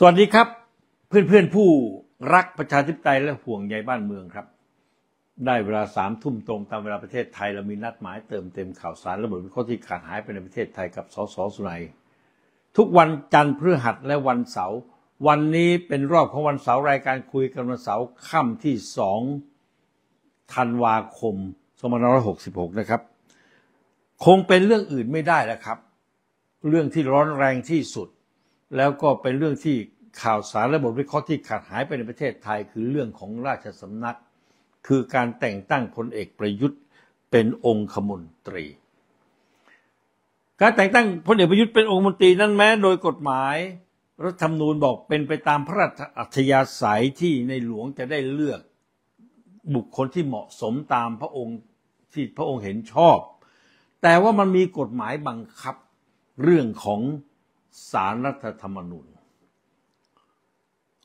สวัสดีครับ เพื่อนเพื่อนผู้รักประชาธิปไตยและห่วงใยบ้านเมืองครับ ได้เวลาสามทุ่มตรงตามเวลาประเทศไทยเรามีนัดหมายเติมเต็มข่าวสารและบทวิเคราะห์ที่ขาดหายไปในประเทศไทยกับสสสุนัย ทุกวันจันทร์พฤหัสและวันเสาร์วันนี้เป็นรอบของวันเสาร์รายการคุยกันวันเสาร์ค่ำที่สองธันวาคมสองพันห้าร้อยหกสิบหกนะครับคงเป็นเรื่องอื่นไม่ได้แล้วครับ เรื่องที่ร้อนแรงที่สุดแล้วก็เป็นเรื่องที่ข่าวสารและบทวิเคราะห์ที่ขาดหายไปในประเทศไทย คือเรื่องของราชสำนัก คือการแต่งตั้งพลเอกประยุทธ์เป็นองคมนตรี การแต่งตั้งพลเอกประยุทธ์เป็นองคมนตรีนั้นแม้โดยกฎหมายรัฐธรรมนูญบอกเป็นไปตามพระราชอัธยาศัยที่ในหลวงจะได้เลือกบุคคลที่เหมาะสมตามพระองค์ที่พระองค์เห็นชอบ แต่ว่ามันมีกฎหมายบังคับเรื่องของสารรัฐธรรมนูญ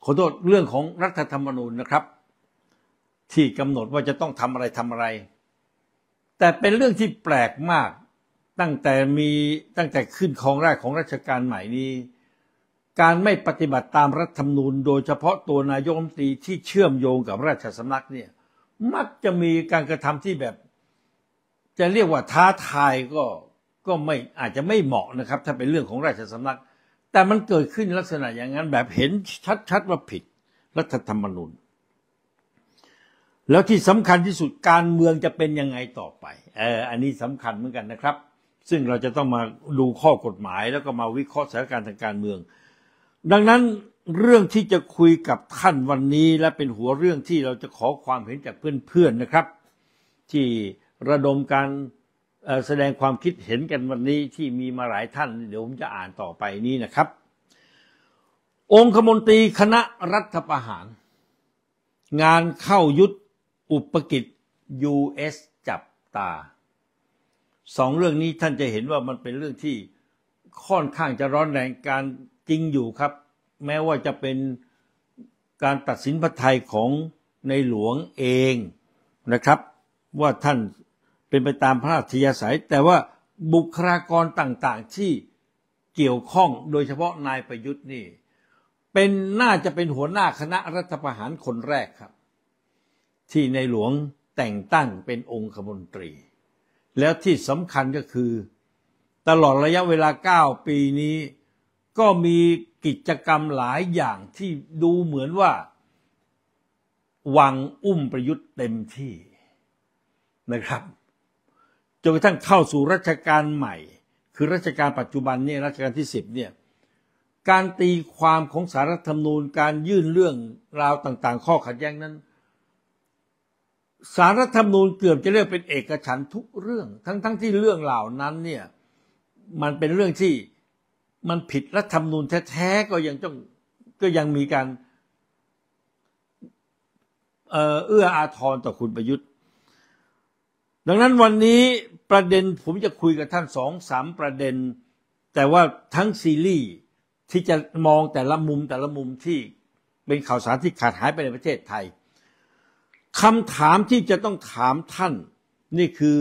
ขอโทษเรื่องของรัฐธรรมนูญนะครับ ที่กำหนดว่าจะต้องทำอะไรทำอะไร แต่เป็นเรื่องที่แปลกมาก ตั้งแต่มีตั้งแต่ขึ้นครองราชของรัชกาลใหม่นี้ การไม่ปฏิบัติตามรัฐธรรมนูญโดยเฉพาะตัวนายกรัฐมนตรีที่เชื่อมโยงกับราชสำนักเนี่ยมักจะมีการกระทำที่แบบจะเรียกว่าท้าทายก็ก็ไม่อาจจะไม่เหมาะนะครับ ถ้าเป็นเรื่องของราชสำนัก แต่มันเกิดขึ้นลักษณะอย่างนั้นแบบเห็นชัดๆว่าผิด รัฐธรรมนูญแล้วที่สำคัญที่สุดการเมืองจะเป็นยังไงต่อไปเอออันนี้สำคัญเหมือนกันนะครับ ซึ่งเราจะต้องมาดูข้อกฎหมาย แล้วก็มาวิเคราะห์สถานการณ์ทางการเมือง ดังนั้นเรื่องที่จะคุยกับท่านวันนี้ และเป็นหัวเรื่องที่เราจะขอความเห็นจากเพื่อนๆนะครับ ที่ระดมการแสดงความคิดเห็นกันวันนี้ที่มีมาหลายท่านเดี๋ยวผมจะอ่านต่อไปนี้นะครับ องคมนตรีคณะรัฐประหาร งานเข้ายุทธอุปกิจ US จับตา สองเรื่องนี้ท่านจะเห็นว่ามันเป็นเรื่องที่ค่อนข้างจะร้อนแรงการจริงอยู่ครับ แม้ว่าจะเป็นการตัดสินพระทัยของในหลวงเองนะครับว่าท่านเป็นไปตามพระราชยาศัย แต่ว่าบุคลากรต่าง ๆ ที่เกี่ยวข้องโดยเฉพาะนายประยุทธ์นี่ เป็นน่าจะเป็นหัวหน้าคณะรัฐประหารคนแรกครับ ที่ในหลวงแต่งตั้งเป็นองคมนตรี แล้วที่สำคัญก็คือตลอดระยะเวลา9ปีนี้ ก็มีกิจกรรมหลายอย่างที่ดูเหมือนว่า วังอุ้มประยุทธ์เต็มที่นะครับจนกระทั่งเข้าสู่รัชกาลใหม่ คือรัชกาลปัจจุบันเนี่ยรัชกาลที่สิบเนี่ยการตีความของสารธรรมนูญการยื่นเรื่องราวต่าง ๆ ข้อขัดแย้งนั้น สารธรรมนูญเกือบจะเรียกเป็นเอกฉันทุกเรื่องทั้งๆทที่เรื่องเหล่านั้นเนี่ยมันเป็นเรื่องที่มันผิดรัฐธรรมนูญแท้ๆก็ยังต้องก็ยังมีการเอื้ออาทรต่อคุณประยุทธ์ดังนั้นวันนี้ประเด็นผมจะคุยกับท่านสองสามประเด็น แต่ว่าทั้งซีรีส์ที่จะมองแต่ละมุมแต่ละมุมที่เป็นข่าวสารที่ขาดหายไปในประเทศไทยคำถามที่จะต้องถามท่านนี่คือ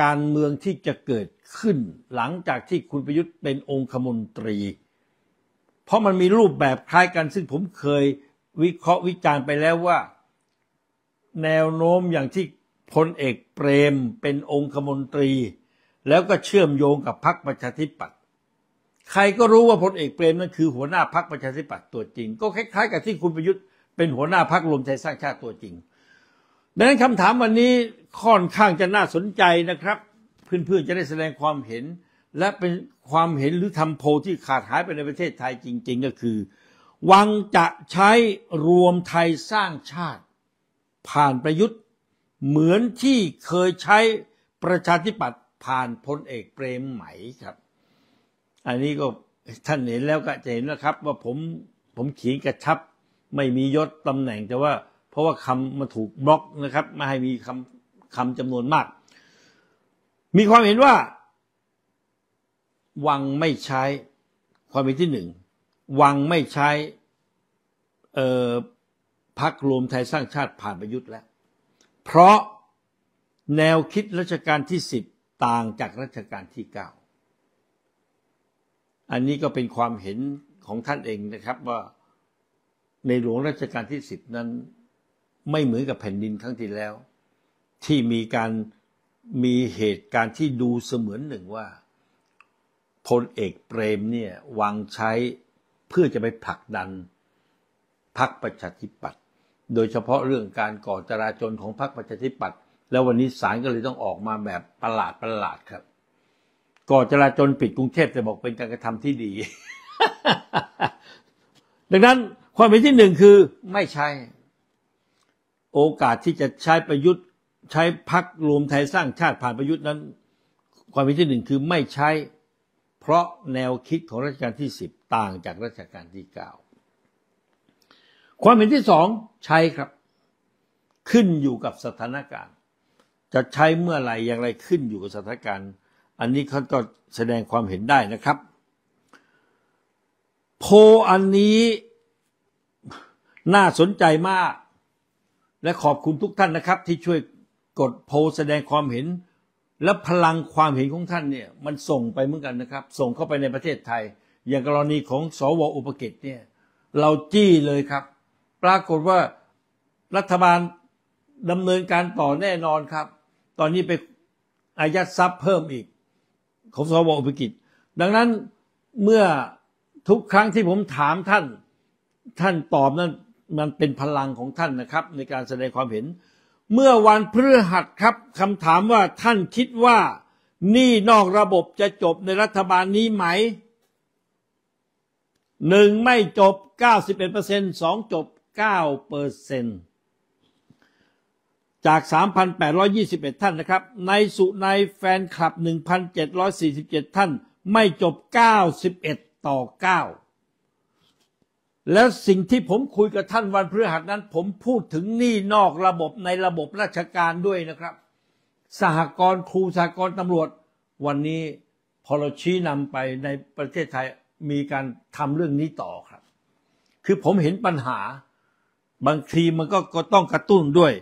การเมืองที่จะเกิดขึ้นหลังจากที่คุณประยุทธ์เป็นองคมนตรี เพราะมันมีรูปแบบคล้ายกัน ซึ่งผมเคยวิเคราะห์วิจารณ์ไปแล้วว่าแนวโน้มอย่างที่พลเอกเปรมเป็นองคมนตรี แล้วก็เชื่อมโยงกับพรรคประชาธิปัตย์ใครก็รู้ว่าพลเอกเปรมนั่นคือหัวหน้าพรรคประชาธิปัตย์ตัวจริง ก็คล้ายๆ กับที่คุณประยุทธ์เป็นหัวหน้าพรรครวมไทยสร้างชาติตัวจริงดังนั้นคำถามวันนี้ค่อนข้างจะน่าสนใจนะครับเพื่อนๆจะได้แสดงความเห็นและเป็นความเห็นหรือทำโพที่ขาดหายไปในประเทศไทยจริง ๆ ก็คือ วังจะใช้รวมไทยสร้างชาติผ่านประยุทธ์เหมือนที่เคยใช้ประชาธิปัตย์ผ่านพลเอกเปรมไหมครับ อันนี้ก็ท่านเห็นแล้วก็จะเห็นนะครับว่าผมผมเขียนกระชับไม่มียศตำแหน่ง แต่ว่าเพราะว่าคำมาถูกบล็อกนะครับ ไม่ให้มีคำคำจำนวนมาก มีความเห็นว่าวังไม่ใช้ความเห็นที่หนึ่งวังไม่ใช้พักรวมไทยสร้างชาติผ่านประยุทธ์แล้วเพราะแนวคิดรัชกาลที่สิบต่างจากรัชกาลที่เก้าอันนี้ก็เป็นความเห็นของท่านเองนะครับว่าในหลวงรัชกาลที่สิบนั้นไม่เหมือนกับแผ่นดินครั้งที่แล้ว ที่มีการมีเหตุการณ์ที่ดูเสมือนหนึ่งว่าพลเอกเปรมเนี่ยวางใช้เพื่อจะไปผลักดันพรรคประชาธิปัตย์โดยเฉพาะเรื่องการก่อจราจนของพรรคประชาธิปัตย์แล้ววันนี้ศาลก็เลยต้องออกมาแบบประหลาดประหลาดครับ ก่อจราจนปิดกรุงเทพแต่บอกเป็นการกระทำที่ดี ดังนั้นความเห็นที่หนึ่งคือไม่ใช่โอกาสที่จะใช้ประยุทธ์ ใช้พักรวมไทยสร้างชาติผ่านประยุทธ์นั้นความเห็นที่หนึ่งคือไม่ใช่เพราะแนวคิดของรัชกาลที่สิบต่างจากรัชกาลที่เก้าความเห็นที่สองใช้ครับขึ้นอยู่กับสถานการณ์ จะใช้เมื่อไหร่อย่างไรขึ้นอยู่กับสถานการณ์ อันนี้เขาก็แสดงความเห็นได้นะครับ โพอันนี้น่าสนใจมากและขอบคุณทุกท่านนะครับ ที่ช่วยกดโพแสดงความเห็น และพลังความเห็นของท่านเนี่ยมันส่งไปเหมือนกันนะครับ ส่งเข้าไปในประเทศไทย อย่างกรณีของสวอุปกิจเนี่ยเราจี้เลยครับปรากฏว่ารัฐบาลดำเนินการต่อแน่นอนครับ ตอนนี้ไปอายัดทรัพย์เพิ่มอีกของสวอุปกิจดังนั้นเมื่อทุกครั้งที่ผมถามท่านท่านตอบนั้นมันเป็นพลังของท่านนะครับ ในการแสดงความเห็น เมื่อวันพฤหัสครับคำถามว่าท่านคิดว่านี่นอกระบบจะจบในรัฐบาลนี้ไหมหนึ่งไม่จบ91%สองจบเปอร์เซนจาก 3,821 ท่านนะครับ ในสุในแฟนคลับ 1,747 ท่าน ไม่จบ 91 ต่อ 9 แล้วสิ่งที่ผมคุยกับท่านวันพฤหัสนั้น ผมพูดถึงหนี้นอกระบบในระบบราชการด้วยนะครับ สหกรณ์ครูสหกรณ์ตำรวจ วันนี้พอเราชี้นำไปในประเทศไทยมีการทำเรื่องนี้ต่อครับ คือผมเห็นปัญหาบางทีมันก็ก็ต้องกระตุ้นด้วย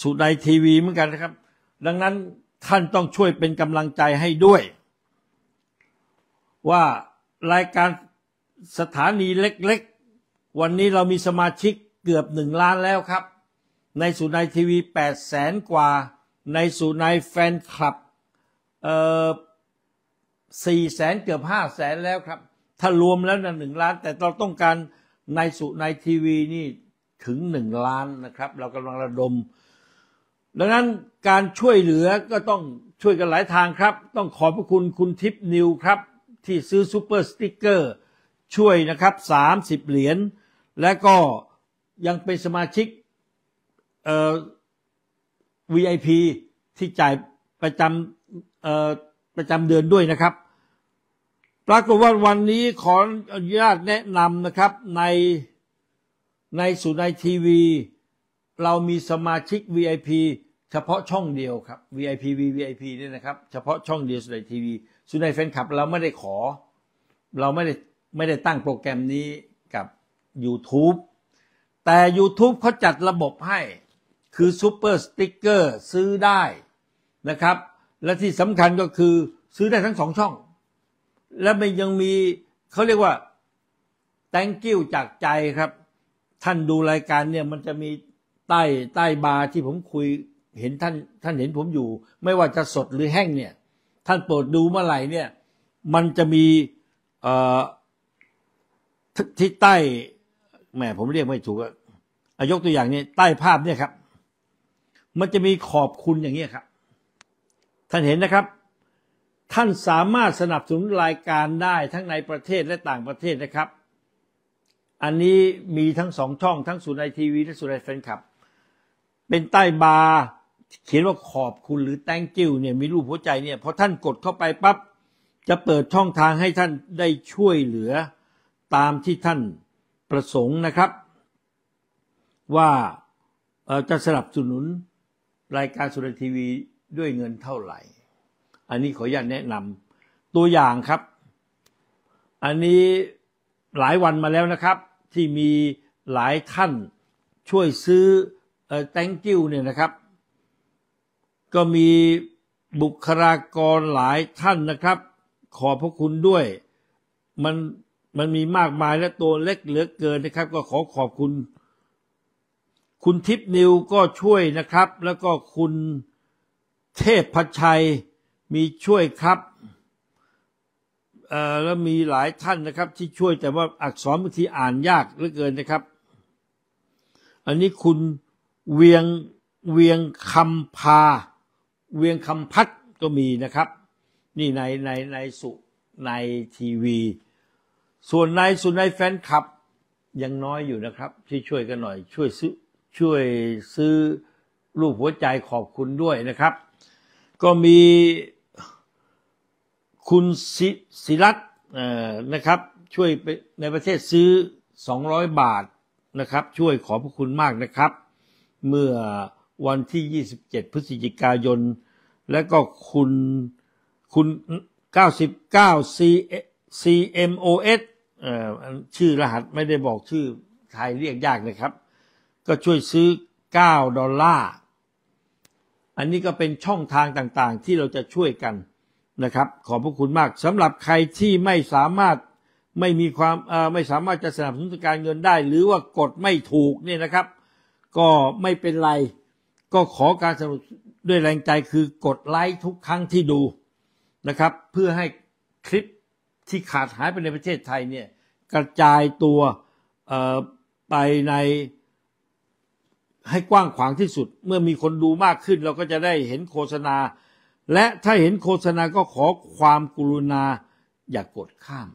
สุดในทีวีเหมือนกันนะครับ ดังนั้นท่านต้องช่วยเป็นกำลังใจให้ด้วย ว่ารายการสถานีเล็กๆ วันนี้เรามีสมาชิกเกือบหนึ่งล้านแล้วครับ ในสุดในทีวีแปดแสนกว่าในสุดในแฟนคลับเอ่อสี่แสนเกือบห้าแสนแล้วครับถ้ารวมแล้วนะหนึ่งล้านแต่เราต้องการในสุในทีวีนี่ถึงหนึ่งล้านนะครับ เรากำลังระดม ดังนั้นการช่วยเหลือก็ต้องช่วยกันหลายทางครับ ต้องขอบพระคุณคุณทิพนิวครับ ที่ซื้อซูเปอร์สติกเกอร์ช่วยนะครับสามสิบเหรียญและก็ยังเป็นสมาชิกเอ่อ VIP ที่จ่ายประจำเอ่อประจำเดือนด้วยนะครับปรากฏว่าวันนี้ขออนุญาตแนะนำนะครับ ในในสุนัยทีวี เรามีสมาชิก VIP เฉพาะช่องเดียวครับ VIP v i p เนี่ยนะครับ เฉพาะช่องเดียวสุนัยทีวี สุนัยแฟนคลับ เราไม่ได้ขอ เราไม่ได้ไม่ได้ตั้งโปรแกรมนี้กับ YouTube แต่ YouTube เขาจัดระบบให้คือซูเปอร์สติ๊กเกอร์ซื้อได้นะครับ และที่สำคัญก็คือซื้อได้ทั้งสองช่องและมันยังมีเขาเรียกว่า thank you จากใจครับ ท่านดูรายการเนี่ย มันจะมีใต้ ใต้บาร์ที่ผมคุยเห็นท่านท่านเห็นผมอยู่ ไม่ว่าจะสดหรือแห้งเนี่ย ท่านโปรดดูเมื่อไหร่เนี่ยมันจะมีเอ่อที่ใต้แหมผมเรียกไม่ถูกอะยกตัวอย่างนี้ ใต้ภาพเนี่ยครับ มันจะมีขอบคุณอย่างนี้ครับ ท่านเห็นนะครับท่านสามารถสนับสนุนรายการได้ทั้งในประเทศและต่างประเทศนะครับ อันนี้มีทั้งสองช่อง ทั้งสุนัยทีวีและสุนัยแฟนคลับเป็นใต้บาร์เขียนว่าขอบคุณหรือ thank you เนี่ยมีรูปหัวใจเนี่ยพอท่านกดเข้าไปปับ๊บจะเปิดช่องทางให้ท่านได้ช่วยเหลือตามที่ท่านประสงค์นะครับ ว่าจะสนับสนุนรายการสุนัยทีวีด้วยเงินเท่าไหร่อันนี้ขออนุญาตแนะนำตัวอย่างครับ อันนี้หลายวันมาแล้วนะครับ ที่มีหลายท่าน ช่วยซื้อเอ่อ thank you เนี่ยนะครับ ก็มีบุคลากรหลายท่านนะครับ ขอพระคุณด้วยมันมันมีมากมายและตัวเล็กเหลือเกินนะครับ ก็ขอขอบคุณ คุณทิพนิวก็ช่วยนะครับ แล้วก็คุณเทพพัชชัยมีช่วยครับแล้วมีหลายท่านนะครับที่ช่วยแต่ว่าอักษรบางทีอ่านยากเหลือเกินนะครับ อันนี้คุณเวียงเวียงคำพา เวียงคำพัดก็มีนะครับ นี่ในในในสุในทีวีส่วนในสุในแฟนคลับยังน้อยอยู่นะครับ ที่ช่วยกันหน่อยช่วยซื้อช่วยซื้อรูปหัวใจขอบคุณด้วยนะครับ ก็มีคุณสิศิรัตนะครับช่วยในประเทศซื้อ 200 บาทนะครับช่วยขอบพระคุณมากนะครับ เมื่อวันที่ 27 พฤศจิกายน และก็คุณคุณ99 C CMOS ชื่อรหัสไม่ได้บอกชื่อไทยเรียกยากนะครับ ก็ช่วยซื้อ 9 ดอลลาร์อันนี้ก็เป็นช่องทางต่างๆที่เราจะช่วยกันนะครับขอบพระคุณมากสำหรับใครที่ไม่สามารถไม่มีความไม่สามารถจะสนับสนุนการเงินได้หรือว่ากดไม่ถูกเนี่ยนะครับ ก็ไม่เป็นไรก็ขอการสนับสนุนด้วยแรงใจคือกดไลค์ทุกครั้งที่ดูนะครับ เพื่อให้คลิปที่ขาดหายไปในประเทศไทยเนี่ย กระจายตัวไปในให้กว้างขวางที่สุด เมื่อมีคนดูมากขึ้นเราก็จะได้เห็นโฆษณาและถ้าเห็นโฆษณาก็ขอความกรุณาอย่ากกดข้าม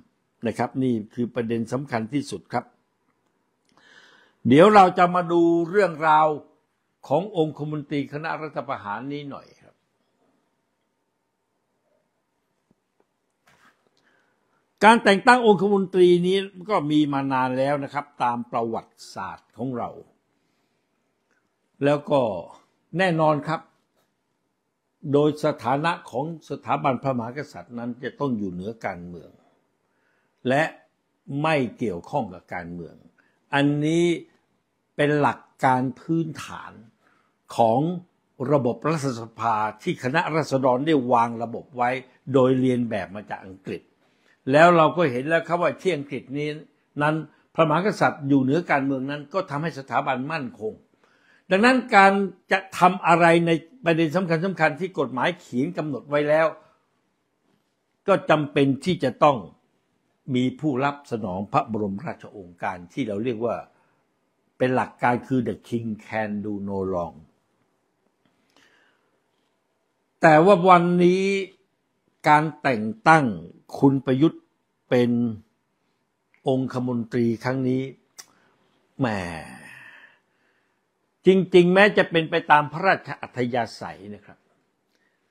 นะครับ นี่คือประเด็นสำคัญที่สุดครับ เดี๋ยวเราจะมาดูเรื่องราวขององค์คมนตรีคณะรัฐประหารนี้หน่อยครับ การแต่งตั้งองคมนตรีนี้ก็มีมานานแล้วนะครับ ตามประวัติศาสตร์ของเรา แล้วก็แน่นอนครับโดยสถานะของสถาบันพระมหากษัตริย์นั้นจะต้องอยู่เหนือการเมือง และไม่เกี่ยวข้องกับการเมือง อันนี้เป็นหลักการพื้นฐานของระบบรัฐสภาที่คณะรัษฎรได้วางระบบไว้โดยเรียนแบบมาจากอังกฤษ แล้วเราก็เห็นแล้วครับว่าที่อังกฤษนี้นั้นพระมหากษัตริย์อยู่เหนือการเมืองนั้นก็ทำให้สถาบันมั่นคงดังนั้นการจะทำอะไรในประเด็นสำคัญสำคัญที่กฎหมายเขียนกำหนดไว้แล้วก็จำเป็นที่จะต้องมีผู้รับสนองพระบรมราชโองการที่เราเรียกว่าเป็นหลักการคือ the king can do no wrong แต่ว่าวันนี้การแต่งตั้งคุณประยุทธ์เป็นองคมนตรีครั้งนี้แหมจริงๆแม้จะเป็นไปตามพระราชอัธยาศัยนะครับ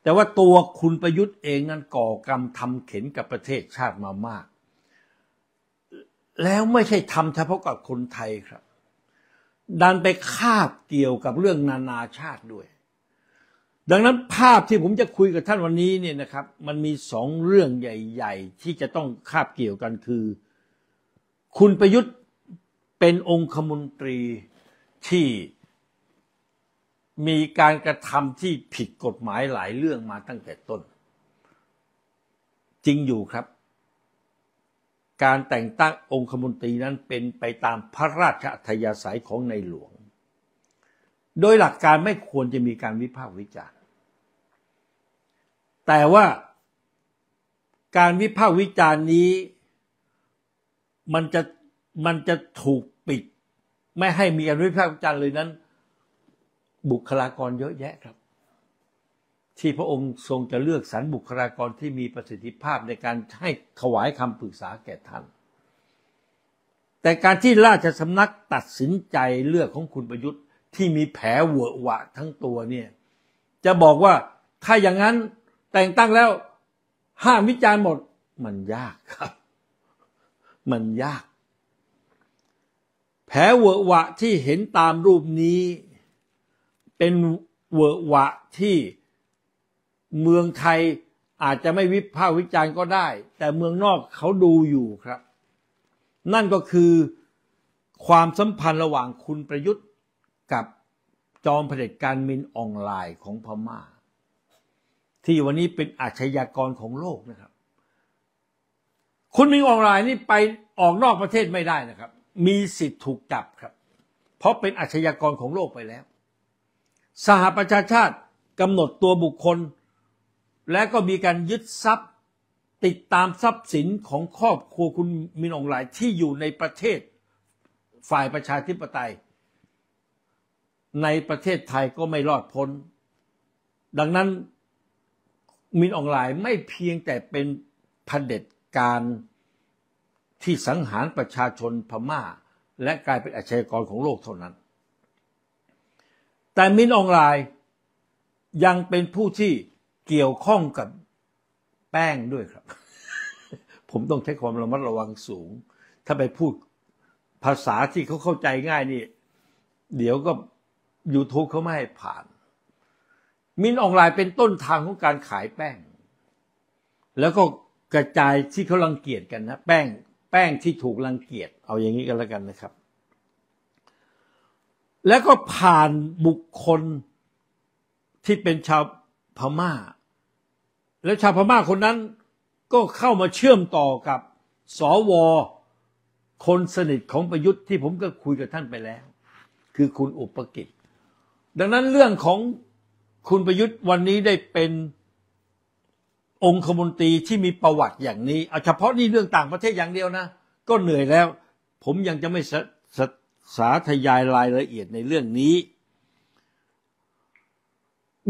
แต่ว่าตัวคุณประยุทธ์เองนั้นก่อกรรมทำเข็นกับประเทศชาติมามาก แล้วไม่ใช่ทำเฉพาะกับคนไทยครับ ดันไปคาบเกี่ยวกับเรื่องนานาชาติด้วย ดังนั้นภาพที่ผมจะคุยกับท่านวันนี้เนี่ยนะครับ มันมีสองเรื่องใหญ่ๆ ที่จะต้องคาบเกี่ยวกันคือ คุณประยุทธ์เป็นองคมนตรีที่มีการกระทำที่ผิดกฎหมายหลายเรื่องมาตั้งแต่ต้น จริงอยู่ครับ การแต่งตั้งองคมนตรีนั้นเป็นไปตามพระราชอัธยาศัยของในหลวง โดยหลักการไม่ควรจะมีการวิพากษ์วิจารณ์แต่ว่าการวิพากษ์วิจารณ์นี้มันจะมันจะถูกปิด ไม่ให้มีการวิพากษ์วิจารณ์เลยนั้นบุคลากรเยอะแยะครับ ที่พระองค์ทรงจะเลือกสรรบุคลากรที่มีประสิทธิภาพในการให้ถวายคำปรึกษาแก่ท่านแต่การที่ราชสำนักตัดสินใจเลือกของคุณประยุทธ์ที่มีแผลเวอะวะทั้งตัวเนี่ยจะบอกว่าถ้าอย่างนั้นแต่งตั้งแล้วห้ามวิจารณ์หมดมันยากครับ มันยาก แผลเวอะวะที่เห็นตามรูปนี้เป็นเวอร์วะที่เมืองไทยอาจจะไม่วิพากษ์วิจารณ์ก็ได้ แต่เมืองนอกเขาดูอยู่ครับ นั่นก็คือความสัมพันธ์ระหว่างคุณประยุทธ์กับจอมเผด็จการมินออนไลน์ของพมา่า ที่วันนี้เป็นอาชญากรของโลกนะครับคุณมินออนไลน์นี่ไปออกนอกประเทศไม่ได้นะครับ มีสิทธิ์ถูกจับครับ เพราะเป็นอาชญากรของโลกไปแล้วสหประชาชาติ กำหนดตัวบุคคล และก็มีการยึดทรัพย์ ติดตามทรัพย์สินของครอบครัวคุณมินองหลายที่อยู่ในประเทศฝ่ายประชาธิปไตย ในประเทศไทยก็ไม่รอดพ้น ดังนั้นมินองหลายไม่เพียงแต่เป็นพเด็จการที่สังหารประชาชนพม่า และกลายเป็นอาชญากรของโลกเท่านั้นแต่มินออนไลน์ยังเป็นผู้ที่เกี่ยวข้องกับแป้งด้วยครับ ผมต้องใช้ความระมัดระวังสูง ถ้าไปพูดภาษาที่เขาเข้าใจง่ายนี่ เดี๋ยวก็ YouTube เขาไม่ให้ผ่าน มินออนไลน์เป็นต้นทางของการขายแป้ง แล้วก็กระจายที่เขารังเกียจกันนะแป้งแป้งที่ถูกรังเกียจเอาอย่างนี้กันแล้วกันนะครับแล้วก็ผ่านบุคคลที่เป็นชาวพม่า แล้วชาวพม่าคนนั้นก็เข้ามาเชื่อมต่อกับสวคนสนิทของประยุทธ์ที่ผมก็คุยกับท่านไปแล้ว คือคุณอุปกิจ ดังนั้นเรื่องของคุณประยุทธ์วันนี้ได้เป็นองคมนตรีที่มีประวัติอย่างนี้เอาเฉพาะนี่เรื่องต่างประเทศอย่างเดียวนะ ก็เหนื่อยแล้วผมยังจะไม่สสาธยายรายละเอียดในเรื่องนี้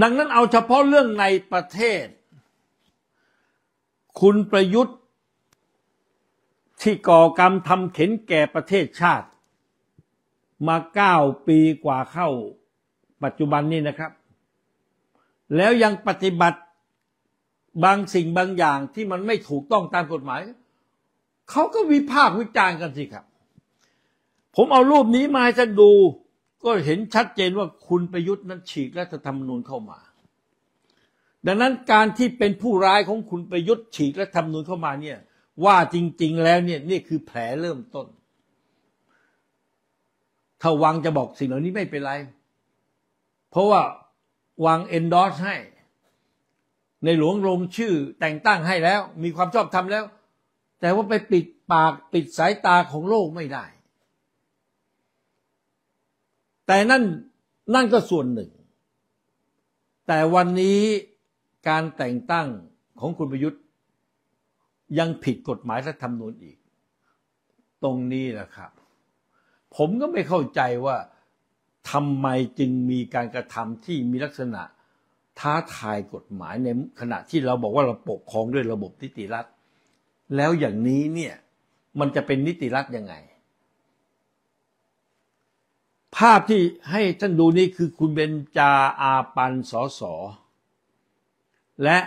ดังนั้นเอาเฉพาะเรื่องในประเทศ คุณประยุทธ์ที่ก่อกรรมทำเข็นแก่ประเทศชาติ มาเก้าปีกว่าเข้าปัจจุบันนี้นะครับ แล้วยังปฏิบัติบางสิ่งบางอย่างที่มันไม่ถูกต้องตามกฎหมาย เขาก็วิพากษ์วิจารณ์กันสิครับผมเอารูปนี้มาให้ท่านดู ก็เห็นชัดเจนว่าคุณประยุทธ์นั้นฉีกรัฐธรรมนูญเข้ามา ดังนั้นการที่เป็นผู้ร้ายของคุณประยุทธ์ฉีกรัฐธรรมนูญเข้ามาเนี่ย ว่าจริง ๆ แล้วเนี่ยนี่คือแผลเริ่มต้น ถ้าวังจะบอกสิ่งเหล่านี้ไม่เป็นไร เพราะว่าวังเอ็นดอสให้ ในหลวงลงชื่อแต่งตั้งให้แล้ว มีความชอบธรรมแล้ว แต่ว่าไปปิดปากปิดสายตาของโลกไม่ได้แต่นั่นนั่นก็ส่วนหนึ่ง แต่วันนี้การแต่งตั้งของคุณประยุทธ์ ยังผิดกฎหมายรัฐธรรมนูญอีก ตรงนี้นะครับ ผมก็ไม่เข้าใจว่าทำไมจึงมีการกระทำที่มีลักษณะท้าทายกฎหมายในขณะที่เราบอกว่าเราปกครองด้วยระบบนิติรัฐ แล้วอย่างนี้เนี่ยมันจะเป็นนิติรัฐยังไงภาพที่ให้ท่านดูนี่คือคุณเบนจาอาปันสอสอและ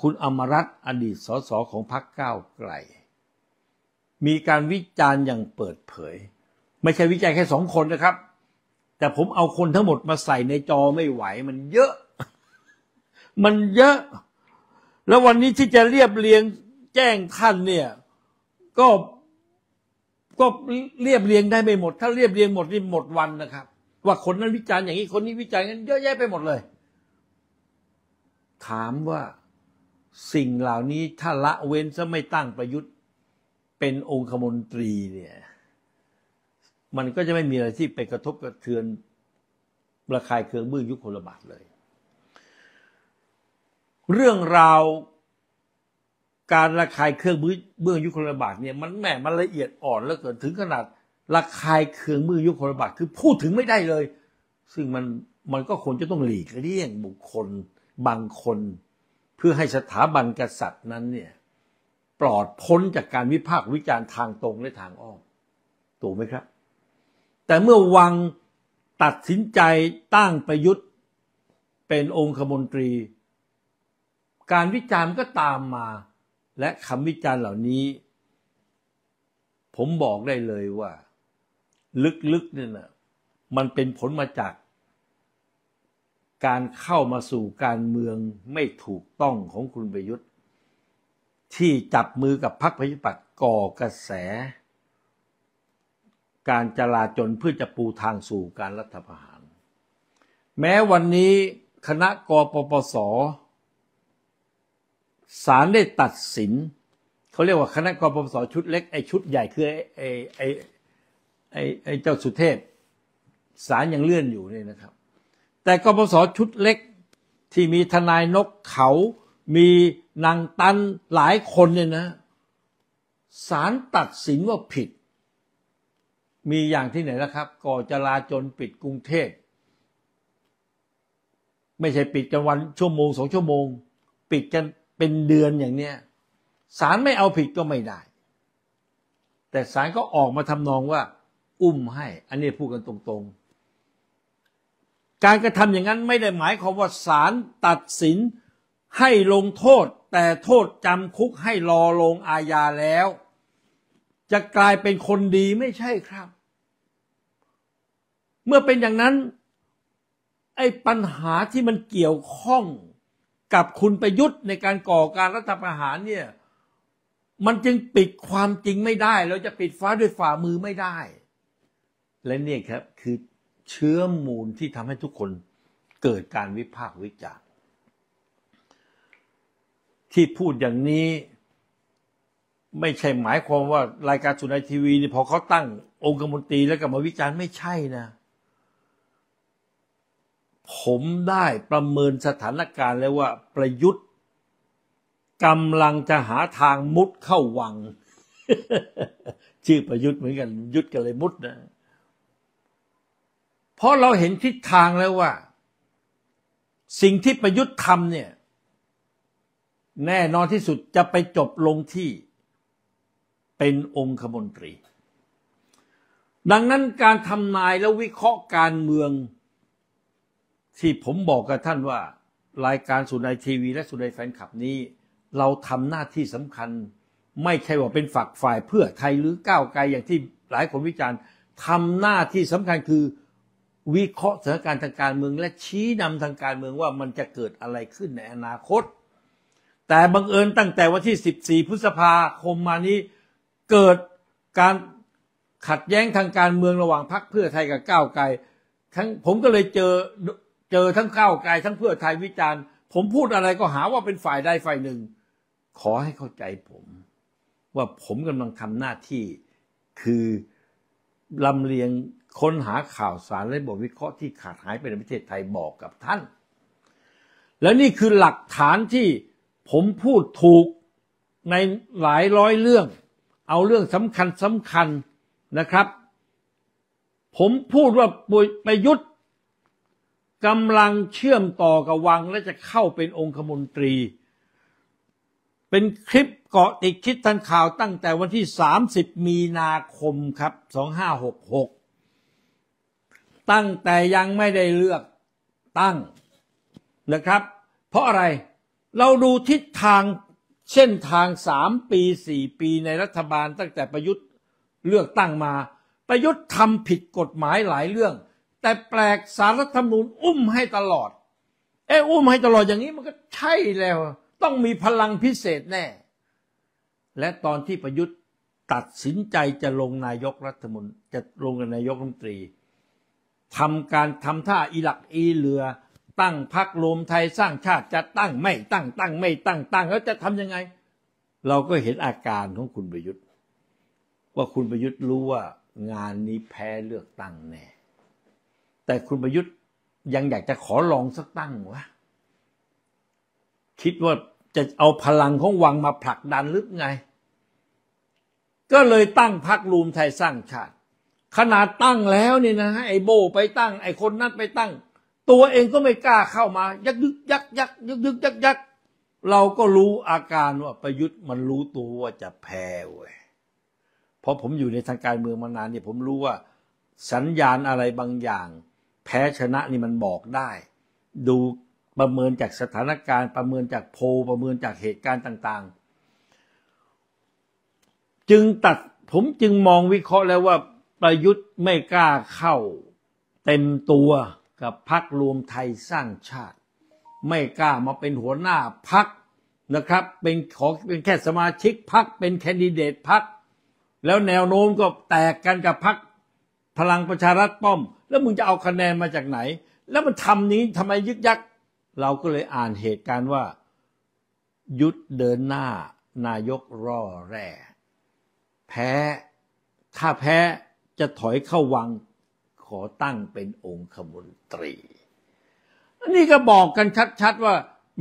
คุณอมรัตอดีตสอสอของพรรคก้าวไกล มีการวิจารณ์อย่างเปิดเผย ไม่ใช่วิจัยแค่สองคนนะครับ แต่ผมเอาคนทั้งหมดมาใส่ในจอไม่ไหว มันเยอะ มันเยอะ แล้ววันนี้ที่จะเรียบเรียงแจ้งท่านเนี่ย ก็ก็เรียบเรียงได้ไม่หมด ถ้าเรียบเรียงหมดนี่หมดวันนะครับ ว่าคนนั้นวิจารณ์อย่างนี้คนนี้วิจารณ์กันเยอะแยะไปหมดเลย ถามว่าสิ่งเหล่านี้ถ้าละเว้นซะไม่ตั้งประยุทธ์เป็นองคมนตรีเนี่ยมันก็จะไม่มีอะไรที่ไปกระทบกระเทือนระคายเคืองมบื้อยุคพลบาทเลย เรื่องราวการระคายเครื่องมือเมื่อยุคะบาทเนี่ยมันแหมมันละเอียดอ่อนแล้วเกิดถึงขนาดระคายเครื่องมือยุคะบาทคือพูดถึงไม่ได้เลย ซึ่งมันมันก็ควรจะต้องหลีกเลี่ยง บุคคลบางคน เพื่อให้สถาบันกษัตริย์นั้นเนี่ยปลอดพ้นจากการวิพากษ์วิจารณ์ทางตรงและทางอ้อมถูกไหมครับแต่เมื่อวังตัดสินใจตั้งประยุทธ์เป็นองคมนตรี การวิจารณ์ก็ตามมาและคำวิจารณ์เหล่านี้ ผมบอกได้เลยว่า ลึกๆเนี่ยนะมันเป็นผลมาจาก การเข้ามาสู่การเมืองไม่ถูกต้องของคุณประยุทธ์ ที่จับมือกับพรรคพิปัติก่อกระแส การจลาจลเพื่อจะปูทางสู่การรัฐประหาร แม้วันนี้คณะกปปสศาลได้ตัดสิน เขาเรียกว่าคณะกรปปสชุดเล็กไอชุดใหญ่คือไอไอไอไอ้เจ้าสุเทพ ศาลยังเลื่อนอยู่นี่นะครับ แต่กรปปสชุดเล็กที่มีทนายนกเขา มีนางตันหลายคนเนี่ยนะศาลตัดสินว่าผิด มีอย่างที่ไหนนะครับ ก่อจลาจนปิดกรุงเทพไม่ใช่ปิดกันวันชั่วโมงสองชั่วโมง ปิดกันเป็นเดือนอย่างเนี้ยศาลไม่เอาผิดก็ไม่ได้ แต่ศาลก็ออกมาทำนองว่า อุ้มให้ อันนี้พูดกันตรง ๆ การกระทำอย่างนั้นไม่ได้หมายความว่าศาลตัดสินให้ลงโทษแต่โทษจำคุกให้รอลงอาญาแล้ว จะกลายเป็นคนดีไม่ใช่ครับ เมื่อเป็นอย่างนั้น ไอ้ปัญหาที่มันเกี่ยวข้องกับคุณประยุทธ์ในการก่อการรัฐประหารเนี่ย มันจึงปิดความจริงไม่ได้ เราจะปิดฟ้าด้วยฝ่ามือไม่ได้ และเนี่ยครับคือเชื้อมูลที่ทำให้ทุกคนเกิดการวิพากษ์วิจารณ์ที่พูดอย่างนี้ไม่ใช่หมายความว่ารายการสุนัยทีวีนี่พอเขาตั้งองค์กรมนตรีแล้วก็มาวิจารณ์ไม่ใช่นะผมได้ประเมินสถานการณ์แล้วว่าประยุทธ์กำลังจะหาทางมุดเข้าวัง ชื่อประยุทธ์เหมือนกันยุทธกันเลยมุดนะเพราะเราเห็นทิศทางแล้วว่า สิ่งที่ประยุทธ์ทำเนี่ย แน่นอนที่สุดจะไปจบลงที่เป็นองคมนตรี ดังนั้นการทำนายและวิเคราะห์การเมืองที่ผมบอกกับท่านว่ารายการสุนัยทีวีและสุนัยแฟนคลับนี้ เราทำหน้าที่สำคัญ ไม่ใช่ว่าเป็นฝักฝ่ายเพื่อไทยหรือก้าวไกลอย่างที่หลายคนวิจารณ์ ทำหน้าที่สำคัญคือวิเคราะห์สถานการณ์ทางการเมือง และชี้นำทางการเมืองว่ามันจะเกิดอะไรขึ้นในอนาคต แต่บังเอิญตั้งแต่วันที่ 14 พฤษภาคมมานี้เกิดการขัดแย้งทางการเมืองระหว่างพรรคเพื่อไทยกับก้าวไกลทั้งผมก็เลยเจอเจอทั้งก้าวไกลทั้งเพื่อไทยวิจารณ์ ผมพูดอะไรก็หาว่าเป็นฝ่ายใดฝ่ายหนึ่ง ขอให้เข้าใจผมว่าผมกำลังทำหน้าที่คือลำเลียงค้นหาข่าวสารและบทวิเคราะห์ที่ขาดหายไปในประเทศไทยบอกกับท่าน และนี่คือหลักฐานที่ผมพูดถูกในหลายร้อยเรื่อง เอาเรื่องสำคัญสำคัญนะครับ ผมพูดว่าประยุทธ์กำลังเชื่อมต่อกับวังและจะเข้าเป็นองคมนตรี เป็นคลิปเกาะติดคิดทันข่าวตั้งแต่วันที่ 30 มีนาคมครับ 2566 ตั้งแต่ยังไม่ได้เลือกตั้งนะครับ เพราะอะไรเราดูทิศทางเช่นทาง 3 ปี 4 ปีในรัฐบาลตั้งแต่ประยุทธ์เลือกตั้งมา ประยุทธ์ทำผิดกฎหมายหลายเรื่องแต่แปลกสารธรรมนูญอุ้มให้ตลอดเอ้อุ้มให้ตลอดอย่างนี้มันก็ใช่แล้ว ต้องมีพลังพิเศษแน่ และตอนที่ประยุทธ์ตัดสินใจจะลงนายกรัฐมนตรีจะลงนายกรัฐมนตรีทำการทำท่าอีหลักอีเรือ ตั้งพักรวมไทยสร้างชาติจะตั้ง ไม่ตั้ง ตั้ง ไม่ ตั้งตั้งแล้วจะทำยังไง เราก็เห็นอาการของคุณประยุทธ์ ว่าคุณประยุทธ์รู้ว่างานนี้แพ้เลือกตั้งแน่แต่คุณประยุทธ์ยังอยากจะขอลองสักตั้งวะคิดว่าจะเอาพลังของวังมาผลักดันหรือไง ก็เลยตั้งพรรครูมไทยสร้างชาติขนาดตั้งแล้วนี่นะ ไอ้โบไปตั้ง ไอ้คนนั้นไปตั้ง ตัวเองก็ไม่กล้าเข้ามา ยักยึกยักยักยึกยึกยักยักเราก็รู้อาการว่าประยุทธ์มันรู้ตัวว่าจะแพ้เว้ยเพราะผมอยู่ในทางการเมืองมานานเนี่ย ผมรู้ว่า สัญญาณอะไรบางอย่างแพ้ชนะนี่มันบอกได้ ดูประเมินจากสถานการณ์ประเมินจากโพประเมินจากเหตุการณ์ต่างๆ จึงตัดผมจึงมองวิเคราะห์แล้วว่าประยุทธ์ไม่กล้าเข้าเต็มตัวกับพักรวมไทยสร้างชาติไม่กล้ามาเป็นหัวหน้าพักนะครับ เป็นขอเป็นแค่สมาชิกพักเป็นแคนดิเดตพักแล้วแนวโน้มก็แตกกันกับพักพลังประชารัฐป้อม แล้วมึงจะเอาคะแนนมาจากไหน แล้วมันทำนี้ทำไมยึกยัก เราก็เลยอ่านเหตุการณ์ว่ายุดเดินหน้า นายกร่อแร่ แพ้ถ้าแพ้จะถอยเข้าวังขอตั้งเป็นองคมนตรีอันนี้ก็บอกกันชัดๆว่า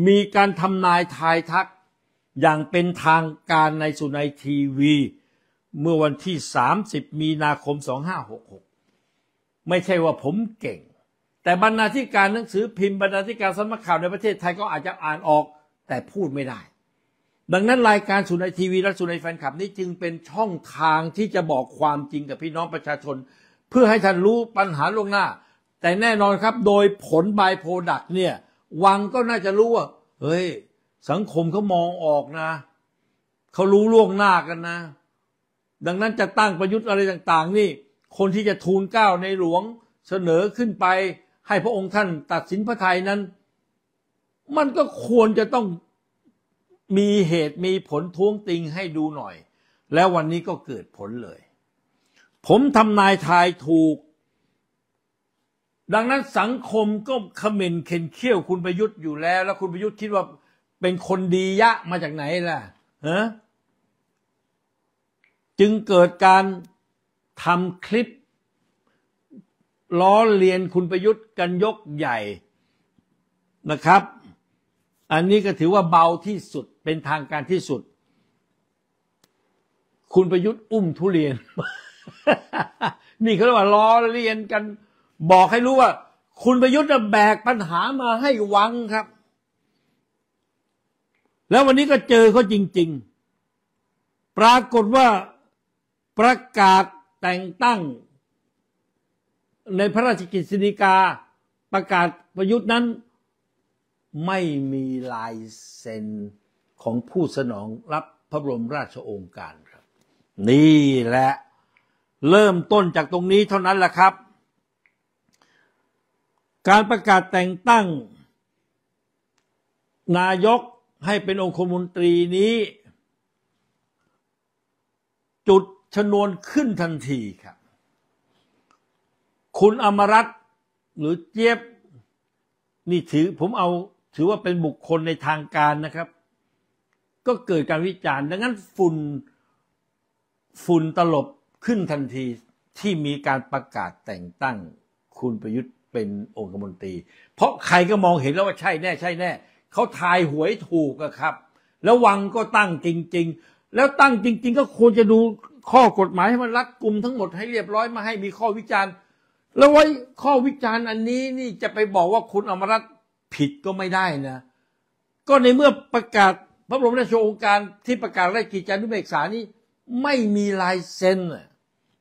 มีการทำนายทายทักอย่างเป็นทางการในสุนัยทีวี เมื่อวันที่ 30 มีนาคม 2566ไม่ใช่ว่าผมเก่ง แต่บรรณาธิการหนังสือพิมพ์ บรรณาธิการสำนักข่าวในประเทศไทยก็อาจจะอ่านออกแต่พูดไม่ได้ ดังนั้นรายการสุนัยทีวี และสุนัยแฟนคลับนี้จึงเป็นช่องทางที่จะบอกความจริงกับพี่น้องประชาชน เพื่อให้ท่านรู้ปัญหาล่วงหน้า แต่แน่นอนครับโดยผลบายโปรดักเนี่ย วังก็น่าจะรู้ว่าเฮ้ยสังคมเขามองออกนะเขารู้ล่วงหน้ากันนะ ดังนั้นจะตั้งประยุทธ์อะไรต่างๆนี่คนที่จะทูลเก้าในหลวงเสนอขึ้นไปให้พระองค์ท่านตัดสินพระทัยนั้น มันก็ควรจะต้องมีเหตุมีผลท้วงติงให้ดูหน่อย แล้ววันนี้ก็เกิดผลเลย ผมทำนายทายถูก ดังนั้นสังคมก็ขม่นเข็นเขี้ยวคุณประยุทธ์อยู่แล้ว แล้ว คุณประยุทธ์คิดว่าเป็นคนดียะมาจากไหนล่ะฮะจึงเกิดการทำ คลิปล้อเลียนคุณประยุทธ์กันยกใหญ่นะครับ อันนี้ก็ถือว่าเบาที่สุดเป็นทางการที่สุด คุณประยุทธ์อุ้มทุเรียนนี่เขาเรียกว่าล้อเลียนกันบอกให้รู้ว่า คุณประยุทธ์แบกปัญหามาให้วังครับ แล้ววันนี้ก็เจอเขาจริง ๆ ปรากฏว่าประกาศแต่งตั้ง ในพระราชกิจสิริกา ประกาศประยุทธ์นั้นไม่มีลายเซ็นของผู้สนองรับพระบรมราชโองการครับ นี่แหละเริ่มต้นจากตรงนี้เท่านั้นแหละครับ การประกาศแต่งตั้งนายกให้เป็นองคมนตรีนี้ จุดชนวนขึ้นทันทีครับ คุณอมรัตหรือเจี๊ยบนี่ถือผมเอาถือว่าเป็นบุคคลในทางการนะครับ ก็เกิดการวิจารณ์ดังนั้นฝุ่นฝุ่นตลบขึ้นทันทีที่มีการประกาศแต่งตั้งคุณประยุทธ์เป็นองคมนตรี เพราะใครก็มองเห็นแล้วว่าใช่แน่ใช่แน่เขาทายหวยถูกครับ แล้ววังก็ตั้งจริง ๆ แล้วตั้งจริง ๆ ก็ควรจะดูข้อกฎหมายให้มันรัดกุมทั้งหมดให้เรียบร้อยมาให้มีข้อวิจารณ์ แล้วไว้ข้อวิจารณ์อันนี้นี่จะไปบอกว่าคุณอมรัตผิดก็ไม่ได้นะ ก็ในเมื่อประกาศพระบรมราชโองการที่ประกาศราชกิจจานุเบกษานี้ ไม่มีลายเซ็น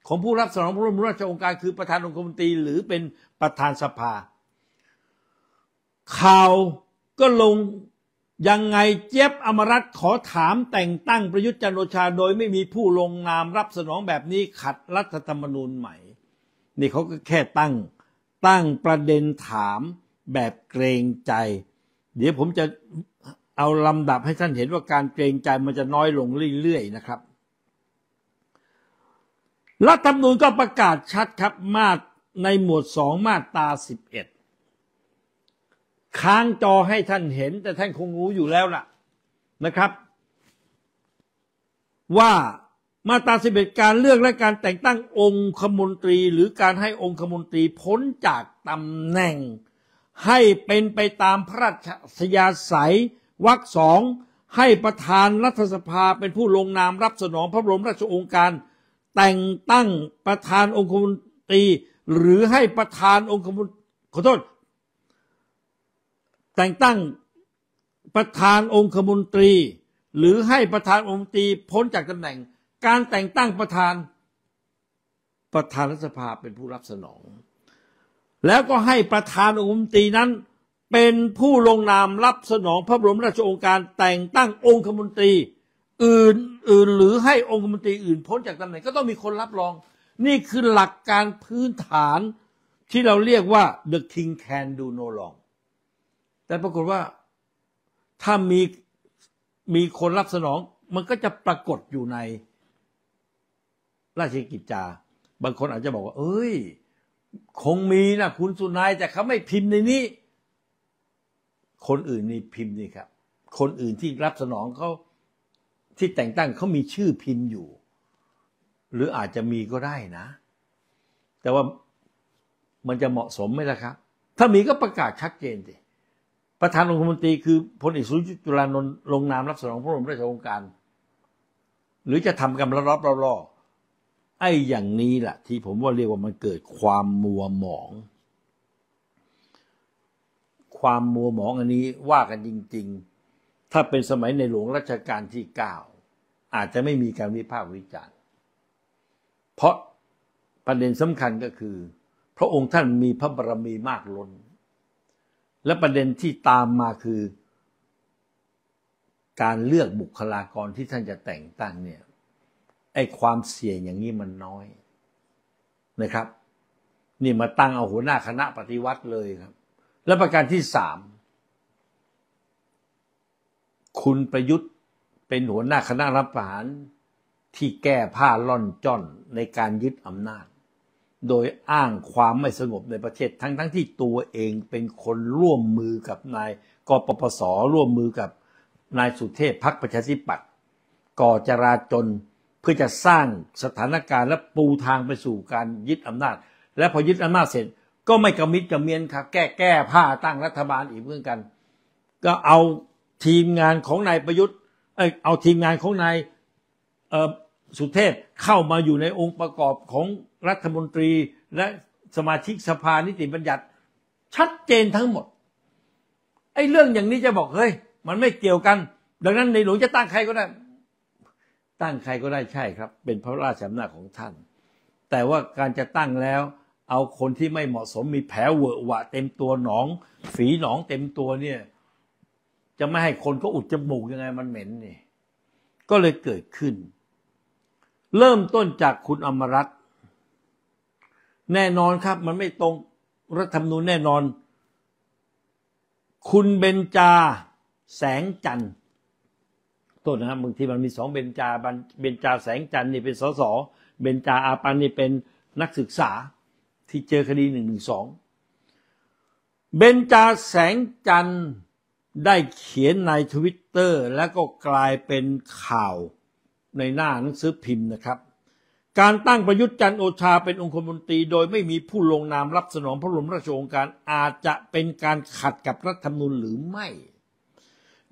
ของผู้รับสนองพระบรมราชโองการคือประธานองคมนตรีหรือเป็นประธานสภา ข่าวก็ลงยังไงเจี๊ยบอมรัตขอถามแต่งตั้งประยุทธ์จันโอชาโดยไม่มีผู้ลงนามรับสนองแบบนี้ขัดรัฐธรรมนูญใหม่นี่เขาก็แค่ตั้งตั้งประเด็นถามแบบเกรงใจ เดี๋ยวผมจะเอาลำดับให้ท่านเห็นว่าการเกรงใจมันจะน้อยลงเรื่อยๆนะครับ รัฐธรรมนูญก็ประกาศชัดครับมาในหมวดสองมาตราสิบเอ็ดค้างจอให้ท่านเห็นแต่ท่านคงรู้อยู่แล้วล่ะนะครับ ว่ามาตราสิบเอ็ดการเลือกและการแต่งตั้งองคมนตรี หรือการให้องคมนตรีพ้น จากตำแหน่ง ให้เป็นไปตามพระราชยาสัยวรรคสองให้ประธานรัฐสภาเป็นผู้ลงนามรับสนองพระบรมราชโองการแต่งตั้งประธานองคมนตรี หรือให้ประธานองคมนขอโทษแต่งตั้งประธานองคมนตรี หรือให้ประธานองคมนตรีพ้นจากตำแหน่ง การแต่งตั้งประธานประธานรัฐสภาเป็นผู้รับสนอง แล้วก็ให้ประธานองคมนตรีนั้น เป็นผู้ลงนามรับสนองพระบรมราชโองการแต่งตั้งองคมนตรีอื่นอื่น หรือให้องคมนตรีอื่น พ้นจากตำแหน่งก็ต้องมีคนรับรอง นี่คือหลักการพื้นฐานที่เราเรียกว่า the king can do no wrong แต่ปรากฏว่าถ้ามีมีคนรับสนอง มันก็จะปรากฏอยู่ในราชกิจจาบางคนอาจจะบอกว่าเอ้ย คงมีนะคุณสุนายแต่เขาไม่พิมพ์ในนี้คนอื่นมีพิมพ์นี่ครับคนอื่นที่รับสนองเขาที่แต่งตั้งเขามีชื่อพิมพ์อยู่ หรืออาจจะมีก็ได้นะ แต่ว่ามันจะเหมาะสมไหมล่ะครับ ถ้ามีก็ประกาศชัดเจนสิประธานองคมนตรีคือพลเอกสุริยุจุลานนท์ลงนามรับสนองพระบรมราชโองการหรือจะทำกันรอบๆลอไอ้อย่างนี้แหละที่ผมว่าเรียกว่ามันเกิดความมัวหมอง ความมัวหมองอันนี้ว่ากันจริง ๆ ถ้าเป็นสมัยในหลวงรัชกาลที่เก้าอาจจะไม่มีการวิพากษ์วิจารณ์เพราะประเด็นสำคัญก็คือ พระองค์ท่านมีพระบารมีมากล้นและประเด็นที่ตามมาคือการเลือกบุคลากรที่ท่านจะแต่งตั้งเนี่ยไอ้ความเสี่ยงอย่างนี้มันน้อยนะครับ นี่มาตั้งเอาหัวหน้าคณะปฏิวัติเลยครับ และประการที่สามคุณประยุทธ์เป็นหัวหน้าคณะรัฐประหารที่แก้ผ้าล่อนจ้อนในการยึดอำนาจโดยอ้างความไม่สงบในประเทศ ทั้งทั้งที่ตัวเองเป็นคนร่วมมือกับนายกปปสร่วมมือกับนายสุเทพพักประชาธิปัตย์ก่อจราจนเพื่อจะสร้างสถานการณ์และปูทางไปสู่การยึดอำนาจ และพอยึดอำนาจเสร็จ ก็ไม่กระมิดกระเมียนครับแก้แก้ผ้าตั้งรัฐบาลอีกเหมือนกัน ก็เอาทีมงานของนายประยุทธ์เอาทีมงานของนายสุเทพเข้ามาอยู่ในองค์ประกอบของรัฐมนตรีและสมาชิกสภานิติบัญญัติ ชัดเจนทั้งหมดไอ้เรื่องอย่างนี้จะบอกเฮ้ย มันไม่เกี่ยวกัน ดังนั้นในหลวงจะตั้งใครก็ได้ ตั้งใครก็ได้ใช่ครับ เป็นพระราชอำนาจของท่าน แต่ว่าการจะตั้งแล้ว เอาคนที่ไม่เหมาะสมมีแผลเวอะหวะ เต็มตัวหนอง ฝีหนองเต็มตัวเนี่ยจะไม่ให้คนก็อุดจมูกยังไงมันเหม็นนี่ก็เลยเกิดขึ้นเริ่มต้นจากคุณอมรัตแน่นอนครับมันไม่ตรงรัฐธรรมนูญแน่นอน คุณเบญจาแสงจันทร์โทษนะครับบางทีมันมีสองเบญจาเบญจาแสงจันทร์นี่เป็นสสเบญจาอาปันนี่เป็นนักศึกษาที่เจอคดีหนึ่งหนึ่งสองเบญจาแสงจันทร์ได้เขียนในทวิตเตอร์แล้วก็กลายเป็นข่าวในหน้าหนังสือพิมพ์นะครับ การตั้งประยุทธ์จันโอชาเป็นองคมนตรีโดยไม่มีผู้ลงนามรับสนองพระบรมราชโองการอาจจะเป็นการขัดกับรัฐธรรมนูญหรือไม่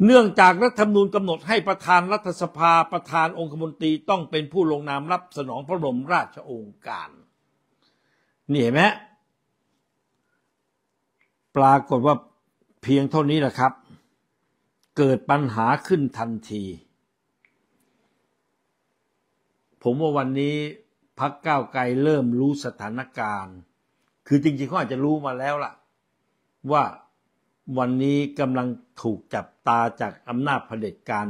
เนื่องจากรัฐธรรมนูญกำหนดให้ประธานรัฐสภาประธานองคมนตรีต้องเป็นผู้ลงนามรับสนองพระบรมราชโองการ นี่เห็นไหมปรากฏว่าเพียงเท่านี้แหละครับ เกิดปัญหาขึ้นทันทีผมว่าวันนี้พักก้าวไกลเริ่มรู้สถานการณ์ คือจริงๆเขาอาจจะรู้มาแล้วล่ะ ว่าวันนี้กำลังถูกจับตาจากอำนาจเผด็จการ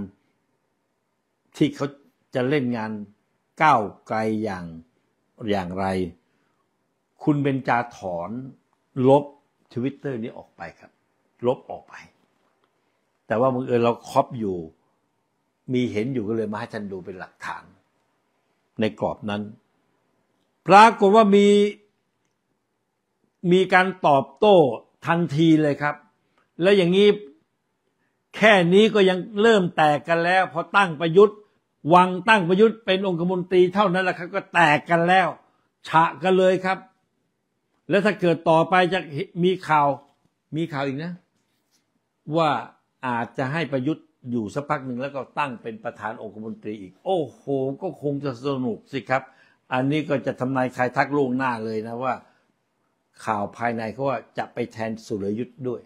ที่เขาจะเล่นงานก้าวไกลอย่าง อย่างไร คุณเบนจาถอนลบทวิตเตอร์นี้ออกไปครับ ลบออกไป แต่ว่าบางเออเราครอบอยู่ มีเห็นอยู่ก็เลยมาให้ท่านดูเป็นหลักฐานในกรอบนั้นปรากฏว่ามีมีการตอบโต้ทันทีเลยครับ และอย่างนี้ แค่นี้ก็ยังเริ่มแตกกันแล้วพอตั้งประยุทธ์วังตั้งประยุทธ์เป็นองคมนตรีเท่านั้นแหละครับ ก็แตกกันแล้ว ฉะกันเลยครับ แล้วถ้าเกิดต่อไปจะมีข่าวมีข่าวอีกนะ ว่าอาจจะให้ประยุทธ์อยู่สักพักหนึ่งแล้วก็ตั้งเป็นประธานองคมนตรีอีก โอ้โห ก็คงจะสนุกสิครับ อันนี้ก็จะทำนายใครทักล่วงหน้าเลยนะ ว่าข่าวภายในเขาว่าจะไปแทนสุรยุทธ์ด้วย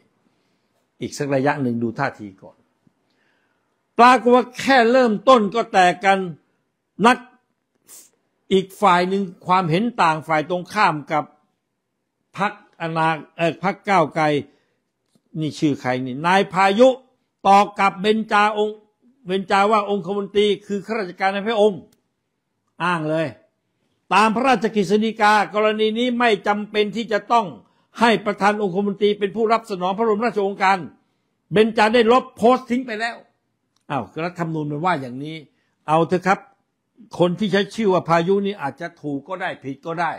อีกสักระยะหนึ่งดูท่าทีก่อน ปรากฏว่าแค่เริ่มต้นก็แตกกันนักอีกฝ่ายหนึ่งความเห็นต่างฝ่ายตรงข้ามกับพักอนาเออพักก้าวไกล นี่ชื่อใครนี่นายพายุต่อกับเบญจาองค์เบญจาว่าองคมนตรี คือข้าราชการในพระองค์ อ้างเลย ตามพระราชกฤษฎีกากรณีนี้ไม่จำเป็นที่จะต้องให้ประธานองคมนตรี เป็นผู้รับสนองพระบรมราชโองการเบญจาได้ลบโพสต์ทิ้งไปแล้วอา้าวรัฐธรรมนูญมันว่าอย่างนี้ เอาเถอะครับ คนที่ใช้ชื่อว่าพายุนี่อาจจะถูกก็ได้ผิดก็ได้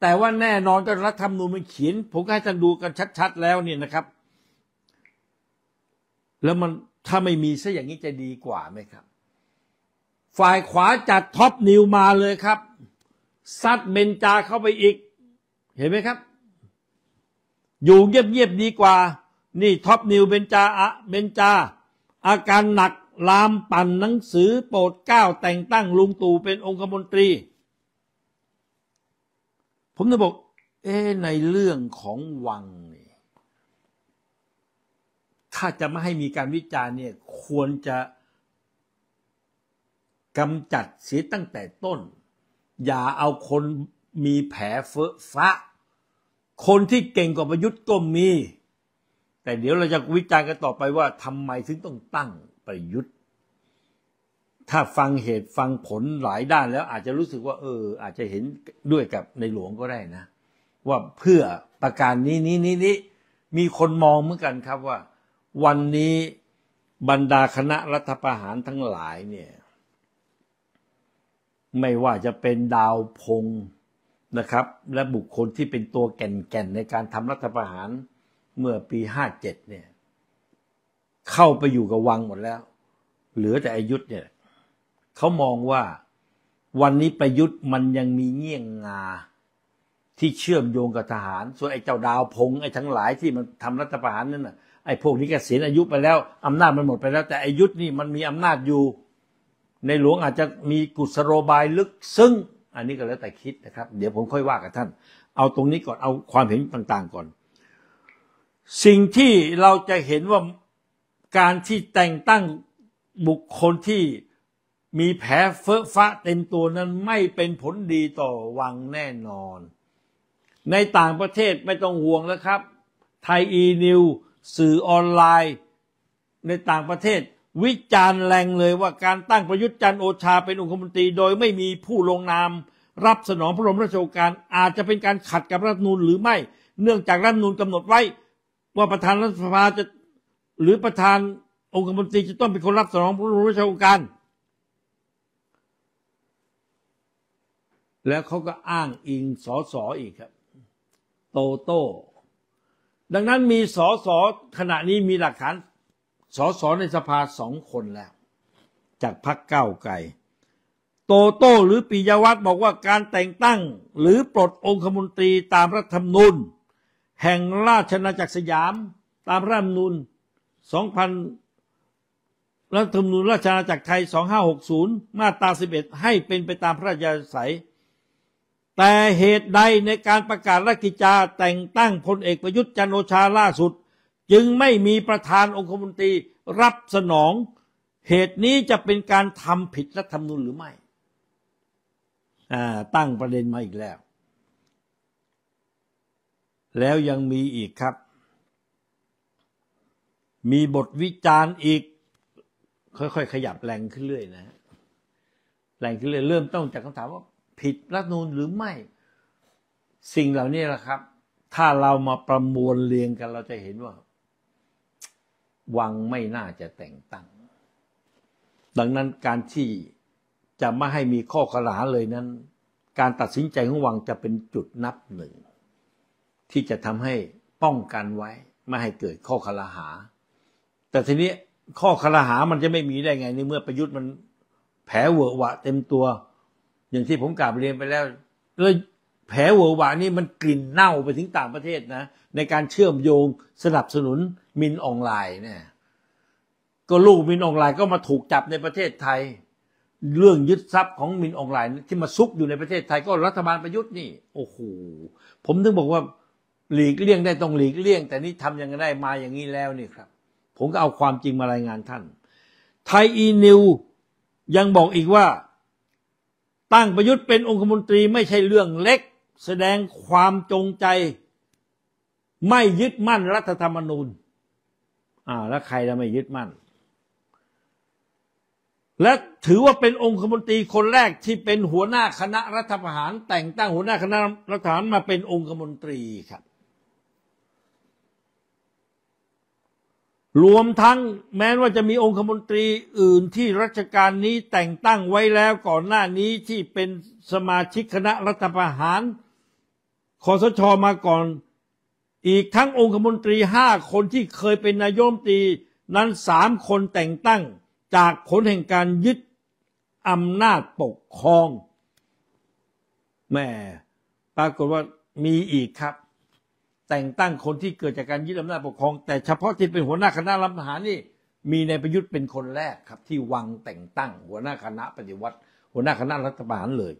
แต่ว่าแน่นอนก็รัฐธรรมนูญมันเขียนผมให้ท่านดูกันชัดๆ แล้วเนี่ยนะครับแล้วมันถ้าไม่มีซะอย่างนี้จะดีกว่าไหมครับ ฝ่ายขวาจัดท็อปนิวมาเลยครับซัดเมนจาเข้าไปอีก เห็นไหมครับ อยู่เงียบๆดีกว่า นี่ท็อปนิวเบนจาอะเบนจา อาการหนักลามปั่นหนังสือ โปรดเก้าแต่งตั้งลุงตู่เป็นองคมนตรี ผมจะบอกเอในเรื่องของวังนี่ถ้าจะไม่ให้มีการวิจารณ์เนี่ยควรจะกำจัดเสียตั้งแต่ต้น อย่าเอาคนมีแผลเฟ้อฟ้าคนที่เก่งกว่าประยุทธ์ก็มี แต่เดี๋ยวเราจะวิจารณ์กันต่อไปว่าทำไมถึงต้องตั้งประยุทธ์ ถ้าฟังเหตุฟังผลหลายด้านแล้วอาจจะรู้สึกว่า เอออาจจะเห็นด้วยกับในหลวงก็ได้นะ ว่าเพื่อประการนี้นี้นี้นี้มีคนมองเหมือนกันครับว่าวันนี้บรรดาคณะรัฐประหารทั้งหลายเนี่ยไม่ว่าจะเป็นดาวพงนะครับ และบุคคลที่เป็นตัวแก่นแก่นในการทำรัฐประหารเมื่อปีห้าเจ็ดเนี่ย เข้าไปอยู่กับวังหมดแล้ว เหลือแต่อายุทธเนี่ยเขามองว่าวันนี้ประยุทธ์มันยังมีเงี่ยงงาที่เชื่อมโยงกับทหาร ส่วนไอ้เจ้าดาวพงไอ้ทั้งหลายที่มันทำรัฐประหารนั่นน่ะไอ้พวกนี้เกษียณอายุไปแล้วอำนาจมันหมดไปแล้ว แต่อายุนี่มันมีอำนาจอยู่ ในหลวงอาจจะมีกุศโลบายลึกซึ้งอันนี้ก็แล้วแต่คิดนะครับ เดี๋ยวผมค่อยว่ากับท่านเอาตรงนี้ก่อนเอาความเห็นต่างๆก่อน สิ่งที่เราจะเห็นว่าการที่แต่งตั้งบุคคลที่มีแผลเฟ้อฟ้าเต็มตัวนั้นไม่เป็นผลดีต่อวังแน่นอน ในต่างประเทศไม่ต้องห่วงแล้วครับ ไทยอีนิวสื่อออนไลน์ในต่างประเทศ วิจารณ์แรงเลยว่าการตั้งประยุทธ์จันโอชาเป็นองคมนตรีโดยไม่มีผู้ลงนาม รับสนองพระบรมราชโองการ อาจจะเป็นการขัดกับรัฐนูลหรือไม่เนื่องจากรัฐนูลกำหนดไว้ว่าประธานรัฐสภาจะหรือประธานองคมนตรีจะต้องเป็นคนรับสนองพระบรมราชโองการแล้วเขาก็อ้างอิงสอสออีกครับ โตโต้ดังนั้นมีสอสอขณะนี้มีหลักฐานสอสอในสภาสองคนแล้ว จากพักเก้าไกลโตโต้หรือปิยวัตรบอกว่าการแต่งตั้งหรือปลดองคมนตรีตามรัฐธรรมนูญ แห่งราชนาจักรสยาม ตามรัฐธรรมนูญ2000รัฐธรรมนูญราชนาาจักรไทย 2560 มาตรา11 ให้เป็นไปตามพระราชบัญญัติแต่เหตุใดในการประกาศรักิจาแต่งตั้งพลเอกประยุทธ์จันโอชาล่าสุดจึงไม่มีประธานองคมนตรีรับสนอง เหตุนี้จะเป็นการทำผิดรัฐธรรมนูญหรือไม่ตั้งประเด็นมาอีกแล้ว แล้วยังมีอีกครับ มีบทวิจารณ์อีกค่อยๆ ขยับแรงขึ้นเรื่อยนะแรงขึ้นเรื่อยเริ่มต้องจากคำถามว่าผิดรัฐนูลหรือไม่สิ่งเหล่านี้แหละครับ ถ้าเรามาประมวลเรียงกันเราจะเห็นว่าวังไม่น่าจะแต่งตั้งดังนั้นการที่จะไม่ให้มีข้อขรหลาเลยนั้น การตัดสินใจของวังจะเป็นจุดนับหนึ่งที่จะทำให้ป้องกันไว้ ไม่ให้เกิดข้อขราหาแต่ทีนี้ข้อขลาหามันจะไม่มีได้ไงในเมื่อประยุทธ์มันแผลเวอะวะเต็มตัวอย่างที่ผมกล่าวเรียนไปแล้วแล้วแผลเวอร์วานี่มันกลิ่นเน่าไปถึงต่างประเทศนะในการเชื่อมโยงสนับสนุนมินออนไลน์เนี่ยก็ลูกมินออนไลน์ก็มาถูกจับในประเทศไทย เรื่องยึดทรัพย์ของมินออนไลน์ที่มาซุกอยู่ในประเทศไทยก็รัฐบาลประยุทธ์นี่โอ้โหผมถึงบอกว่าหลีกเลี่ยงได้ต้องหลีกเลี่ยง แต่นี่ทำยังไงได้มาอย่างนี้แล้วนี่ครับ ผมก็เอาความจริงมารายงานท่านไทยอีนิวยังบอกอีกว่าตั้งประยุทธ์เป็นองคมนตรีไม่ใช่เรื่องเล็ก แสดงความจงใจ ไม่ยึดมั่นรัฐธรรมนูญอ่าแล้วใครจะไม่ยึดมั่น และถือว่าเป็นองคมนตรีคนแรกที่เป็นหัวหน้าคณะรัฐประหาร แต่งตั้งหัวหน้าคณะรัฐประหารมาเป็นองคมนตรีครับรวมทั้งแม้ว่าจะมีองคมนตรีอื่นที่รัชการนี้แต่งตั้งไว้แล้วก่อนหน้านี้ที่เป็นสมาชิกคณะรัฐประหารคอสชอมาก่อน อีกทั้งองคมนตรีห้าคนที่เคยเป็นนายมตรีนั้นสามคนแต่งตั้งจากผลแห่งการยึดอำนาจปกครองแม่ปรากฏว่ามีอีกครับแต่งตั้งคนที่เกิดจากการยึดอำนาจปกครอง แต่เฉพาะที่เป็นหัวหน้าคณะรัฐประหารนี่มีนายประยุทธ์เป็นคนแรกครับที่วางแต่งตั้งหัวหน้าคณะปฏิวัติ หัวหน้าคณะรัฐประหารเลย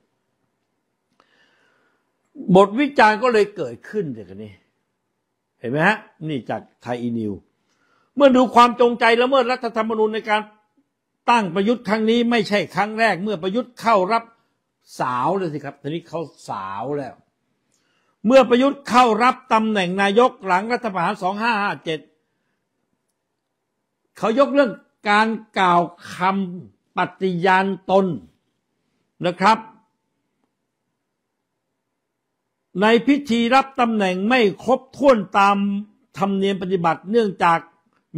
บทวิจารณ์ก็เลยเกิดขึ้นเลยคนนี้เห็นไหมฮะนี่จากไทยอีนิว เมื่อดูความจงใจละเมิดรัฐธรรมนูญในการ ตั้งประยุทธ์ครั้งนี้ไม่ใช่ครั้งแรก เมื่อประยุทธ์เข้ารับสาวเลยสิครับทีนี้เขาสาวแล้วเมื่อประยุทธ์เข้ารับตำแหน่งนายกหลังรัฐประหาร 2557 เขายกเรื่องการกล่าวคำปฏิญาณตนนะครับ ในพิธีรับตำแหน่งไม่ครบถ้วนตามธรรมเนียมปฏิบัติเนื่องจาก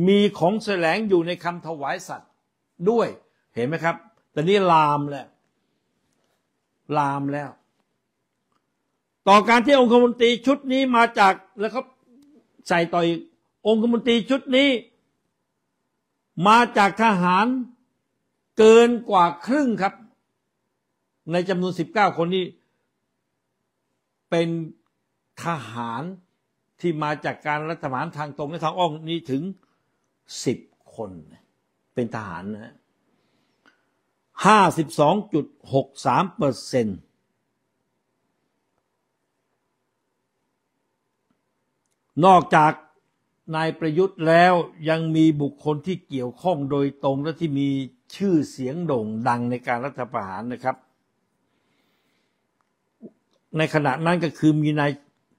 มีของแสลงอยู่ในคำถวายสัตว์ด้วยเห็นไหมครับ แต่นี่ลามแล้ว ลามแล้วต่อการที่องคมนตรีชุดนี้มาจากแล้วเขาใส่ต่ออองคมนตรีชุดนี้มาจากทหารเกินกว่าครึ่งครับ ในจำนวน 19 คนนี้ เป็นทหารที่มาจากการรัฐบาลทางตรงและทางอ้อมนี้ถึง 10 คนเป็นทหารนะห้าสิบสองจุดหกสามเปอร์เซ็นต์นอกจากนายประยุทธ์แล้วยังมีบุคคลที่เกี่ยวข้องโดยตรง และที่มีชื่อเสียงโด่งดังในการรัฐประหารนะครับ ในขณะนั้นก็คือมีนาย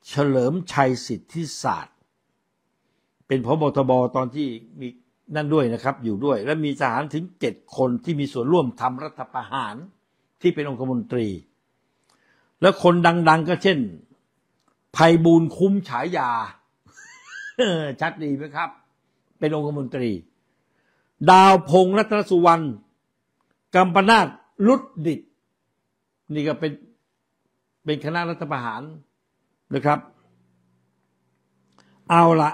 เฉลิมชัยสิทธิศาสตร์ เป็นพบทบตอนที่มี นั่นด้วยนะครับ อยู่ด้วย และมีทหารถึงเจ็ดคนที่มีส่วนร่วมทำรัฐประหารที่เป็นองคมนตรี และคนดังๆ ก็เช่นภัยบูลคุ้มฉายาชัดดีไหมครับ เป็นองคมนตรี ดาวพงรัตนสุวรรณกัมปนาตลุดดิตนี่ก็เป็น เป็นคณะรัฐประหารนะครับ เอาละ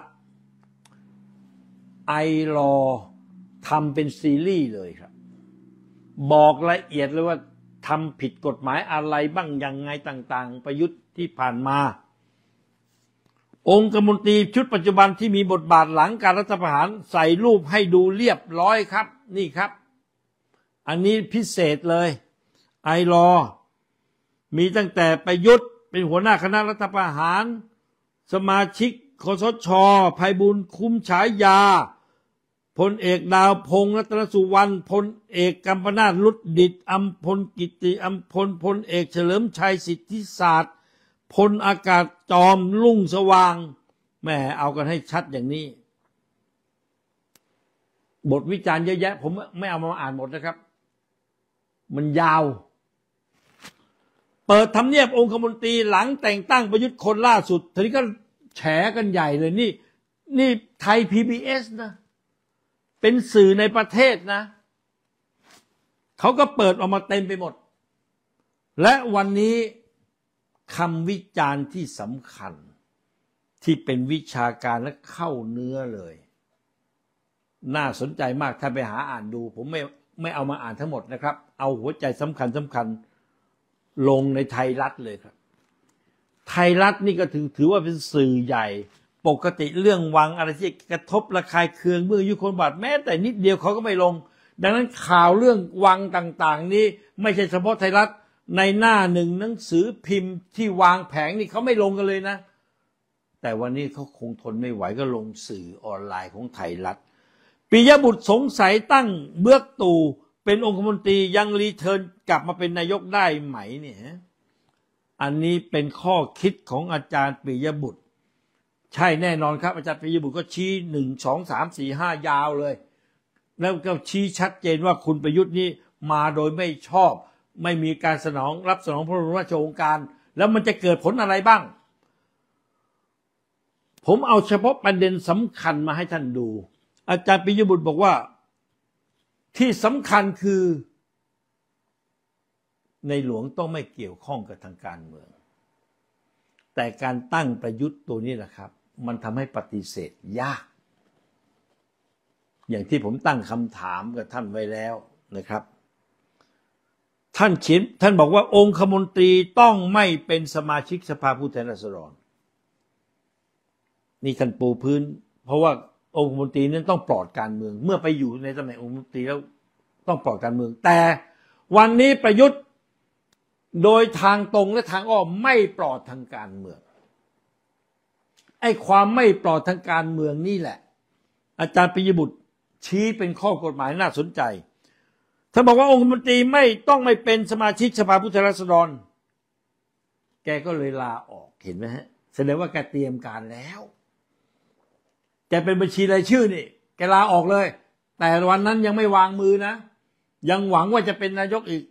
ไอรอทำเป็นซีรีส์เลยครับ บอกละเอียดเลยว่าทำผิดกฎหมายอะไรบ้าง ยังไงต่าง ๆ ประยุทธ์ที่ผ่านมาองค์กมนตรีชุดปัจจุบันที่มีบทบาทหลังการรัฐประหารใส่รูปให้ดูเรียบร้อยครับ นี่ครับ อันนี้พิเศษเลย ไอรอมีตั้งแต่ประยุทธ์เป็นหัวหน้าคณะรัฐประหาร สมาชิกคสชภัยบุญคุ้มฉายาพลเอกดาวพงษ์รัตนสุวรรณพลเอกกัมปนาตลุดดิตอัมพลกิติอัมพลพลเอกเฉลิมชัยสิทธิศาสตร์พลอากาศจอมลุ่งสว่าง แม่เอากันให้ชัดอย่างนี้ บทวิจารณ์เยอะแยะผมไม่เอามาอ่านหมดนะครับ มันยาว เปิดทำเนียบองคมนตรีหลังแต่งตั้งประยุทธ์คนล่าสุดทีนี้ก็แฉกันใหญ่เลยนี่ นี่ไทย PBS นะ เป็นสื่อในประเทศนะเขาก็เปิดออกมาเต็มไปหมด และวันนี้คำวิจารณ์ที่สำคัญที่เป็นวิชาการและเข้าเนื้อเลย น่าสนใจมาก ถ้าไปหาอ่านดู ผมไม่ไม่เอามาอ่านทั้งหมดนะครับ เอาหัวใจสำคัญสำคัญลงในไทยรัฐเลยครับ ไทยรัฐนี่ก็ถือถือว่าเป็นสื่อใหญ่ ปกติเรื่องวังอะไรที่กระทบระคายเคือง เมื่อยุคนบาดแม้แต่นิดเดียวเขาก็ไม่ลง ดังนั้นข่าวเรื่องวังต่างๆ นี้ ไม่ใช่เฉพาะไทยรัฐในหน้าหนึ่งหนังสือพิมพ์ที่วางแผงนี่เขาไม่ลงกันเลยนะ แต่วันนี้เขาคงทนไม่ไหวก็ลงสื่อออนไลน์ของไทยรัฐปิยบุตรสงสัยตั้งเบื้อกตูเป็นองคมนตรียังรีเทิร์นกลับมาเป็นนายกได้ไหมเนี่ยอันนี้เป็นข้อคิดของอาจารย์ปิยบุตร ใช่แน่นอนครับอาจารย์ปิยบุตรก็ชี้หนึ่งสองสามสี่ห้ายาวเลย แล้วก็ชี้ชัดเจนว่าคุณประยุทธ์นี้มาโดยไม่ชอบไม่มีการสนองรับสนองพระบรมราชโองการ แล้วมันจะเกิดผลอะไรบ้าง ผมเอาเฉพาะประเด็นสำคัญมาให้ท่านดู อาจารย์ปิยบุตรบอกว่าที่สำคัญคือ ในหลวงต้องไม่เกี่ยวข้องกับทางการเมือง แต่การตั้งประยุทธ์ตัวนี้นะครับ มันทำให้ปฏิเสธยาก อย่างที่ผมตั้งคำถามกับท่านไว้แล้วนะครับท่านเขียนท่านบอกว่าองคมนตรีต้องไม่เป็นสมาชิกสภาผู้แทนราษฎรนี่ท่านปูพื้น เพราะว่าองคมนตรีนั้นต้องปลอดการเมือง เมื่อไปอยู่ในตำแหน่งองคมนตรีแล้วต้องปลอดการเมือง แต่วันนี้ประยุทธ์โดยทางตรงและทางอ้อมไม่ปลอดทางการเมืองไอ้ความไม่ปลอดทางการเมืองนี่แหละ อาจารย์ปิยบุตรชี้เป็นข้อกฎหมายน่าสนใจถ้าบอกว่าองคมนตรีไม่ต้องไม่เป็นสมาชิกสภาผู้แทนราษฎร แกก็เลยลาออกเห็นไหมฮะแสดงว่าแกเตรียมการแล้วแกเป็นบัญชีรายชื่อนี่แกลาออกเลยแต่วันนั้นยังไม่วางมือนะ ยังหวังว่าจะเป็นนายกอีก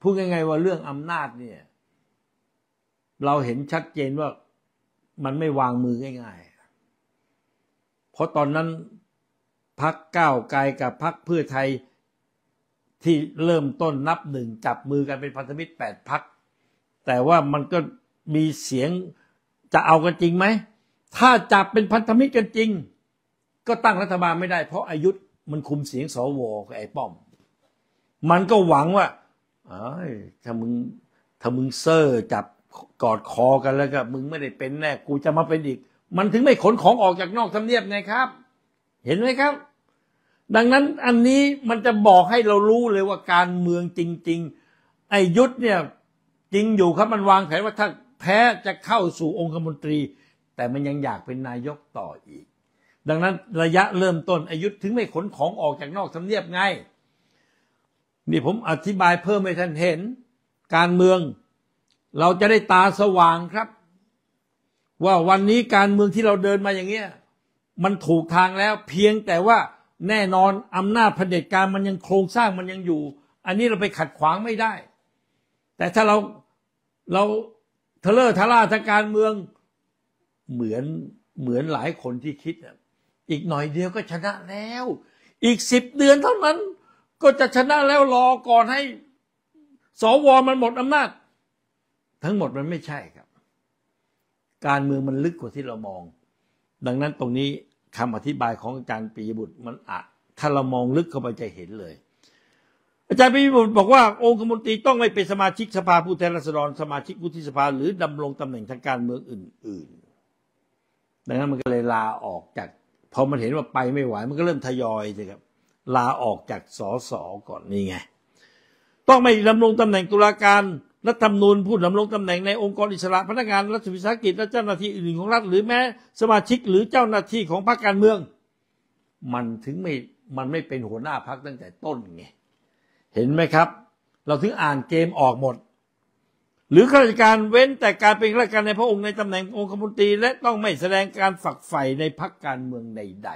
พูดยังไงว่าเรื่องอำนาจเนี่ยเราเห็นชัดเจนว่ามันไม่วางมือง่าย ๆ เพราะตอนนั้นพักก้าวไกลกับพักเพื่อไทยที่เริ่มต้นนับหนึ่งจับมือกันเป็นพันธมิตรแปดพัก แต่ว่ามันก็มีเสียงจะเอากันจริงไหม ถ้าจับเป็นพันธมิตรกันจริงก็ตั้งรัฐบาลไม่ได้เพราะอายุมันคุมเสียงสวไอ้ป้อม มันก็หวังว่าอถ้ามึงถ้ามึงเซอร์จับกอดคอกันแล้วก็ มึงไม่ได้เป็นแน่ กูจะมาเป็นอีก มันถึงไม่ขนของออกจากนอกทำเนียบไงครับ เห็นไหมครับดังนั้นอันนี้มันจะบอกให้เรารู้เลยว่าการเมืองจริงๆ ไอ้ยุทธเนี่ยจริงอยู่ครับมันวางแผนว่าถ้าแพ้จะเข้าสู่องคมนตรี แต่มันยังอยากเป็น นายกต่ออีก ดังนั้นระยะเริ่มต้นอายุถึงไม่ขนของออกจากนอกทำเนียบไงนี่ผมอธิบายเพิ่มให้ท่านเห็น การเมืองเราจะได้ตาสว่างครับ ว่าวันนี้การเมืองที่เราเดินมาอย่างเงี้ยมันถูกทางแล้วเพียงแต่ว่าแน่นอน อำนาจเผด็จการมันยังโครงสร้างมันยังอยู่ อันนี้เราไปขัดขวางไม่ได้ แต่ถ้าเราเราทะเลร์ทะล่าทางการเมืองเหมือนเหมือนหลายคนที่คิด อีกหน่อยเดียวก็ชนะแล้ว อีกสิบเดือนเท่านั้น ก็จะชนะแล้วรอก่อนให้ สวมันหมดอำนาจทั้งหมดมันไม่ใช่ครับ การเมืองมันลึกกว่าที่เรามอง ดังนั้นตรงนี้คำอธิบายของอาจารย์ปีบุตรมันอะถ้าเรามองลึกเข้าไปจะเห็นเลย อาจารย์ปีบุตรบอกว่า องคมนตรีต้องไม่เป็นสมาชิกสภาผู้แทนราษฎรสมาชิกวุฒิสภา หรือดำรงตำแหน่งทางการเมืองอื่น ๆ ดังนั้นมันก็เลยลาออกจากพอมันเห็นว่าไปไม่ไหวมันก็เริ่มทยอยสิครับลาออกจากสสก่อนนี่ไงต้องไม่ดำรงตำแหน่งตุลาการรัฐธรรมนูญผู้ดำรงตำแหน่งในองค์กรอิสระพนักงานรัฐวิสาหกิจและเจ้าหน้าที่อื่นของรัฐหรือแม้สมาชิกหรือเจ้าหน้าที่ของพรรคการเมืองมันถึงไม่มันไม่เป็นหัวหน้าพรรคตั้งแต่ต้นไงเห็นไหมครับ เราถึงอ่านเกมออกหมด หรือข้าราชการเว้นแต่การเป็นข้าราชการในพระองค์ในตำแหน่งองคมนตรีและต้องไม่แสดงการฝักใฝ่ในพรรคการเมืองใด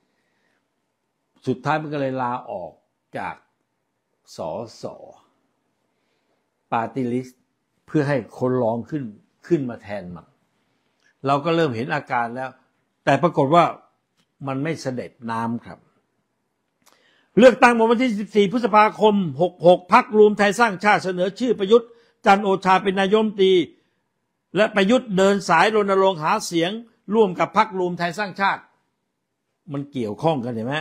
ๆสุดท้ายมันก็เลยลาออกจากสอสอปาร์ตี้ลิสต์เพื่อให้คนรองขึ้นขึ้นมาแทนมันเราก็เริ่มเห็นอาการแล้ว แต่ปรากฏว่ามันไม่เสด็จน้ำครับ เลือกตั้งวันที่ 14พฤษภาคม 66พักรวมไทยสร้างชาติเสนอชื่อ ประยุทธ์จันโอชาเป็นนายมตี และประยุทธ์เดินสายรณรงค์หาเสียงร่วมกับพักรวมไทยสร้างชาติ มันเกี่ยวข้องกันเห็นไหม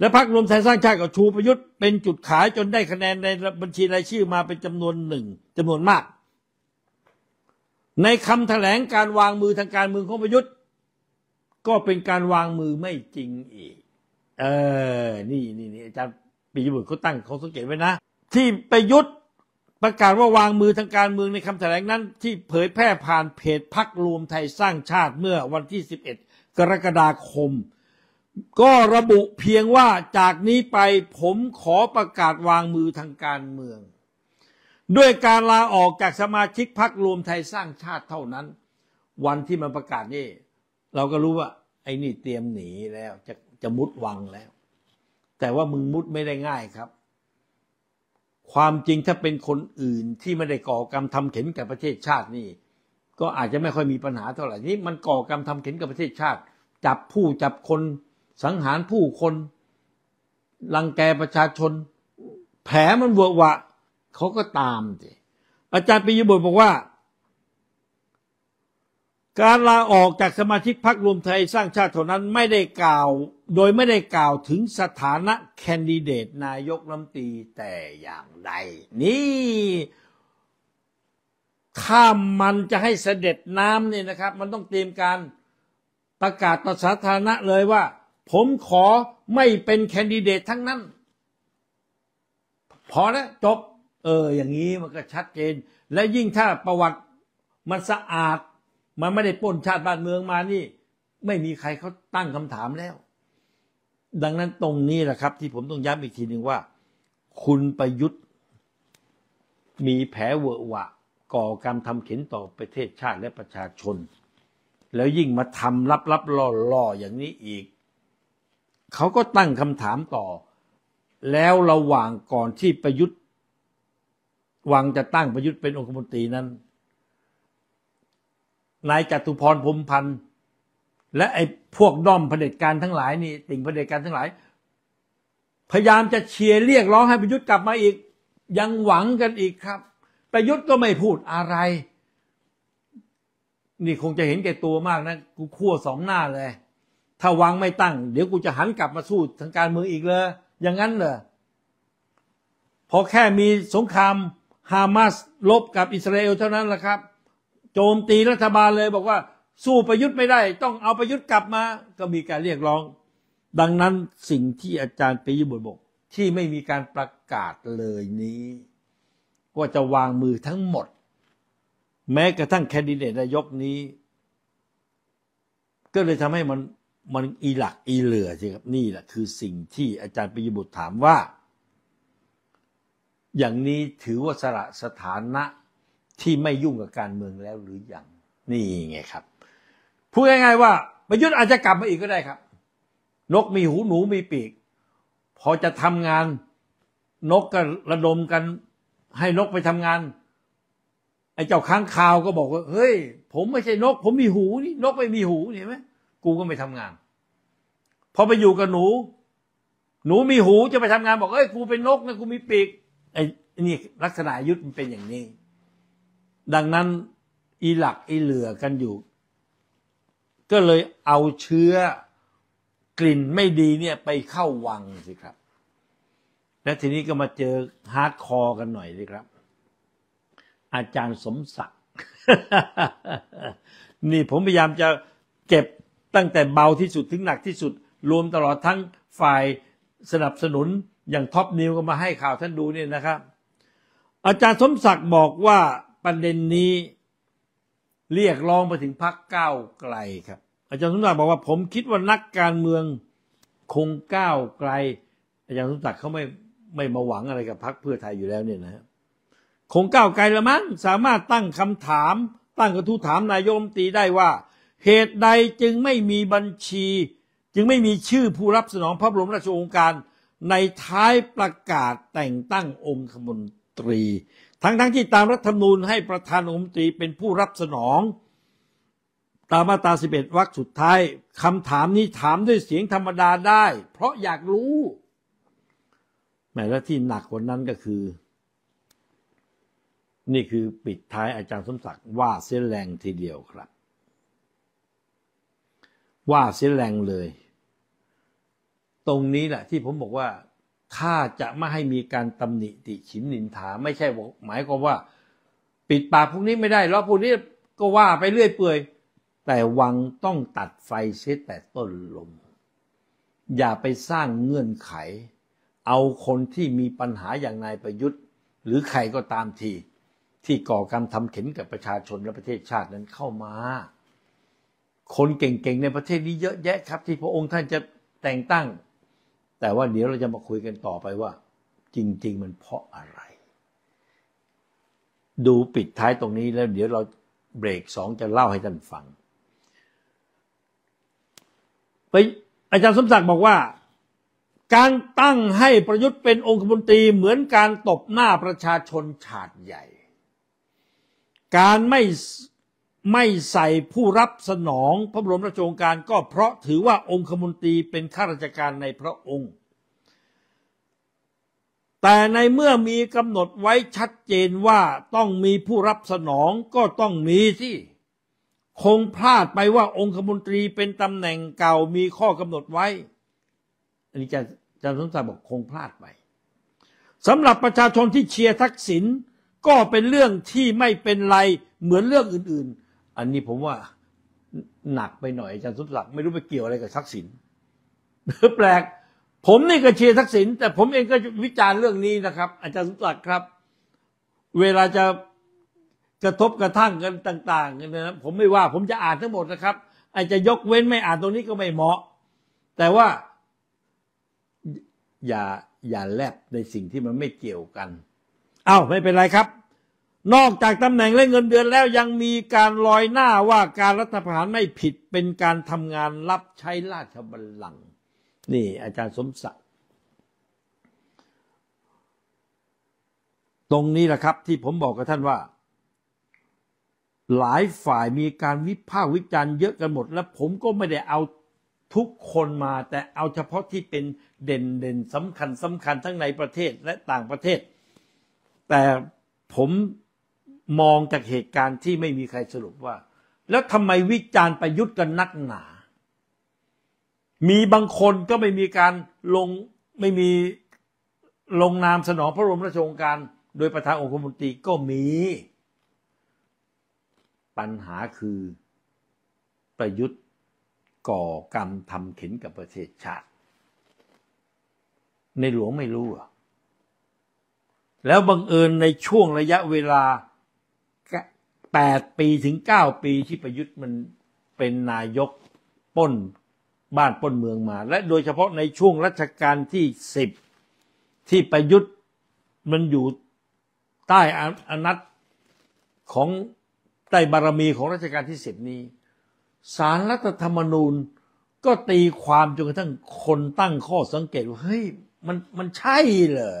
และพรรครวมไทยสร้างชาติกับชูประยุทธ์เป็น จุดขายจนได้คะแนนในบัญชีรายชื่อมาเป็นจำนวนหนึ่งจำนวนมาก ในคำแถลงการวางมือทางการเมืองของประยุทธ์ ก็เป็นการวางมือไม่จริงอีกเออนี่นี่นี่อาจารย์ปิยบุตรเขาตั้งเขาสังเกตไว้นะ ที่ประยุทธ์ประกาศว่าวางมือทางการเมือง ในคำแถลงนั้นที่เผยแพร่ผ่านเพจพักรวมไทยสร้างชาติเมื่อวันที่11กรกฎาคมก็ระบุเพียงว่าจากนี้ไปผมขอประกาศวางมือทางการเมือง ด้วยการลาออกจากสมาชิกพักรวมไทยสร้างชาติเท่านั้น วันที่มันประกาศนี่ เราก็รู้ว่าไอ้นี่เตรียมหนีแล้วจะจะมุดวังแล้ว แต่ว่ามึงมุดไม่ได้ง่ายครับ ความจริงถ้าเป็นคนอื่นที่ไม่ได้ก่อกรรมทำเข็นกับประเทศชาตินี่ ก็อาจจะไม่ค่อยมีปัญหาเท่าไหร่นี่มันก่อกรรมทำเข็นกับประเทศชาติ จับผู้จับคนสังหารผู้คนรังแกประชาชน แผลมันเวอะวะ เขาก็ตามสิอาจารย์ปิยบุตรบอกว่า การลาออกจากสมาชิกพรรครวมไทยสร้างชาติเท่านั้น ไม่ได้กล่าว โดยไม่ได้กล่าวถึงสถานะแคนดิเดตนายกรัฐมนตรีแต่อย่างใด นี่ถ้ามันจะให้เสด็จน้ำเนี่ยนะครับ มันต้องเตรียมการประกาศต่อสาธารณะเลยว่าผมขอไม่เป็นแคนดิเดตทั้งนั้น พอแล้วจบ เออ อย่างนี้มันก็ชัดเจน และยิ่งถ้าประวัติมันสะอาด มันไม่ได้ป้นชาติบ้านเมืองมานี่ ไม่มีใครเขาตั้งคำถามแล้ว ดังนั้นตรงนี้แหละครับ ที่ผมต้องย้ำอีกทีหนึ่งว่า คุณประยุทธ์ มีแผลเวอะหวะ ก่อการทำเข็นต่อประเทศชาติและประชาชน แล้วยิ่งมาทำลับๆล่อๆอย่างนี้อีกเขาก็ตั้งคำถามต่อ แล้วระหว่างก่อนที่ประยุทธ์วังจะตั้งประยุทธ์เป็นองคมนตรีนั้นนายจตุพรพรมพันธ์และไอ้พวกด้อมเผด็จการทั้งหลาย นี่ติ่งเผด็จการทั้งหลาย พยายามจะเชียร์เรียกร้องให้ประยุทธ์กลับมาอีก ยังหวังกันอีกครับ ประยุทธ์ก็ไม่พูดอะไร นี่คงจะเห็นแก่ตัวมากนะกูขั้วสองหน้าเลยถ้าวางไม่ตั้ง เดี๋ยวกูจะหันกลับมาสู้ทางการเมืองอีกเลยอย่างนั้นเหรอพอแค่มีสงครามฮามาสลบกับอิสราเอลเท่านั้นแหละครับ โจมตีรัฐบาลเลยบอกว่า สู้ประยุทธ์ไม่ได้ ต้องเอาประยุทธ์กลับมา ก็มีการเรียกร้อง ดังนั้นสิ่งที่อาจารย์ปียบุตรบอกที่ไม่มีการประกาศเลยนี้ ก็จะวางมือทั้งหมด แม้กระทั่งแคนดิเดตนายกนี้ ก็เลยทำให้มันมันอีหลักอีเหลือใช่ครับ นี่แหละคือสิ่งที่อาจารย์ปิยบุตรถามว่า อย่างนี้ถือว่าสระสถานะที่ไม่ยุ่งกับการเมืองแล้วหรือยัง นี่ไงครับ พูดง่ายๆว่าประยุทธ์อาจจะกลับมาอีกก็ได้ครับ นกมีหูหนูมีปีก พอจะทำงานนกก็ระดมกัน ให้นกไปทำงานไอ้เจ้าค้างคาวก็บอกว่าเฮ้ย ผมไม่ใช่นก ผมมีหูนี่นกไม่มีหูเห็นไหมกูก็ไม่ทำงาน พอไปอยู่กับหนู หนูมีหูจะไปทำงานบอกเอ้ยกูเป็นนกนะกูมีปีกไอ้นี่ลักษณะยุทธมันเป็นอย่างนี้ ดังนั้น อีหลัก อีเหลือกันอยู่ ก็เลยเอาเชื้อกลิ่นไม่ดีเนี่ยไปเข้าวังสิครับ และทีนี้ก็มาเจอฮาร์ดคอร์กันหน่อยสิครับ อาจารย์สมศักดิ์นี่ผมพยายามจะเก็บตั้งแต่เบาที่สุดถึงหนักที่สุดรวมตลอดทั้งฝ่ายสนับสนุนอย่างท็อปนิวก็มาให้ข่าวท่านดูเนี่ยนะครับ อาจารย์สมศักดิ์บอกว่าประเด็นนี้เรียกร้องไปถึงพรรคก้าวไกลครับอาจารย์สมศักดิ์บอกว่าผมคิดว่านักการเมืองคงก้าวไกลอาจารย์สมศักดิ์เขาไม่ไม่มาหวังอะไรกับพรรคเพื่อไทยอยู่แล้วเนี่ยนะคงก้าวไกลละมั้งสามารถตั้งคำถาม ตั้งกระทู้ถามนายโยมตีได้ว่าเหตุใดจึงไม่มีบัญชี จึงไม่มีชื่อผู้รับสนองพระบรมราชโองการในท้ายประกาศแต่งตั้งองคมนตรี ทั้งๆทที่ตามรัฐธรรมนูญให้ประธานองคมนตรีเป็นผู้รับสนอง ตามมาตรา11วรรคสุดท้าย คำถามนี้ถามด้วยเสียงธรรมดาได้ เพราะอยากรู้ แม้และที่หนักกว่านั้นก็คือ นี่คือปิดท้ายอาจารย์สมศักดิ์ว่าเส้นแรงทีเดียวครับว่าเสียแรงเลย ตรงนี้แหละที่ผมบอกว่า ถ้าจะไม่ให้มีการตำหนิติฉินนินถาไม่ใช่ หมายความว่า ปิดปากพวกนี้ไม่ได้แล้วพวกนี้ก็ว่าไปเรื่อยเปื่อยแต่วังต้องตัดไฟเสียแต่ต้นลมอย่าไปสร้างเงื่อนไข เอาคนที่มีปัญหาอย่างนายประยุทธ์หรือใครก็ตามทีที่ก่อกรรมทำเข็นกับประชาชนและประเทศชาตินั้นเข้ามาคนเก่งๆ ในประเทศนี้เยอะแยะครับที่พระองค์ท่านจะแต่งตั้ง แต่ว่าเดี๋ยวเราจะมาคุยกันต่อไปว่าจริงๆ มันเพราะอะไร ดูปิดท้ายตรงนี้แล้วเดี๋ยวเราเบรกสอง จะเล่าให้ท่านฟังไปอาจารย์สมศักดิ์บอกว่าการตั้งให้ประยุทธ์เป็นองคมนตรีเหมือนการตบหน้าประชาชนฉาดใหญ่ การไม่ไม่ใส่ผู้รับสนองพระบรมราชโองการ ก็เพราะถือว่าองคมนตรีเป็นข้าราชการในพระองค์ แต่ในเมื่อมีกำหนดไว้ชัดเจนว่าต้องมีผู้รับสนองก็ต้องมีที่คงพลาดไปว่าองคมนตรีเป็นตำแหน่งเก่า มีข้อกำหนดไว้อันนี้จอาจารย์สมศักดิ์บอกคงพลาดไปสำหรับประชาชนที่เชียร์ทักษิณก็เป็นเรื่องที่ไม่เป็นไรเหมือนเรื่องอื่น ๆอันนี้ผมว่าหนักไปหน่อยอาจารย์สหลัก ไม่รู้ไปเกี่ยวอะไรกับทักษิณแปลก ผมนี่ก็เชียร์ทักษิณแต่ผมเองก็วิจารณ์เรื่องนี้นะครับ อาจารย์สหลักครับ เวลาจะกระทบกระทั่งกันต่างๆกันนะผมไม่ว่า ผมจะอ่านทั้งหมดนะครับ อาจจะยกเว้นไม่อ่านตรงนี้ก็ไม่เหมาะ แต่ว่าอย่าอย่าแลบในสิ่งที่มันไม่เกี่ยวกันอา้าวไม่เป็นไรครับนอกจากตำแหน่งและเงินเดือนแล้วยังมีการลอยหน้าว่าการรัฐประหารไม่ผิดเป็นการทำงานรับใช้ราชบัลลังก์นี่อาจารย์สมศักดิ์ตรงนี้แหละครับที่ผมบอกกับท่านว่า หลายฝ่ายมีการวิพากษ์วิจารณ์เยอะกันหมดและผมก็ไม่ได้เอาทุกคนมาแต่เอาเฉพาะที่เป็นเด่นเด่นสำคัญสำคัญทั้งในประเทศและต่างประเทศ แต่ผมมองจากเหตุการณ์ที่ไม่มีใครสรุปว่า แล้วทำไมวิจารณ์ประยุทธ์กันนักหนา มีบางคนก็ไม่มีการ ลง ไม่มีลงนามสนองพระบรมราชโองการ โดยประธานองคมนตรีก็มี ปัญหาคือประยุทธ์ก่อกรรมทำเข็นกับประเทศชาติ ในหลวงไม่รู้อ่ะแล้วบังเอิญในช่วงระยะเวลาแปดปีถึงเก้าปีที่ประยุทธ์มันเป็นนายกป้นบ้านป้นเมืองมา และโดยเฉพาะในช่วง รัชกาลที่สิบที่ประยุทธ์มันอยู่ใต้ อานัตของใต้บารมีของ รัชกาลที่สิบนี้สารรัฐธรรมนูญก็ตีความจนกระทั่งคนตั้งข้อสังเกตว่าเฮ้ย มันมันใช่ เหรอ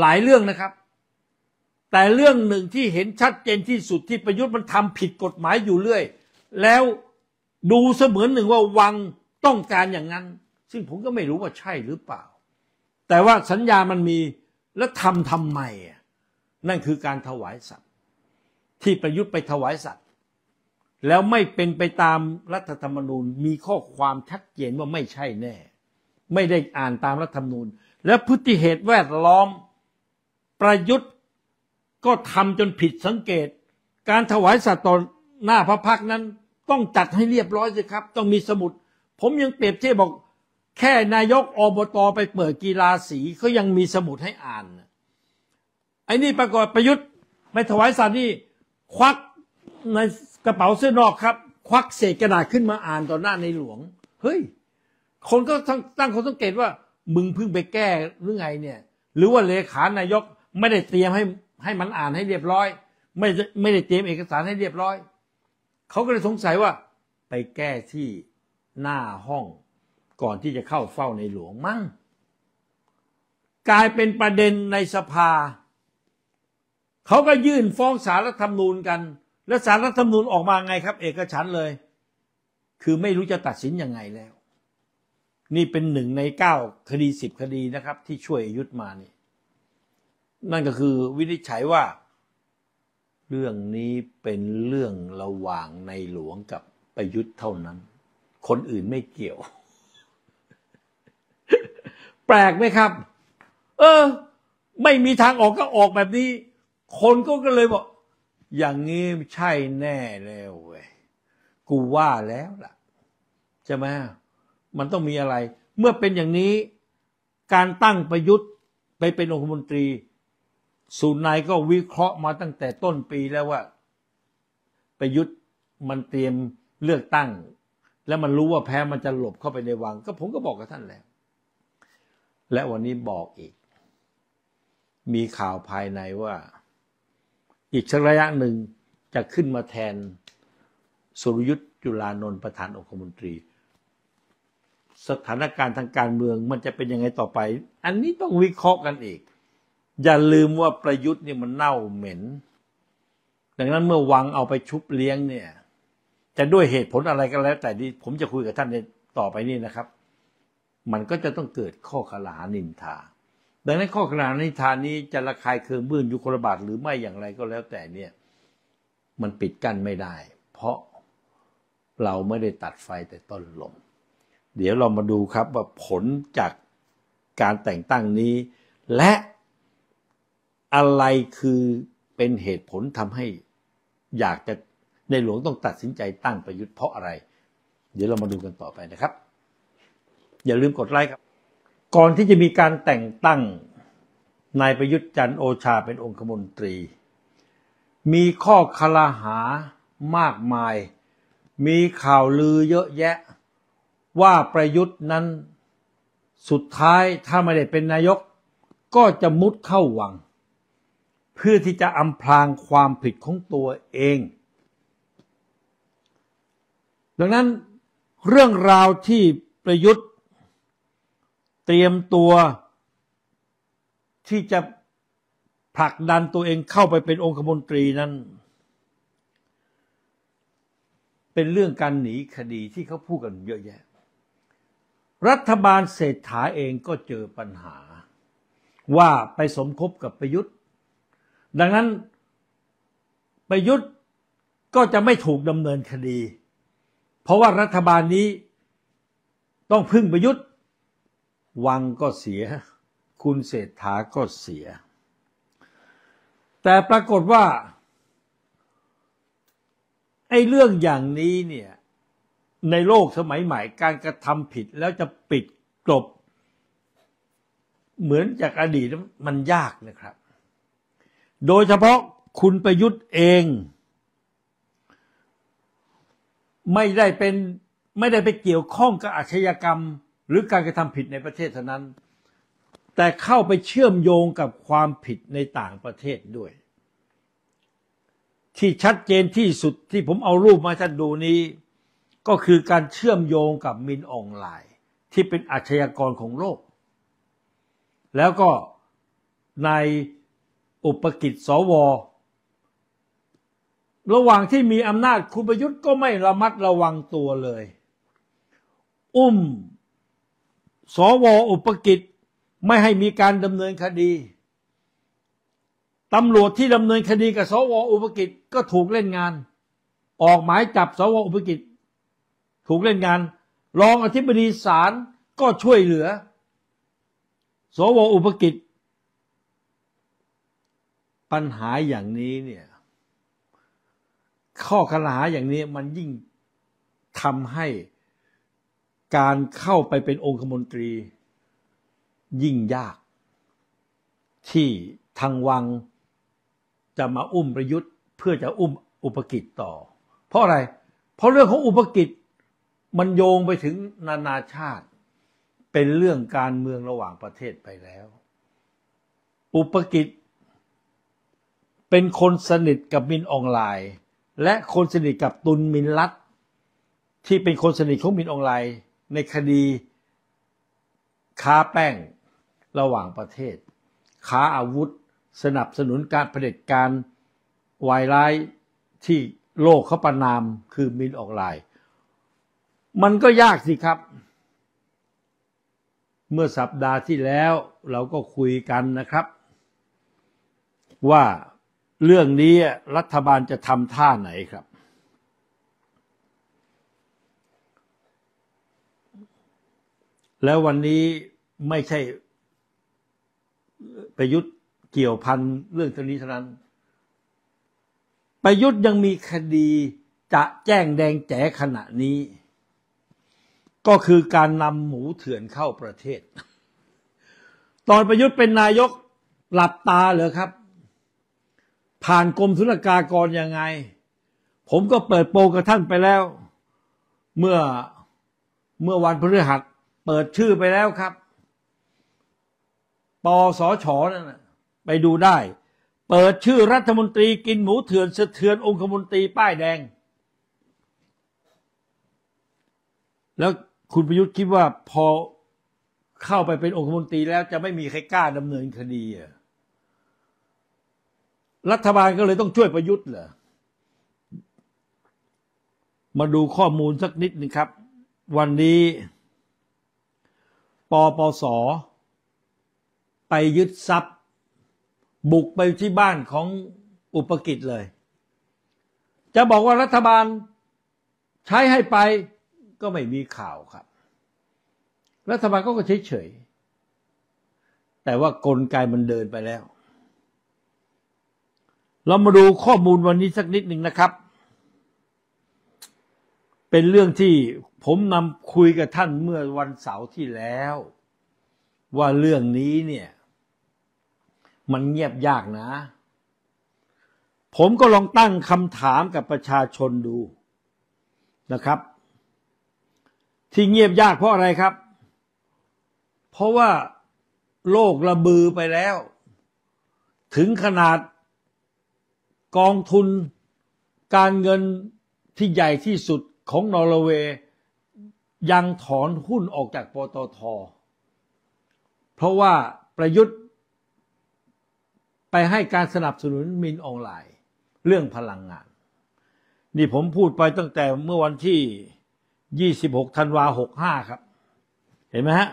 หลายเรื่องนะครับแต่เรื่องหนึ่งที่เห็นชัดเจนที่สุดที่ประยุทธ์มันทำผิดกฎหมายอยู่เรื่อยแล้วดูเสมือนหนึ่งว่าวังต้องการอย่างนั้น ซึ่งผมก็ไม่รู้ว่าใช่หรือเปล่า แต่ว่าสัญญามันมี แล้วทำทำไมนั่นคือการถวายสัตว์ที่ประยุทธ์ไปถวายสัตว์ แล้วไม่เป็นไปตามรัฐธรรมนูญมีข้อความชัดเจนว่าไม่ใช่แน่ ไม่ได้อ่านตามรัฐธรรมนูญ และพฤติเหตุแวดล้อมประยุทธ์ก็ทำจนผิดสังเกต การถวายสัตว์ต่อหน้าพระพักนั้นต้องจัดให้เรียบร้อยสิครับ ต้องมีสมุด ผมยังเปรียบเทียบบอก แค่นายกอบตไปเปิดกีฬาสีเขายังมีสมุดให้อ่านไอ้นี่ประกบประยุทธ์ไปถวายสัตว์นี่ควักในกระเป๋าเสื้อนอกครับ ควักเศษกระดาษขึ้นมาอ่านต่อหน้าในหลวง เฮ้ยคนก็ตั้งคนสังเกตว่ามึงเพิ่งไปแก้หรือไงเนี่ยหรือว่าเลขา นายกไม่ได้เตรียมให้ให้มันอ่านให้เรียบร้อย ไม่ไม่ได้เตรียมเอกสารให้เรียบร้อยเขาก็เลยสงสัยว่า ไปแก้ที่หน้าห้อง ก่อนที่จะเข้าเฝ้าในหลวงมั่งกลายเป็นประเด็นในสภาเขาก็ยื่นฟ้องสารรัฐธรรมนูญกัน และสารรัฐธรรมนูญออกมาไงครับ เอกฉันเลย คือไม่รู้จะตัดสินยังไงแล้ว นี่เป็นหนึ่งในเก้าคดีสิบคดีนะครับ ที่ช่วยยุทธมานี่นั่นก็คือวินิจฉัยว่า เรื่องนี้เป็นเรื่องระหว่างในหลวงกับประยุทธ์เท่านั้น คนอื่นไม่เกี่ยว แปลกไหมครับ เออ ไม่มีทางออกก็ออกแบบนี้ คนก็ก็เลยบอกอย่างนี้ใช่แน่แล้วเว้ยกูว่าแล้วล่ะใช่ไหมมันต้องมีอะไร เมื่อเป็นอย่างนี้ การตั้งประยุทธ์ไปเป็นองคมนตรีสุนายก็วิเคราะห์มาตั้งแต่ต้นปีแล้วว่าประยุทธ์มันเตรียมเลือกตั้ง แล้วมันรู้ว่าแพ้มันจะหลบเข้าไปในวัง ก็ผมก็บอกกับท่านแล้ว และวันนี้บอกอีก มีข่าวภายในว่า อีกชักระยะหนึ่งจะขึ้นมาแทนสุรยุทธ์ จุลานนท์ประธานองคมนตรี สถานการณ์ทางการเมือง มันจะเป็นยังไงต่อไป อันนี้ต้องวิเคราะห์กันอีกอย่าลืมว่าประยุทธ์เนี่ยมันเน่าเหม็น ดังนั้นเมื่อวังเอาไปชุบเลี้ยงเนี่ย จะด้วยเหตุผลอะไรก็แล้ว แต่ที่ผมจะคุยกับท่านในต่อไปนี่นะครับ มันก็จะต้องเกิดข้อขลานินทา ดังนั้นข้อขลานินทานี้ จะระคายเคืองบื้นยุคระบาดหรือไม่อย่างไรก็แล้วแต่เนี่ย มันปิดกั้นไม่ได้ เพราะเราไม่ได้ตัดไฟแต่ต้นลม เดี๋ยวเรามาดูครับว่าผลจากการแต่งตั้งนี้และอะไรคือเป็นเหตุผลทำให้อยากจะในหลวงต้องตัดสินใจตั้งประยุทธ์เพราะอะไร เดี๋ยวเรามาดูกันต่อไปนะครับ อย่าลืมกดไลค์ครับ ก่อนที่จะมีการแต่งตั้งนายประยุทธ์จันโอชา เป็นองคมนตรี มีข้อคลาหามากมาย มีข่าวลือเยอะแยะว่าประยุทธ์นั้นสุดท้ายถ้าไม่ได้เป็นนายก ก็จะมุดเข้าวังเพื่อที่จะอำพรางความผิดของตัวเอง ดังนั้นเรื่องราวที่ประยุทธ์เตรียมตัวที่จะผลักดันตัวเองเข้าไปเป็นองคมนตรีนั้น เป็นเรื่องการหนีคดีที่เขาพูดกันเยอะแยะรัฐบาลเศรษฐาเองก็เจอปัญหาว่าไปสมคบกับประยุทธ์ดังนั้นประยุทธ์ก็จะไม่ถูกดำเนินคดี เพราะว่ารัฐบาลนี้ต้องพึ่งประยุทธ์ วังก็เสีย คุณเศรษฐาก็เสีย แต่ปรากฏว่า ไอ้เรื่องอย่างนี้เนี่ยในโลกสมัยใหม่การกระทำผิดแล้วจะปิดกลบ เหมือนจากอดีตมันยากนะครับโดยเฉพาะคุณประยุทธ์เองไม่ได้เป็นไม่ได้ไปเกี่ยวข้องกับอาชญากรรมหรือการกระทำผิดในประเทศเท่านั้น แต่เข้าไปเชื่อมโยงกับความผิดในต่างประเทศด้วย ที่ชัดเจนที่สุดที่ผมเอารูปมาท่านดูนี้ ก็คือการเชื่อมโยงกับมินอองไลน์ที่เป็นอาชญากรของโลก แล้วก็ในอุปกิจสวระหว่างที่มีอำนาจคุณประยุทธ์ก็ไม่ระมัดระวังตัวเลย อุ้มสวอุปกิจไม่ให้มีการดำเนินคดีตำรวจที่ดำเนินคดี กับสวอุปกิจก็ถูกเล่นงาน ออกหมายจับสวอุปกิจถูกเล่นงานรองอธิบดีศาลก็ช่วยเหลือ สว อุปกิจปัญหาอย่างนี้เนี่ยข้อขลาาอย่างนี้มันยิ่งทำให้การเข้าไปเป็นองคมนตรี ยิ่งยาก ที่ทางวัง จะมาอุ้มประยุทธ์ เพื่อจะอุ้มอุปกิจต่อ เพราะอะไร เพราะเรื่องของอุปกิจมันโยงไปถึงนานาชาติ เป็นเรื่องการเมืองระหว่างประเทศไปแล้ว อุปกิจเป็นคนสนิทกับมินออนไลน์ และคนสนิทกับตุนมินลัดที่เป็นคนสนิทของมินออนไลน์ ในคดี ค้าแป้งระหว่างประเทศ ค้าอาวุธสนับสนุนการเผด็จการวายร้ายที่โลกเขาประนามคือมินออนไลน์ มันก็ยากสิครับ เมื่อสัปดาห์ที่แล้วเราก็คุยกันนะครับ ว่าเรื่องนี้รัฐบาลจะทำท่าไหนครับ แล้ววันนี้ไม่ใช่ประยุทธ์เกี่ยวพันเรื่องตรงนี้เท่านั้น ประยุทธ์ยังมีคดีจะแจ้งแดงแจ๋ขณะนี้ ก็คือการนำหมูเถื่อนเข้าประเทศ ตอนประยุทธ์เป็นนายกหลับตาเหรอครับผ่านกรมศุลกากรยังไง ผมก็เปิดโปงกับท่านไปแล้ว เมื่อเมื่อวันพฤหัส เปิดชื่อไปแล้วครับปอสชนั่นนะไปดูได้ เปิดชื่อรัฐมนตรี กินหมูเถื่อนสะเทือนองคมนตรี ป้ายแดง แล้วคุณประยุทธ์คิดว่าพอเข้าไปเป็นองคมนตรีแล้วจะไม่มีใครกล้าดำเนินคดีอ่ะรัฐบาลก็เลยต้องช่วยประยุทธ์เหรอ มาดูข้อมูลสักนิดนึงครับ วันนี้ปปสไปยึดทรัพย์ บุกไปที่บ้านของอุปกิจเลย จะบอกว่ารัฐบาลใช้ให้ไปก็ไม่มีข่าวครับ รัฐบาลก็เฉยเฉย แต่ว่ากลไกมันเดินไปแล้วเรามาดูข้อมูลวันนี้สักนิดหนึ่งนะครับ เป็นเรื่องที่ผมนำคุยกับท่านเมื่อวันเสาร์ที่แล้ว ว่าเรื่องนี้เนี่ย มันเงียบยากนะ ผมก็ลองตั้งคำถามกับประชาชนดูนะครับ ที่เงียบยากเพราะอะไรครับ เพราะว่า โลกระบือไปแล้ว ถึงขนาดกองทุนการเงินที่ใหญ่ที่สุดของนอร์เวย์ยังถอนหุ้นออกจากปตท เพราะว่าประยุทธ์ไปให้การสนับสนุนมินออนไลน์ เรื่องพลังงาน นี่ผมพูดไปตั้งแต่เมื่อวันที่ 26 ธันวา65 ครับ เห็นไหมฮะ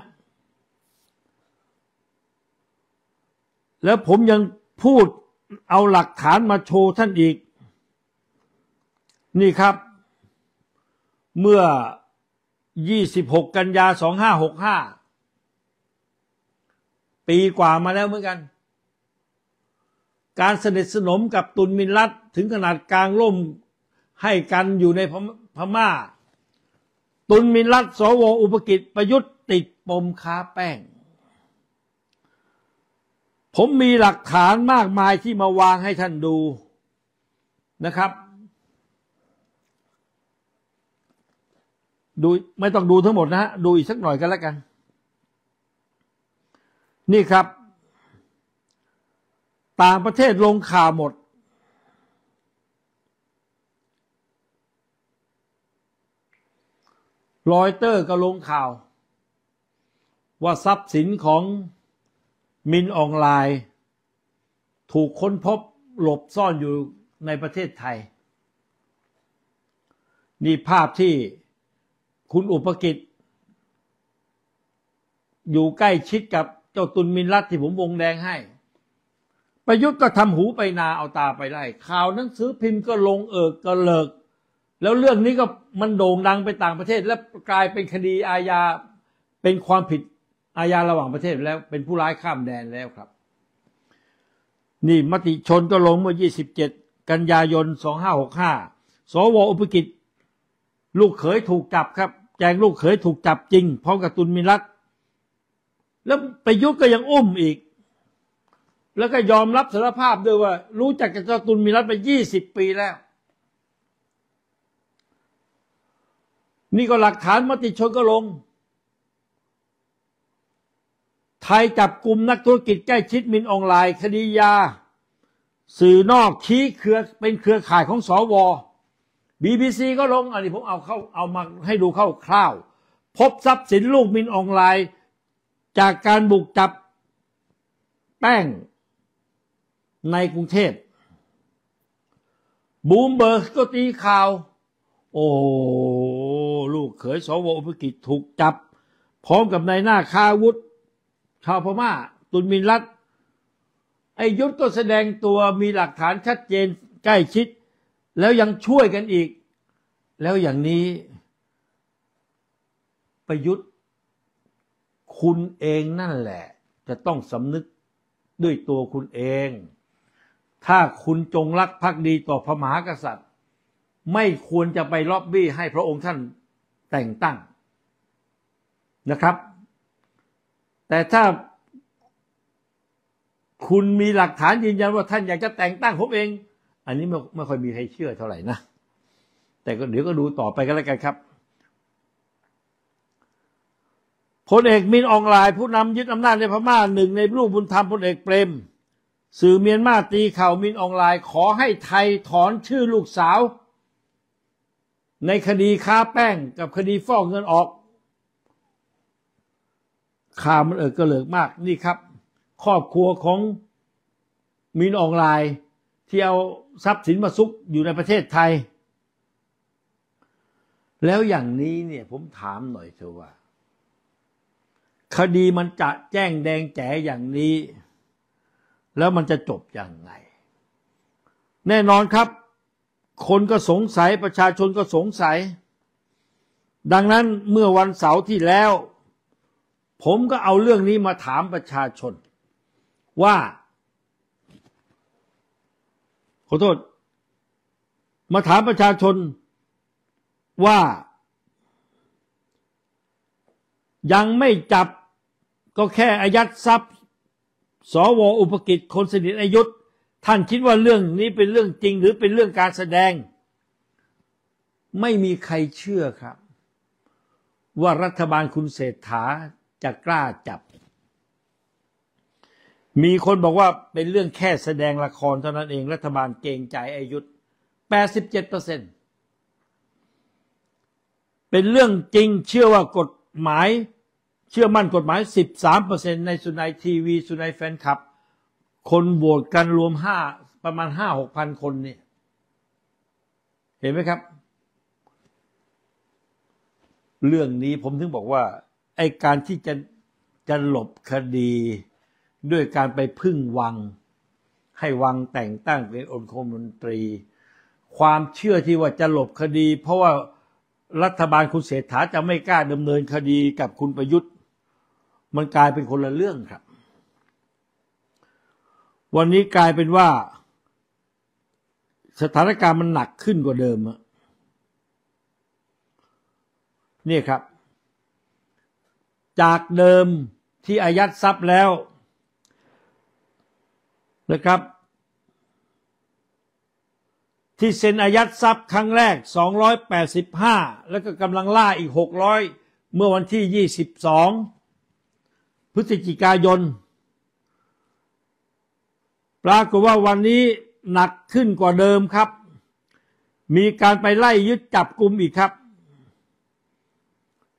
แล้วผมยังพูดเอาหลักฐานมาโชว์ท่านอีก นี่ครับ เมื่อ 26 กันยา 2565 ปีกว่ามาแล้วเหมือนกัน การสนิทสนมกับตุนมินรัตถึงขนาดกลางล่มให้กันอยู่ในพมพม่า ตุนมินรัตสวอุปกิจประยุทธ์ติดปมค้าแป้งผมมีหลักฐานมากมายที่มาวางให้ท่านดูนะครับ ดู ไม่ต้องดูทั้งหมดนะฮะ ดูอีกสักหน่อยกันแล้วกัน นี่ครับ ต่างประเทศลงข่าวหมด รอยเตอร์ก็ลงข่าว ว่าทรัพย์สินของมินออนไลน์ ถูกค้นพบหลบซ่อนอยู่ในประเทศไทย นี่ภาพที่คุณอุปกิจ อยู่ใกล้ชิดกับเจ้าตุนมินรัตที่ผมวงแดงให้ ประยุทธ์ก็ทำหูไปนาเอาตาไปไล่ข่าวหนังสือพิมพ์ก็ลงเอิกก็เลิก แล้วเรื่องนี้ก็มันโด่งดังไปต่างประเทศและกลายเป็นคดีอาญาเป็นความผิดอาญาระหว่างประเทศแล้ว เป็นผู้ร้ายข้ามแดนแล้วครับ นี่มติชนก็ลงเมื่อ27 กันยายน 2565สวอุปกิจลูกเขยถูกจับครับแจงลูกเขยถูกจับจริงพร้อมกับตุนมิรัตแล้วประยุทธ์ก็ยังอุ้มอีก แล้วก็ยอมรับสารภาพด้วยว่า รู้จักกับตุนมิรัตไป20 ปีแล้ว นี่ก็หลักฐานมติชนก็ลงไทยจับกลุ่มนักธุรกิจใกล้ชิดมินออนไลน์ คดียา สื่อนอกชี้เครือเป็นเครือข่ายของสอวบีบีซีก็ลง อันนี้ผมเอาเข้าเอามาให้ดูเข้าคร่าว พบทรัพย์สินลูกมินออนไลน์ จากการบุกจับแป้งในกรุงเทพบูมเบิร์กก็ตีข่าว โอ้ลูกเขยสวอุปกิจถูกจับ พร้อมกับนายหน้าคาวุธชาวพม่าตุนมินรัตไอ้ยุทธก็แสดงตัวมีหลักฐานชัดเจนใกล้ชิด แล้วยังช่วยกันอีก แล้วอย่างนี้ประยุทธ์ คุณเองนั่นแหละ จะต้องสำนึกด้วยตัวคุณเอง ถ้าคุณจงรักภักดีต่อพระมหากษัตริย์ ไม่ควรจะไปล็อบบี้ให้พระองค์ท่านแต่งตั้งนะครับแต่ถ้าคุณมีหลักฐานยืนยันว่าท่านอยากจะแต่งตั้งผมเอง อันนี้ไม่ไม่ค่อยมีใครเชื่อเท่าไหร่นะ แต่ก็เดี๋ยวก็ดูต่อไปกันแล้วกันครับพลเอกมินอองไลน์ผู้นำยึดอำนาจในพม่าหนึ่งในรูปบุญธรรมพลเอกเปรมสื่อเมียนมาตีข่าวมินอองไลน์ขอให้ไทยถอนชื่อลูกสาว ในคดีค้าแป้งกับคดีฟอกเงินออกข่าวมันเออกระเหลิกมากนี่ครับ ครอบครัวของมินออนไลน์ ที่เอาทรัพย์สินมาซุกอยู่ในประเทศไทย แล้วอย่างนี้เนี่ยผมถามหน่อยเถอะว่า คดีมันจะแจ้งแดงแจ๋อย่างนี้ แล้วมันจะจบอย่างไง แน่นอนครับ คนก็สงสัยประชาชนก็สงสัย ดังนั้นเมื่อวันเสาร์ที่แล้วผมก็เอาเรื่องนี้มาถามประชาชน ว่าขอโทษ มาถามประชาชนว่า ยังไม่จับก็แค่อายัดทรัพย์ สวอุปกิจคนสนิทอายุท่านคิดว่าเรื่องนี้เป็นเรื่องจริงหรือเป็นเรื่องการแสดง ไม่มีใครเชื่อครับ ว่ารัฐบาลคุณเศรษฐาจะกล้าจับ มีคนบอกว่าเป็นเรื่องแค่แสดงละครเท่านั้นเองรัฐบาลเกงใจอายุ87เปอร์เซ็นต์เป็นเรื่องจริงเชื่อว่ากฎหมายเชื่อมั่นกฎหมาย 13เปอร์เซ็นต์ในสุนัยทีวีสุนัยแฟนคลับคนโหวตกันรวมห้าประมาณห้าหกพันคนเนี่ย เห็นไหมครับ เรื่องนี้ผมถึงบอกว่าไอการที่จะจะหลบคดี ด้วยการไปพึ่งวัง ให้วังแต่งตั้งเป็นองคมนตรี ความเชื่อที่ว่าจะหลบคดี เพราะว่ารัฐบาลคุณเศรษฐาจะไม่กล้าดำเนินคดีกับคุณประยุทธ์ มันกลายเป็นคนละเรื่องครับ วันนี้กลายเป็นว่าสถานการณ์มันหนักขึ้นกว่าเดิมอะนี่ครับจากเดิมที่อายัดทรัพย์แล้วนะครับ ที่เซ็นอายัดทรัพย์ครั้งแรก 285 แล้วก็กำลังล่าอีก 600 เมื่อวันที่ 22 พฤศจิกายน ปรากฏว่าวันนี้หนักขึ้นกว่าเดิมครับ มีการไปไล่ยึดจับกลุ่มอีกครับ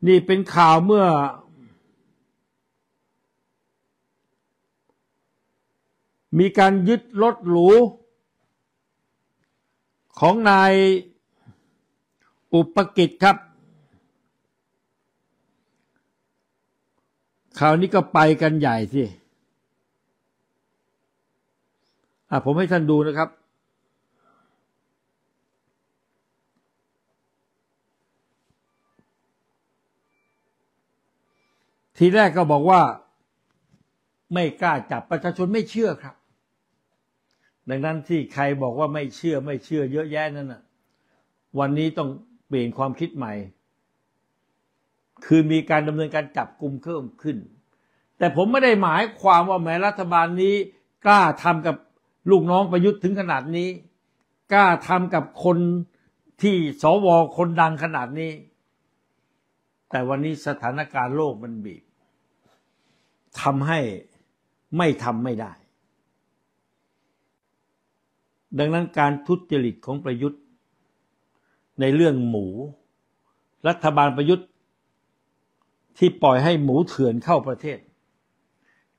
นี่เป็นข่าวเมื่อมีการยึดรถหรูของนายอุปกิจครับ คราวนี้ก็ไปกันใหญ่สิอะผมให้ท่านดูนะครับ ทีแรกก็บอกว่าไม่กล้าจับประชาชนไม่เชื่อครับดังนั้นที่ใครบอกว่าไม่เชื่อไม่เชื่อ เยอะแยะนั่นน่ะวันนี้ต้องเปลี่ยนความคิดใหม่ คือมีการดำเนินการจับกลุ่มเพิ่มขึ้น แต่ผมไม่ได้หมายความว่าแม้รัฐบาลนี้กล้าทำกับลูกน้องประยุทธ์ถึงขนาดนี้กล้าทำกับคนที่สวคนดังขนาดนี้ แต่วันนี้สถานการณ์โลกมันบีบทำให้ไม่ทำไม่ได้ดังนั้นการทุจริตของประยุทธ์ ในเรื่องหมู รัฐบาลประยุทธ์ที่ปล่อยให้หมูเถื่อนเข้าประเทศ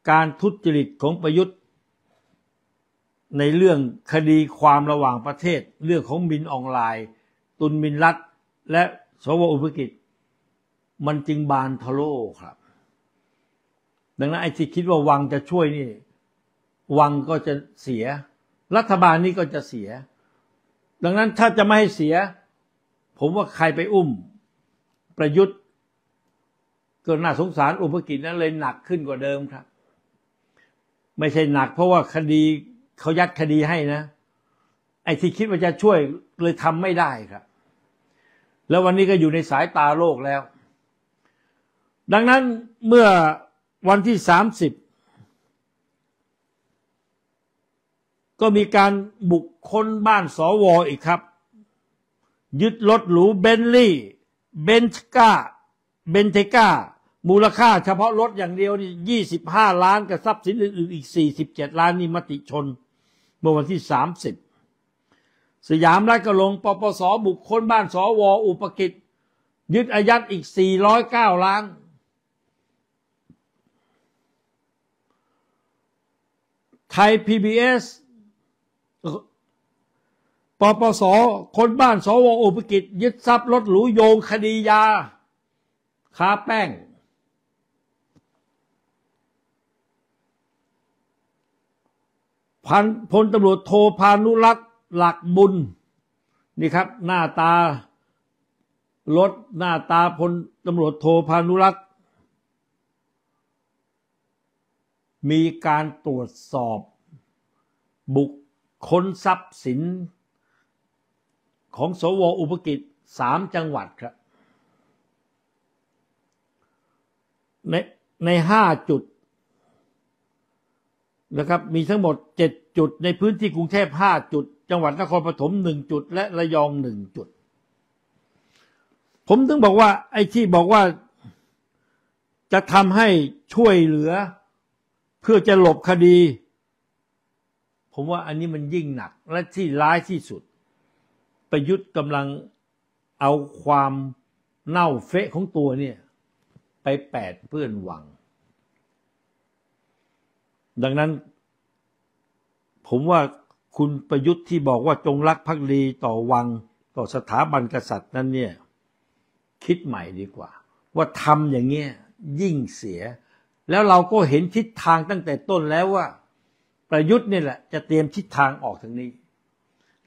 การทุจริตของประยุทธ์ ในเรื่องคดีความระหว่างประเทศ เรื่องของมินออนไลน์ ตุนมินรัฐและสวอุปกิจ มันจึงบานทะโลครับ ดังนั้นไอ้ที่คิดว่าวังจะช่วยนี่ วังก็จะเสียรัฐบาลนี้ก็จะเสีย ดังนั้นถ้าจะไม่ให้เสีย ผมว่าใครไปอุ้ม ประยุทธ์ก็น่าสงสารอุปกิจนั้นเลยหนักขึ้นกว่าเดิมครับ ไม่ใช่หนักเพราะว่าคดีเขายัดคดีให้นะ ไอ้ที่คิดว่าจะช่วยเลยทำไม่ได้ครับ แล้ววันนี้ก็อยู่ในสายตาโลกแล้ว ดังนั้นเมื่อวันที่สามสิบก็มีการบุกค้นบ้านสอวออีกครับ ยึดรถหรูเบนลี่ เบนชกาเบนเทกามูลค่าเฉพาะรถอย่างเดียวนี่25 ล้านกับทรัพย์สินอื่นอีก 47 ล้านนี่มติชนเมื่อวันที่ 30 สยามราชกลงปปสบุคคลบ้านสอวออุปกิจ ยึดอายัดอีก 409 ล้าน ไทย PBS ปปส คนบ้านสวอุปกิจยึดทรัพย์ รถหรูโยงคดียา ค้าแป้งพันพลตำรวจโทพานุรักษ์ หลักบุญนี่ครับ หน้าตา รถหน้าตาพลตำรวจโทพานุรักษ์ มีการตรวจสอบ บุคคลทรัพย์สินของ สวอุปกิจสาม จังหวัดครับ ในในห้าจุดนะครับ มีทั้งหมดเจ็ดจุด ในพื้นที่กรุงเทพห้าจุด จังหวัดนครปฐมหนึ่งจุด และระยองหนึ่งจุด ผมถึงบอกว่า ไอ้ที่บอกว่าจะทำให้ช่วยเหลือเพื่อจะหลบคดี ผมว่าอันนี้มันยิ่งหนัก และที่ร้ายที่สุดประยุทธ์กำลังเอาความเน่าเฟะของตัวเนี่ยไปแปดเพื่อนหวัง ดังนั้น ผมว่าคุณประยุทธ์ที่บอกว่าจงรักภักดีต่อวัง ต่อสถาบันกษัตริย์นั้นเนี่ยคิดใหม่ดีกว่า ว่าทำอย่างเงี้ยยิ่งเสียแล้วเราก็เห็นทิศทางตั้งแต่ต้นแล้วว่าประยุทธ์นี่แหละ จะเตรียมทิศทางออกทางนี้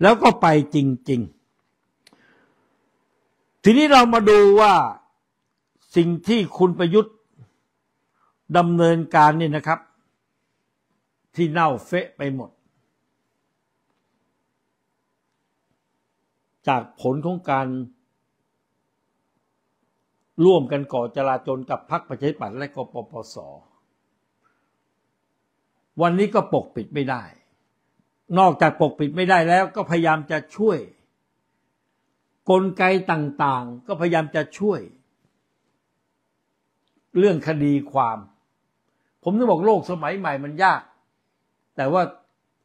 แล้วก็ไปจริง ๆ ทีนี้เรามาดูว่าสิ่งที่คุณประยุทธ์ดำเนินการนี่นะครับ ที่เน่าเฟะไปหมด จากผลของการ ร่วมกันก่อจลาจลกับพรรคประชาธิปัตย์และกปปส วันนี้ก็ปกปิดไม่ได้นอกจากปกปิดไม่ได้แล้วก็พยายามจะช่วย กลไกต่าง ๆ ก็พยายามจะช่วย เรื่องคดีความ ผม้ึงบอกโลกสมัยใหม่มันยาก แต่ว่า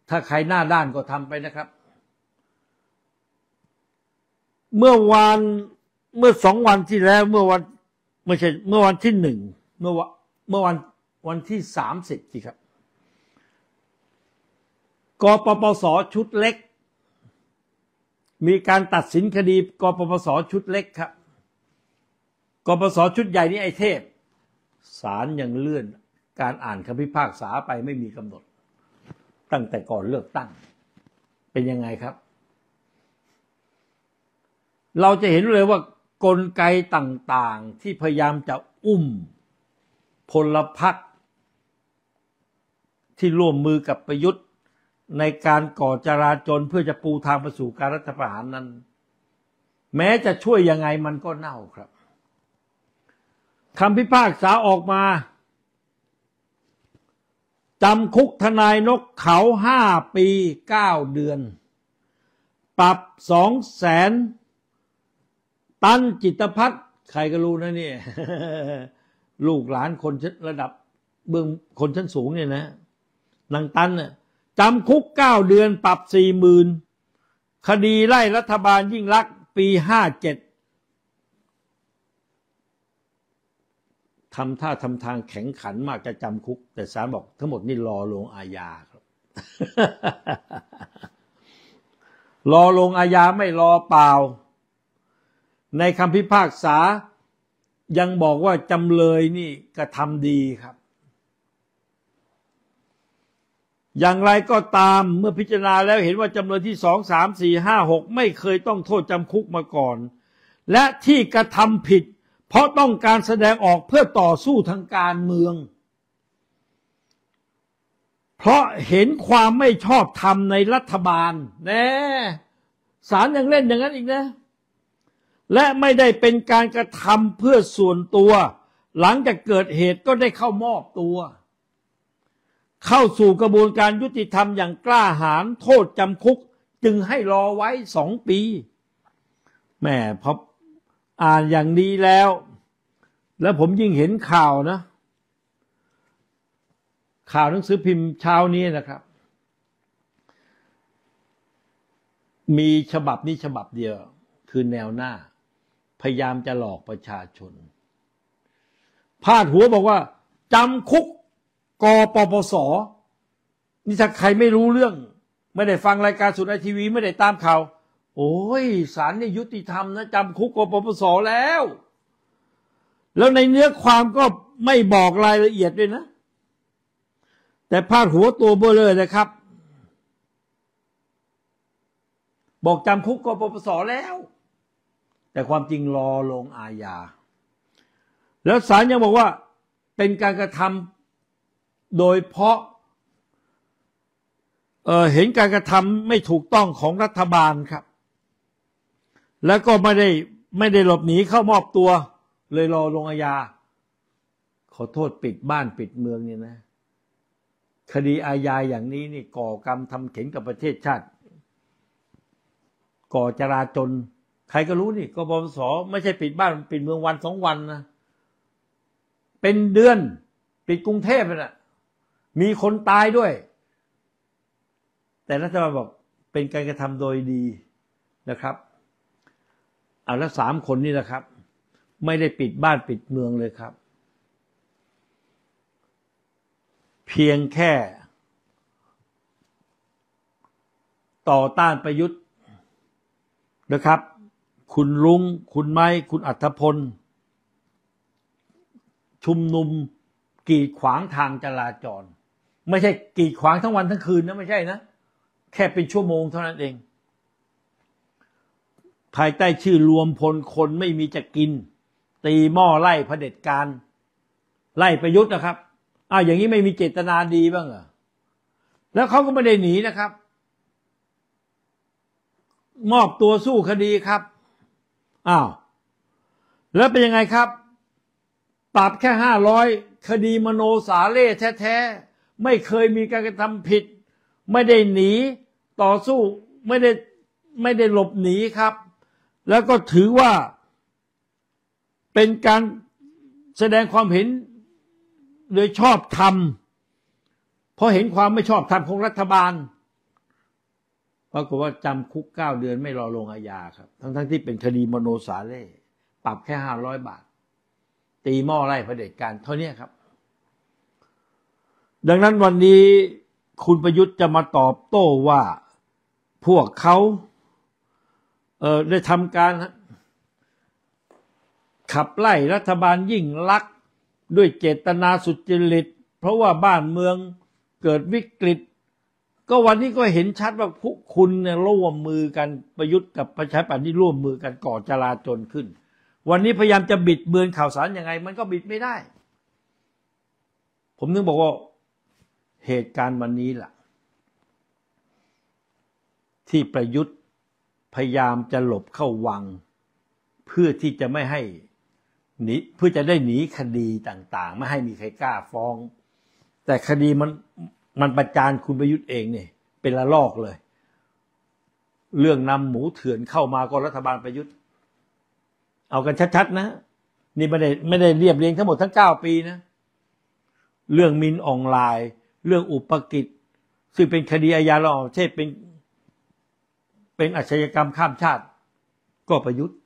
ถ้าใครหน้าด้านก็ทำไปนะครับ เมื่อวานเมื่อสองวันที่แล้วเมื่อวันไม่ใช่เมื่อวันที่หนึ่งเมื่อวันเมื่อวันวันที่สามสิบี่ครับกปปสชุดเล็ก มีการตัดสินคดีกปปสชุดเล็กครับกปปสชุดใหญ่นี่ไอเทพศาลยังเลื่อนการอ่านคำพิพากษาไปไม่มีกำหนด ตั้งแต่ก่อนเลือกตั้งเป็นยังไงครับ เราจะเห็นเลยว่ากลไกต่าง ๆที่พยายามจะอุ้มพลพรรคที่ร่วมมือกับประยุทธ์ในการก่อจราจรเพื่อจะปูทางไปสู่การรัฐประหารนั้น แม้จะช่วยยังไงมันก็เน่าครับคำพิพากษาออกมาจำคุกทนายนกเขาห้าปีเก้าเดือน ปรับสองแสนตันจิตพัฒน์ใครก็รู้นะเนี่ยลูกหลานคนระดับ เบื้องคนชั้นสูงเนี่ยนะนางตันเนี่ยจำคุกเก้าเดือนปรับสี่หมื่นคดีไล่รัฐบาลยิ่งรัก ปีห้าเจ็ดทำท่าทำทางแข็งขันมากจะจำคุกแต่ศาลบอกทั้งหมดนี่รอลงอาญาครับ รอลงอาญาไม่รอเปล่า ในคำพิพากษา ยังบอกว่าจำเลยนี่กระทำดีครับอย่างไรก็ตามเมื่อพิจารณาแล้วเห็นว่าจำเลยที่สองสามสี่ห้าหกไม่เคยต้องโทษจำคุกมาก่อน และที่กระทำผิดเพราะต้องการแสดงออกเพื่อต่อสู้ทางการเมือง เพราะเห็นความไม่ชอบธรรมในรัฐบาลแน่สารยังเล่นอย่างนั้นอีกนะ และไม่ได้เป็นการกระทำเพื่อส่วนตัว หลังจากเกิดเหตุก็ได้เข้ามอบตัวเข้าสู่กระบวนการยุติธรรมอย่างกล้าหาญโทษจำคุกจึงให้รอไว้สองปี แม่พออ่านอย่างนี้แล้ว แล้วผมยิ่งเห็นข่าวนะ ข่าวหนังสือพิมพ์เช้านี้นะครับ มีฉบับนี้ฉบับเดียว คือแนวหน้า พยายามจะหลอกประชาชน พาดหัวบอกว่า จำคุกกปปสนี่ถ้าใครไม่รู้เรื่อง ไม่ได้ฟังรายการสุดทรทีวี ไม่ได้ตามข่าวโอ้ยศาลเนี่ยยุติธรรมนะจำคุกกปปสแล้ว แล้วในเนื้อความก็ไม่บอกรายละเอียดด้วยนะ แต่พาดหัวตัวเบลเลยนะครับ บอกจำคุกกปปสแล้ว แต่ความจริงรอลงอาญา แล้วศาลยังบอกว่าเป็นการกระทำโดยเพราะเเห็นการกระทำไม่ถูกต้องของรัฐบาลครับ แล้วก็ไม่ได้ไม่ได้หลบหนีเข้ามอบตัว เลยรอลงอาญาขอโทษปิดบ้านปิดเมืองเนี่ยนะ คดีอาญาอย่างนี้นี่ก่อกรรมทำเข็นกับประเทศชาติ ก่อจราจนใครก็รู้นี่กบพสไม่ใช่ปิดบ้านปิดเมืองวันสองวันนะ เป็นเดือนปิดกรุงเทพนะมีคนตายด้วย แต่รัฐบาลบอกเป็นการกระทำโดยดีนะครับเอาละสามคนนี่นะครับ ไม่ได้ปิดบ้านปิดเมืองเลยครับ เพียงแค่ ต่อต้านประยุทธ์นะครับ คุณลุง คุณไม้ คุณอัธพล ชุมนุมกีดขวางทางจราจรไม่ใช่กีดขวางทั้งวันทั้งคืนนะไม่ใช่นะแค่เป็นชั่วโมงเท่านั้นเอง ภายใต้ชื่อรวมพล คนไม่มีจะกิน ตีหม้อไล่เผด็จการ ไล่ประยุทธ์นะครับอ้าวอย่างนี้ไม่มีเจตนาดีบ้างเหรอแล้วเขาก็ไม่ได้หนีนะครับ มอบตัวสู้คดีครับอ้าวแล้วเป็นยังไงครับ ปรับแค่ห้าร้อยคดีมโนสาเล่แท้ๆไม่เคยมีการกระทำผิด ไม่ได้หนี ต่อสู้ไม่ได้ไม่ได้หลบหนีครับ แล้วก็ถือว่า เป็นการแสดงความเห็นโดยชอบธรรมเพราะเห็นความไม่ชอบธรรมของรัฐบาลปรากฏว่าจำคุกเก้าเดือนไม่รอลงอาญาครับ ทั้งๆทที่เป็นคดีมโนสาเล่ ปรับแค่ห้าร้อยบาท ตีหม้อไร่ระเด็จการ เท่านี้ครับดังนั้นวันนี้คุณประยุทธ์จะมาตอบโต้ว่าพวกเขาเออได้ทำการขับไล่รัฐบาลยิ่งลักษณ์ด้วยเจตนาสุจริต เพราะว่าบ้านเมืองเกิดวิกฤต ก็วันนี้ก็เห็นชัดว่าพวกคุณเนี่ยร่วมมือกันประยุทธ์กับประชาธิปัตย์ที่ร่วมมือกันก่อจลาจลขึ้น วันนี้พยายามจะบิดเบือนข่าวสารยังไง มันก็บิดไม่ได้ ผมนึกบอกว่าเหตุการณ์วันนี้ล่ะ ที่ประยุทธ์พยายามจะหลบเข้าวัง เพื่อที่จะไม่ให้หนีเพื่อจะได้หนีคดีต่าง ๆ ไม่ให้มีใครกล้า ฟ้อง แต่คดีมันมันประจานคุณประยุทธ์เองเนี่ยเป็นละลอกเลย เรื่องนำหมูเถื่อนเข้ามาก็รัฐบาลประยุทธ์ เอากันชัดๆนะนี่ไม่ได้ไม่ได้เรียบเรียงทั้งหมดทั้งเก้าปีนะเรื่องมินออนไลน์เรื่องอุปกิจซึ่งเป็นคดีอาญาระหว่างประเทศเป็นเป็นอาชญากรรมข้ามชาติ ก็ประยุทธ์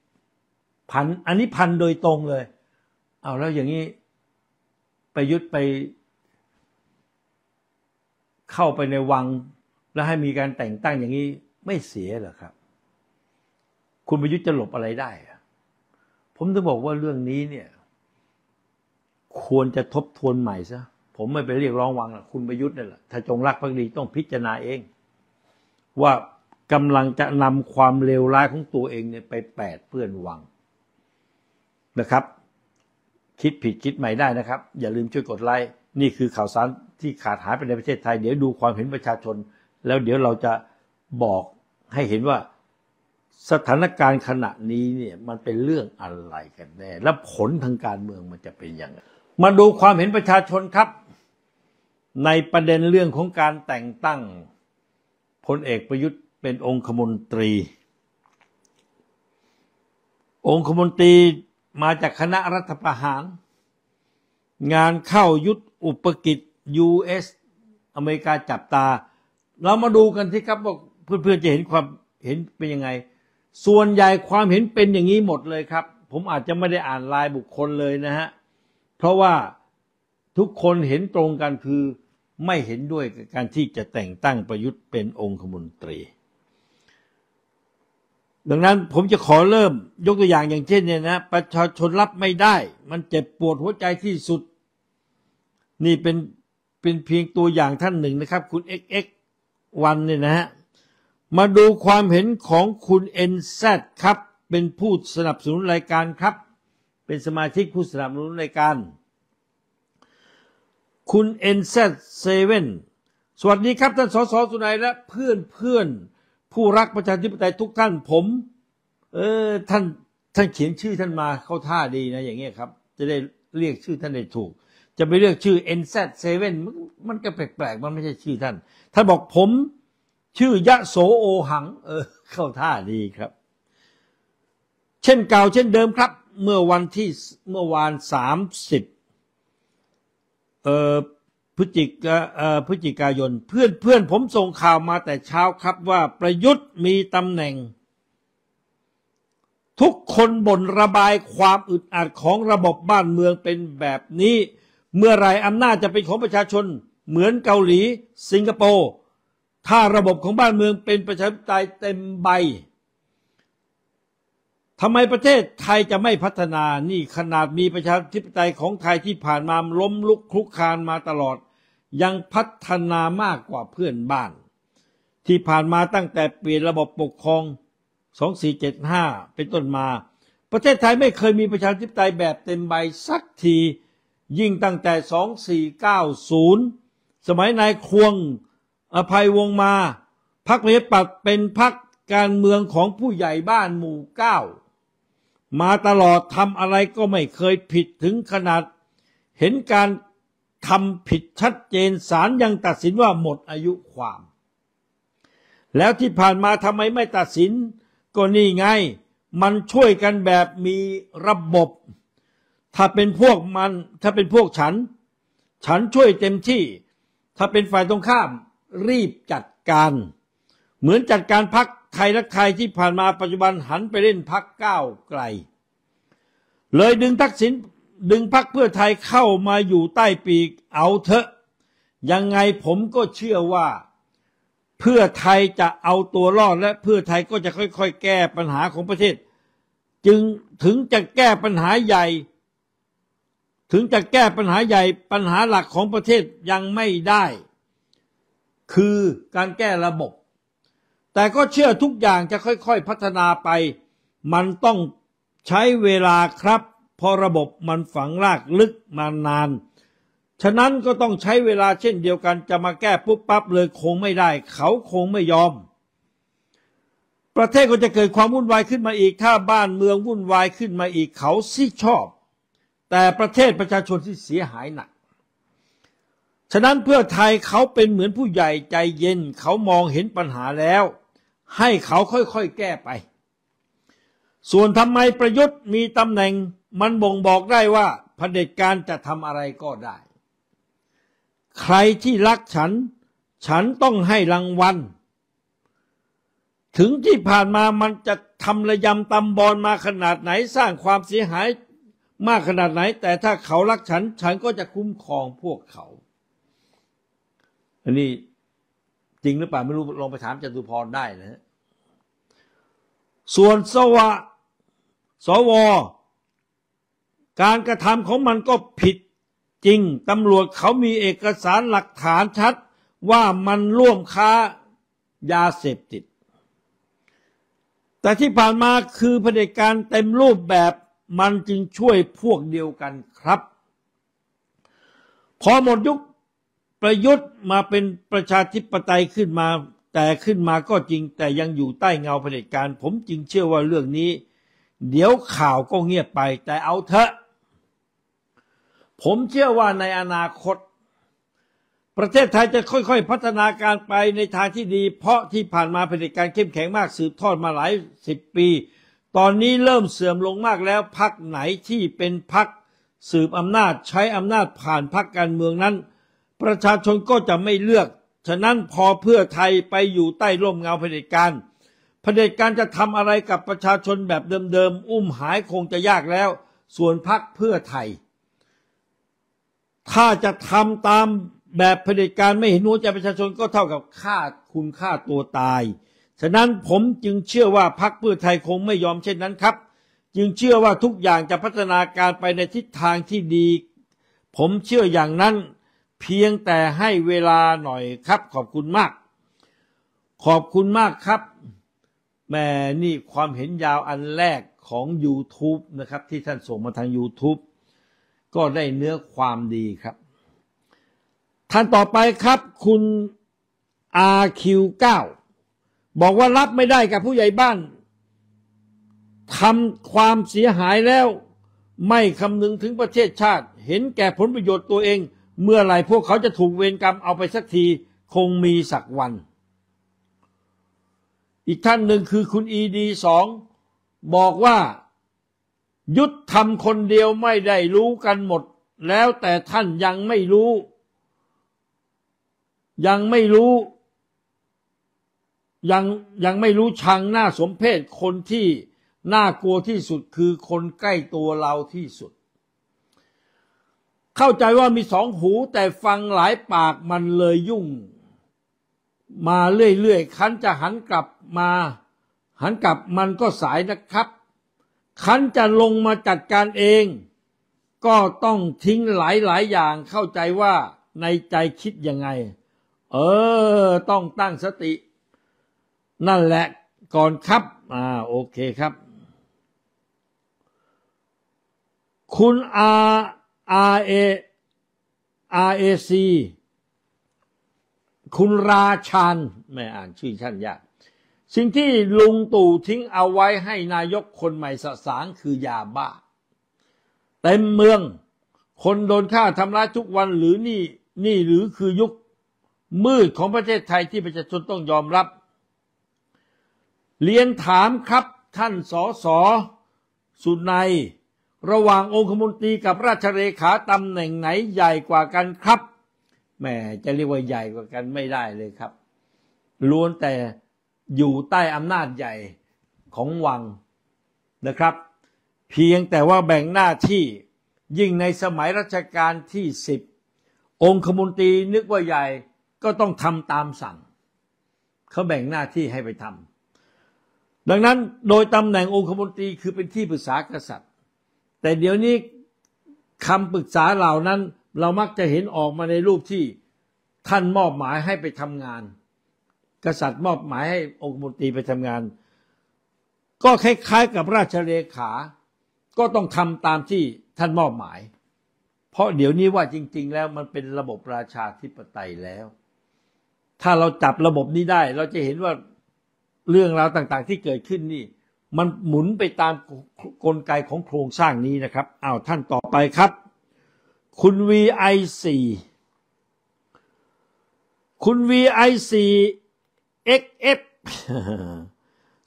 พันอันนี้พันโดยตรงเลย เอาแล้วอย่างนี้ประยุทธ์ไปเข้าไปในวังแล้วให้มีการแต่งตั้งอย่างนี้ไม่เสียหรอครับ คุณประยุทธ์จะหลบอะไรได้ ผมองบอกว่าเรื่องนี้เนี่ย ควรจะทบทวนใหม่ซะผมไม่ไปเรียกร้องวังหรอกคุณประยุทธ์นี่แหละ ถ้า จงรักภักดีต้องพิจารณาเอง ว่ากำลังจะนำความเลวร้ายของตัวเองเนี่ยไปแปดเปื้อนวังนะครับ คิดผิดคิดใหม่ได้นะครับ อย่าลืมช่วยกดไลค์นี่คือข่าวสารที่ขาดหายไปในประเทศไทยเดี๋ยวดูความเห็นประชาชน แล้วเดี๋ยวเราจะบอกให้เห็นว่าสถานการณ์ขณะนี้เนี่ยมันเป็นเรื่องอะไรกันแน่และผลทางการเมืองมันจะเป็นอย่างไรมาดูความเห็นประชาชนครับในประเด็นเรื่องของการแต่งตั้งพลเอกประยุทธ์เป็นองคมนตรี องคมนตรีมาจากคณะรัฐประหาร งานเข้ายุทธอุปกิจ US อเมริกาจับตา เรามาดูกันที่ครับว่าเพื่อนๆจะเห็นความเห็นเป็นยังไงส่วนใหญ่ความเห็นเป็นอย่างนี้หมดเลยครับ ผมอาจจะไม่ได้อ่านลายบุคคลเลยนะฮะเพราะว่าทุกคนเห็นตรงกันคือไม่เห็นด้วยกับการที่จะแต่งตั้งประยุทธ์เป็นองคมนตรี ดังนั้นผมจะขอเริ่มยกตัวอย่างอย่างเช่นเนี่ยนะประชาชนรับไม่ได้ มันเจ็บปวดหัวใจที่สุด นี่เป็นเป็นเพียงตัวอย่างท่านหนึ่งนะครับ คุณ XX วันเนี่ยนะฮะ มาดูความเห็นของคุณ NZ ครับเป็นผู้สนับสนุนรายการครับ เป็นสมาชิกผู้สนับสนุนรายการคุณ NZ7 สวัสดีครับท่านสสสุนัยและเพื่อนเพื่อนผู้รักประชาธิปไตยทุกท่าน ผม เออท่านท่านเขียนชื่อท่านมาเข้าท่าดีนะอย่างเงี้ยครับ จะได้เรียกชื่อท่านได้ถูก จะไปเรียกชื่อ NZ7 มันมันก็แปลกๆมันไม่ใช่ชื่อท่านท่านบอกผมชื่อยะโสโอหังเออเข้าท่าดีครับ เช่นเก่าเช่นเดิมครับ เมื่อวันที่เมื่อวานสามสิบเออพฤศจิกาพฤศจิกายนเพื่อนเพื่อนผมส่งข่าวมาแต่เช้าครับว่าประยุทธ์มีตำแหน่ง ทุกคนบ่นระบายความอึดอัดของระบบบ้านเมืองเป็นแบบนี้ เมื่อไรอำนาจจะเป็นของประชาชน เหมือนเกาหลีสิงคโปร์ ถ้าระบบของบ้านเมืองเป็นประชาธิปไตยเต็มใบทำไมประเทศไทยจะไม่พัฒนา นี่ขนาดมีประชาธิปไตยของไทยที่ผ่านมาล้มลุกคลุกคานมาตลอด ยังพัฒนามากกว่าเพื่อนบ้าน ที่ผ่านมาตั้งแต่เปลี่ยนระบบปกครอง2475เป็นต้นมา ประเทศไทยไม่เคยมีประชาธิปไตยแบบเต็มใบสักที ยิ่งตั้งแต่ 2490 สมัยนายควงอภัยวงมาพรรคประชาธิปัตย์เป็นพรรคการเมืองของผู้ใหญ่บ้านหมู่เก้ามาตลอดทำอะไรก็ไม่เคยผิดถึงขนาด เห็นการทำผิดชัดเจนศาลยังตัดสินว่าหมดอายุความ แล้วที่ผ่านมาทำไมไม่ตัดสิน ก็นี่ไงมันช่วยกันแบบมีระบบ ถ้าเป็นพวกมันถ้าเป็นพวกฉัน ฉันช่วยเต็มที่ ถ้าเป็นฝ่ายตรงข้าม รีบจัดการเหมือนจัดการพักใครนักไทยที่ผ่านมาปัจจุบันหันไปเล่นพักก้าวไกล เลยดึงทักษิณดึงพักเพื่อไทยเข้ามาอยู่ใต้ปีกเอาเถอะยังไงผมก็เชื่อว่า เพื่อไทยจะเอาตัวรอดและเพื่อไทยก็จะค่อยๆ แก้ปัญหาของประเทศ จึงถึงจะแก้ปัญหาใหญ่ ถึงจะแก้ปัญหาใหญ่ปัญหาหลักของประเทศยังไม่ได้ คือการแก้ระบบแต่ก็เชื่อทุกอย่างจะค่อยๆพัฒนาไป มันต้องใช้เวลาครับ พอระบบมันฝังรากลึกมานาน ฉะนั้นก็ต้องใช้เวลาเช่นเดียวกันจะมาแก้ปุ๊บปั๊บเลยคงไม่ได้ เขาคงไม่ยอม ประเทศก็จะเกิดความวุ่นวายขึ้นมาอีก ถ้าบ้านเมืองวุ่นวายขึ้นมาอีกเขาสิชอบ แต่ประเทศประชาชนที่เสียหายหนัก ฉะนั้นเพื่อไทยเขาเป็นเหมือนผู้ใหญ่ใจเย็นเขามองเห็นปัญหาแล้วให้เขาค่อยๆแก้ไป ส่วนทำไมประยุทธ์มีตำแหน่ง มันบ่งบอกได้ว่าเผด็จการจะทำอะไรก็ได้ ใครที่รักฉัน ฉันต้องให้รางวัล ถึงที่ผ่านมามันจะทำระยำตำบอลมาขนาดไหนสร้างความเสียหายมากขนาดไหน แต่ถ้าเขารักฉันฉันก็จะคุ้มครองพวกเขา อันนี้ริงหรือเปล่า ไม่รู้ลองไปถามจตุพรได้นะส่วนสวะสว การกระทำของมันก็ผิดจริงตำรวจเขามีเอกสารหลักฐานชัดว่ามันร่วมค้ายาเสพติด แต่ที่ผ่านมาคือพผติการเต็มรูปแบบมันจึงช่วยพวกเดียวกันครับ พอหมดยุคประยุทธ์มาเป็นประชาธิปไตยขึ้นมา แต่ขึ้นมาก็จริง แต่ยังอยู่ใต้เงาเผด็จการ ผมจึงเชื่อว่าเรื่องนี้ เดี๋ยวข่าวก็เงียบไปแต่เอาเถอะผมเชื่อว่าในอนาคต ประเทศไทยจะค่อย ๆ พัฒนาการไปในทางที่ดี เพราะที่ผ่านมาเผด็จการเข้มแข็งมากสืบทอดมาหลายสิบปี ตอนนี้เริ่มเสื่อมลงมากแล้วพักไหนที่เป็นพักสืบอำนาจใช้อำนาจผ่านพักการเมืองนั้นประชาชนก็จะไม่เลือก ฉะนั้นพอเพื่อไทยไปอยู่ใต้ร่มเงาเผด็จการเผด็จการจะทำอะไรกับประชาชนแบบเดิมๆ อุ้มหายคงจะยากแล้ว ส่วนพักเพื่อไทย ถ้าจะทำตามแบบเผด็จการไม่เห็นหัวใจประชาชนก็เท่ากับฆ่าคุณฆ่าตัวตาย ฉะนั้นผมจึงเชื่อว่าพักเพื่อไทยคงไม่ยอมเช่นนั้นครับ จึงเชื่อว่าทุกอย่างจะพัฒนาการไปในทิศทางที่ดี ผมเชื่ออย่างนั้นเพียงแต่ให้เวลาหน่อยครับขอบคุณมาก ขอบคุณมากครับแม่นี่ความเห็นยาวอันแรกของ YouTube นะครับที่ท่านส่งมาทาง YouTube ก็ได้เนื้อความดีครับ ท่านต่อไปครับ คุณ RQ9 บอกว่ารับไม่ได้กับผู้ใหญ่บ้านทำความเสียหายแล้ว ไม่คำนึงถึงประเทศชาติ เห็นแก่ผลประโยชน์ตัวเองเมื่อไรพวกเขาจะถูกเวรกรรมเอาไปสักที คงมีสักวัน อีกท่านหนึ่งคือคุณอีดีสองบอกว่ายุดทำคนเดียวไม่ได้รู้กันหมดแล้วแต่ท่านยังไม่รู้ ยังไม่รู้ยังยังไม่รู้ชังหน้าสมเพศคนที่น่ากลัวที่สุดคือคนใกล้ตัวเราที่สุดเข้าใจว่ามีสองหู แต่ฟังหลายปากมันเลยยุ่ง มาเรื่อยๆคันจะหันกลับมา หันกลับมันก็สายนะครับคันจะลงมาจัดการเอง ก็ต้องทิ้งหลายๆ อย่าง เข้าใจว่าในใจคิดยังไง เออต้องตั้งสติ นั่นแหละก่อนครับอ่าโอเคครับ คุณอา R A R A C คุณราชันไม่อ่านชื่อช่้นยาก สิ่งที่ลุงตู่ทิ้งเอาไว้ให้นายกคนใหม่สสางคือยาบ้าเต็มเมือง คนโดนฆ่าทำร้ายทุกวันหรือนี่นี่หรือคือยุคมืดของประเทศไทยที่ประชาชนต้องยอมรับเรียนถามครับท่านสอสอสุนัยระหว่างองคมนตรีกับราชเลขาตำแหน่งไหนใหญ่กว่ากันครับแหมจะเรียกว่าใหญ่กว่ากันไม่ได้เลยครับ ล้วนแต่อยู่ใต้อำนาจใหญ่ของวังนะครับ เพียงแต่ว่าแบ่งหน้าที่ยิ่งในสมัยรัชกาลที่สิบองคมนตรีนึกว่าใหญ่ก็ต้องทำตามสั่งเขาแบ่งหน้าที่ให้ไปทำดังนั้นโดยตำแหน่งองคมนตรีคือเป็นที่ปรึกษากษัตริย์แต่เดี๋ยวนี้คำปรึกษาเหล่านั้นเรามักจะเห็นออกมาในรูปที่ท่านมอบหมายให้ไปทำงาน กษัตริย์มอบหมายให้องค์มนตรีไปทำงาน ก็คล้ายๆ กับราชเลขา ก็ต้องทำตามที่ท่านมอบหมาย เพราะเดี๋ยวนี้ว่าจริงๆ แล้วมันเป็นระบบราชาธิปไตยแล้ว ถ้าเราจับระบบนี้ได้ เราจะเห็นว่าเรื่องราวต่างๆ ที่เกิดขึ้นนี่มันหมุนไปตามกลไกของโครงสร้างนี้นะครับอ้าวท่านต่อไปครับ คุณ v i c คุณ v i c x f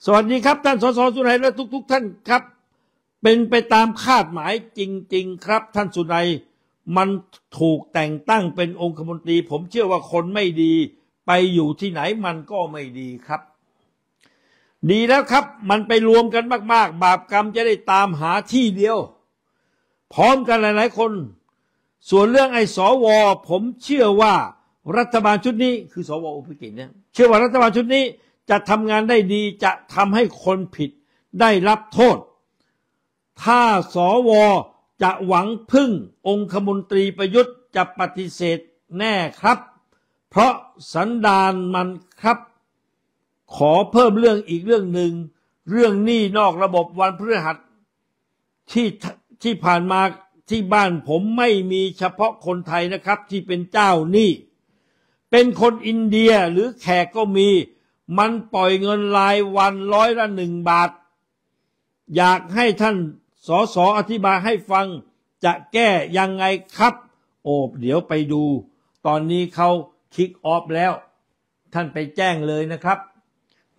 สวัสดีครับท่านสสสุนัยและทุกๆทท่านครับ เป็นไปตามคาดหมายจริง ๆ ครับท่านสุนัย มันถูกแต่งตั้งเป็นองคมนตรี ผมเชื่อว่าคนไม่ดี ไปอยู่ที่ไหนมันก็ไม่ดีครับดีแล้วครับมันไปรวมกันมาก ๆ บาปกรรมจะได้ตามหาที่เดียว พร้อมกันหลาย ๆ คน ส่วนเรื่องไอ้สวผมเชื่อว่ารัฐบาลชุดนี้คือสวอุปกิจเนี่ย เชื่อว่ารัฐบาลชุดนี้จะทำงานได้ดีจะทำให้คนผิดได้รับโทษ ถ้าสวจะหวังพึ่งองคมนตรีประยุทธ์ จะปฏิเสธแน่ครับ เพราะสันดานมันครับขอเพิ่มเรื่องอีกเรื่องหนึ่งเรื่องหนี้นอกระบบวันพฤหัสที่ที่ผ่านมาที่บ้านผมไม่มีเฉพาะคนไทยนะครับ ที่เป็นเจ้าหนี้เป็นคนอินเดียหรือแขกก็มี มันปล่อยเงินรายวันร้อยละหนึ่งบาท อยากให้ท่านสอสออธิบายให้ฟัง จะแก้ยังไงครับ โอบเดี๋ยวไปดู ตอนนี้เขาคิกออฟแล้ว ท่านไปแจ้งเลยนะครับ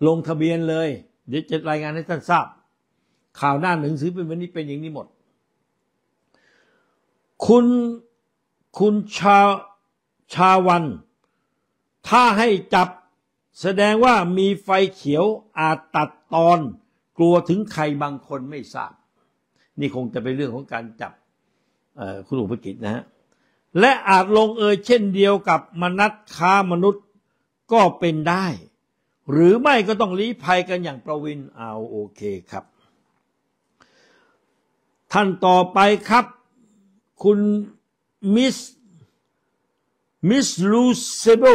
ลงทะเบียนเลย เดี๋ยวจะรายงานให้ท่านทราบ ข่าวหน้าหนึ่งสือเป็นวันนี้เป็นอย่างนี้หมด คุณคุณชาชาวัน ถ้าให้จับแสดงว่ามีไฟเขียวอาจตัดตอน กลัวถึงใครบางคนไม่ทราบ นี่คงจะเป็นเรื่องของการจับคุณอุปกิจนะฮะและอาจลงเอยเช่นเดียวกับมนัดค้ามนุษย์ก็เป็นได้หรือไม่ก็ต้องลี้ภัยกันอย่างประวินเอาโอเคครับ ท่านต่อไปครับ คุณมิส มิสลูเซโบ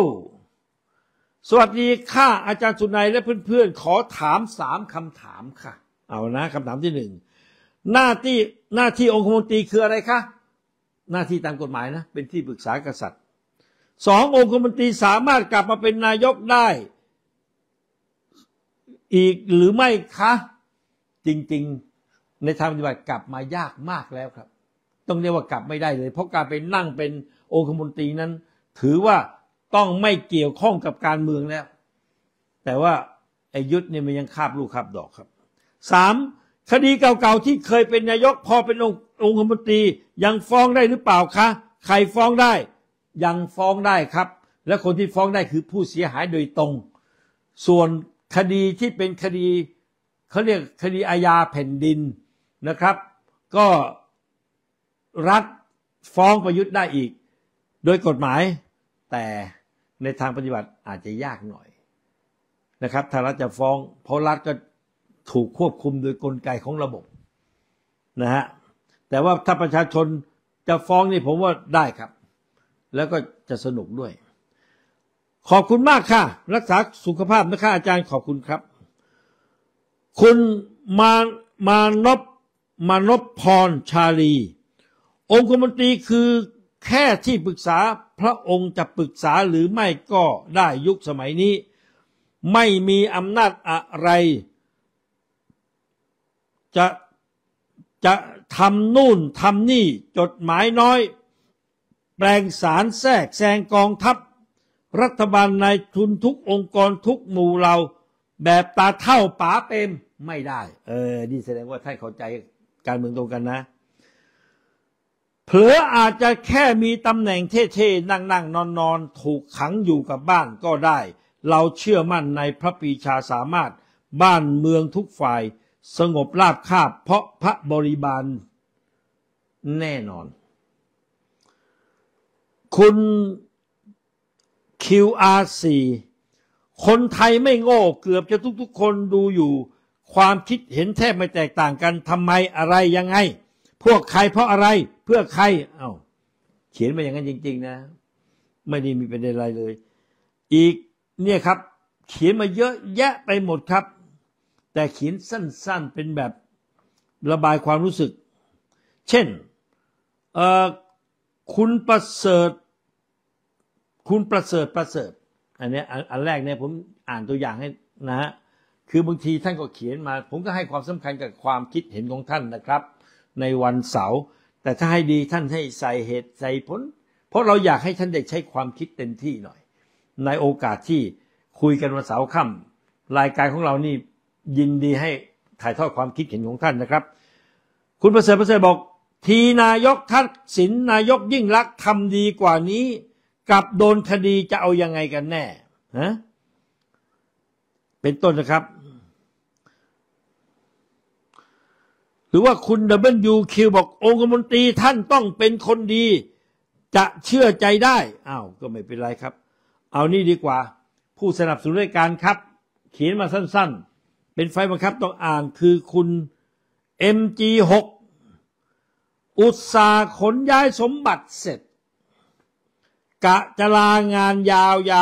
สวัสดีค่ะ อาจารย์สุนัยและเพื่อนๆขอถามสามคำถามค่ะ เอานะคำถามที่หนึ่ง หน้าที่หน้าที่องคมนตรีคืออะไรคะหน้าที่ตามกฎหมายนะ เป็นที่ปรึกษากษัตริย์สององคมนตรีสามารถกลับมาเป็นนายกได้อีกหรือไม่คะจริง ๆในทางปฏิบัติกลับมายากมากแล้วครับ ต้องเรียกว่ากลับไม่ได้เลย เพราะการไปนั่งเป็นองคมนตรีนั้น ถือว่าต้องไม่เกี่ยวข้องกับการเมืองแล้วแต่ว่าอายุทธเนี่ยมันยังคาบลูกคาบดอกครับสามคดีเก่า ๆ ที่เคยเป็นนายกพอเป็นองค์องคมนตรียังฟ้องได้หรือเปล่าคะใครฟ้องได้ยังฟ้องได้ครับ และคนที่ฟ้องได้คือผู้เสียหายโดยตรงส่วนคดีที่เป็นคดีเขาเรียกคดีอาญาแผ่นดินนะครับ ก็รัฐฟ้องประยุทธ์ได้อีก โดยกฎหมาย แต่ในทางปฏิบัติอาจจะยากหน่อยนะครับถ้ารัฐจะฟ้องเพราะรัฐก็ถูกควบคุมโดยกลไกของระบบนะฮะแต่ว่าถ้าประชาชนจะฟ้องนี่ผมว่าได้ครับ แล้วก็จะสนุกด้วยขอบคุณมากค่ะ รักษาสุขภาพนะคะอาจารย์ขอบคุณครับ คุณมามานบมานบพรชาลี องคมนตรีคือแค่ที่ปรึกษาพระองค์จะปรึกษาหรือไม่ก็ได้ยุคสมัยนี้ ไม่มีอำนาจอะไร จะจะทำนู่นทำนี่จดหมายน้อย แปลงสารแทรกแซงกองทัพรัฐบาลในทุนทุกองค์กรทุกหมู่เราแบบตาเท่าป๋าเต็มไม่ได้ เออ นี่แสดงว่าท่านเข้าใจการเมืองตรงกันนะ เผลออาจจะแค่มีตำแหน่งเท่ ๆ นั่ง ๆ นอน ๆ ถูกขังอยู่กับบ้านก็ได้ เราเชื่อมั่นในพระปีชาสามารถบ้านเมืองทุกฝ่าย สงบราบคาบเพราะพระบริบาลแน่นอน คุณ QRC คนไทยไม่โง่เกือบจะทุกๆ คนดูอยู่ความคิดเห็นแทบไม่แตกต่างกันทำไมอะไรยังไง พวกใครเพราะอะไรเพื่อใครเอา้าเขียนมาอย่างนั้นจริงๆ นะ ไม่ได้มีประเด็นอะไรเลย อีกเนี่ยครับ เขียนมาเยอะแยะไปหมดครับ แต่เขียนสั้นๆเป็นแบบระบายความรู้สึก เช่นคุณประเสริฐคุณประเสริฐประเสริฐ อันนี้อันแรกเนี่ยผมอ่านตัวอย่างให้นะฮะคือบางทีท่านก็เขียนมา ผมก็ให้ความสำคัญกับความคิดเห็นของท่านนะครับในวันเสาร์แต่ถ้าให้ดีท่านให้ใส่เหตุใส่ผล เพราะเราอยากให้ท่านได้ใช้ความคิดเต็มที่หน่อย ในโอกาสที่คุยกันวันเสาร์ค่ำรายการของเรานี่ยินดีให้ถ่ายทอดความคิดเห็นของท่านนะครับ คุณประเสริฐประเสริฐบอกทีนายกทักษิณนายกยิ่งรักทำดีกว่านี้กับโดนคดีจะเอายังไงกันแน่ฮะเป็นต้นนะครับ หรือว่าคุณ WQ บอกองคมนตรีท่านต้องเป็นคนดีจะเชื่อใจได้ อ้าว ก็ไม่เป็นไรครับ เอานี่ดีกว่า ผู้สนับสนุนรายการครับเขียนมาสั้นๆ เป็นไฟบังคับต้องอ่านคือคุณ MG6 อุตสาขนย้ายสมบัติเสร็จกะจะลางานย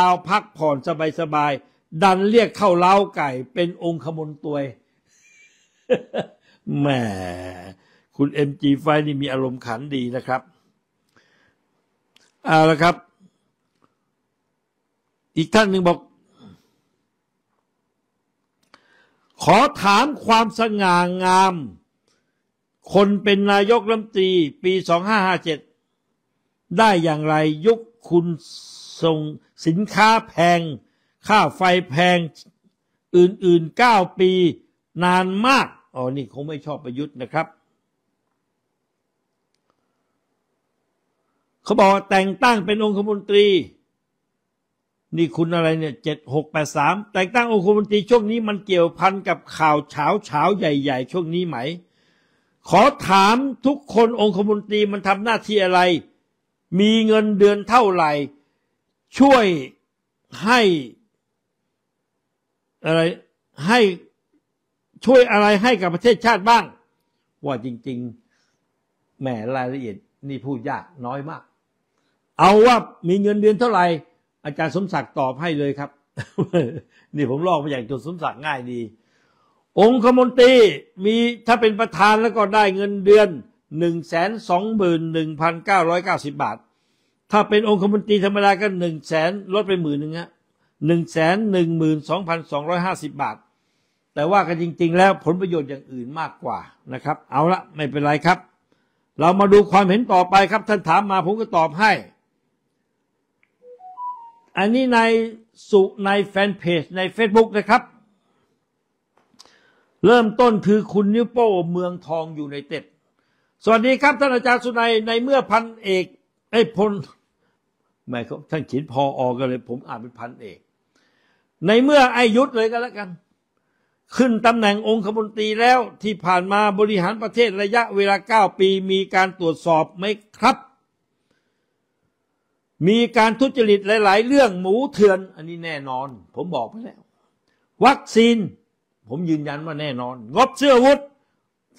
าวๆพักผ่อนสบายๆดันเรียกเข้าเล้าไก่เป็นองค์ขมนตวยแหมคุณเอ็มจีไฟนี่มีอารมณ์ขันดีนะครับเอาละครับ อีกท่านหนึ่งบอก ขอถามความสง่างาม คนเป็นนายกรัฐมนตรี ปี 2557 ได้อย่างไรยุคคุณส่งสินค้าแพง ค่าไฟแพงอื่น ๆ9ปีนานมาก อ๋อ นี่คงไม่ชอบประยุทธ์นะครับ เขาบอกแต่งตั้งเป็นองคมนตรี นี่คุณอะไรเนี่ยเจ็ดหกแปดสามแต่งตั้งองคมนตรีช่วงนี้มันเกี่ยวพันกับข่าวเฉาเฉาใหญ่ๆ ช่วงนี้ไหม ขอถามทุกคนองคมนตรีมันทำหน้าที่อะไรมีเงินเดือนเท่าไหร่ ช่วยให้อะไรให้ช่วยอะไรให้กับประเทศชาติบ้าง ว่าจริง ๆแหมรายละเอียด นี่พูดยากน้อยมาก เอาว่ามีเงินเดือนเท่าไหร่ อาจารย์สมศักดิ์ตอบให้เลยครับ นี่ผมลอกมาอย่างจุดสมศักดิ์ง่ายดี องคมนตรีมีถ้าเป็นประธานแล้วก็ได้เงินเดือนหนึ่งแสนสองหมื่นหนึ่งพันเก้าร้อยเก้าสิบบาทถ้าเป็นองคมนตรีธรรมดา ก็หนึ่งแสนลดไปหมื่นหนึ่งอะหนึ่งแสนหนึ่งหมื่นสองพันสองร้อยห้าสิบบาท แต่ว่ากันจริง ๆ แล้วผลประโยชน์อย่างอื่นมากกว่านะครับ เอาละไม่เป็นไรครับ เรามาดูความเห็นต่อไปครับ ท่านถามมาผมก็ตอบให้ อันนี้ในสุในแฟนเพจใน Facebook นะครับ เริ่มต้นคือคุณนิวโป้เมืองทองอยู่ในเต็ด สวัสดีครับท่านอาจารย์สุนัยในเมื่อพันเอกไอ้พลหมายาท่านเขียนพอออกกันเลย ผมอ่านเป็นพันเอกในเมื่ออายุธเลยก็แล้วกัน ขึ้นตำแหน่งองคมนตรีแล้ว ที่ผ่านมาบริหารประเทศระยะเวลาเก้าปี มีการตรวจสอบไหมครับมีการทุจริตหลายๆ เรื่องหมูเถื่อนอันนี้แน่นอน ผมบอกไปแล้ว วัคซีนผมยืนยันว่าแน่นอน งบเสื้อวุธ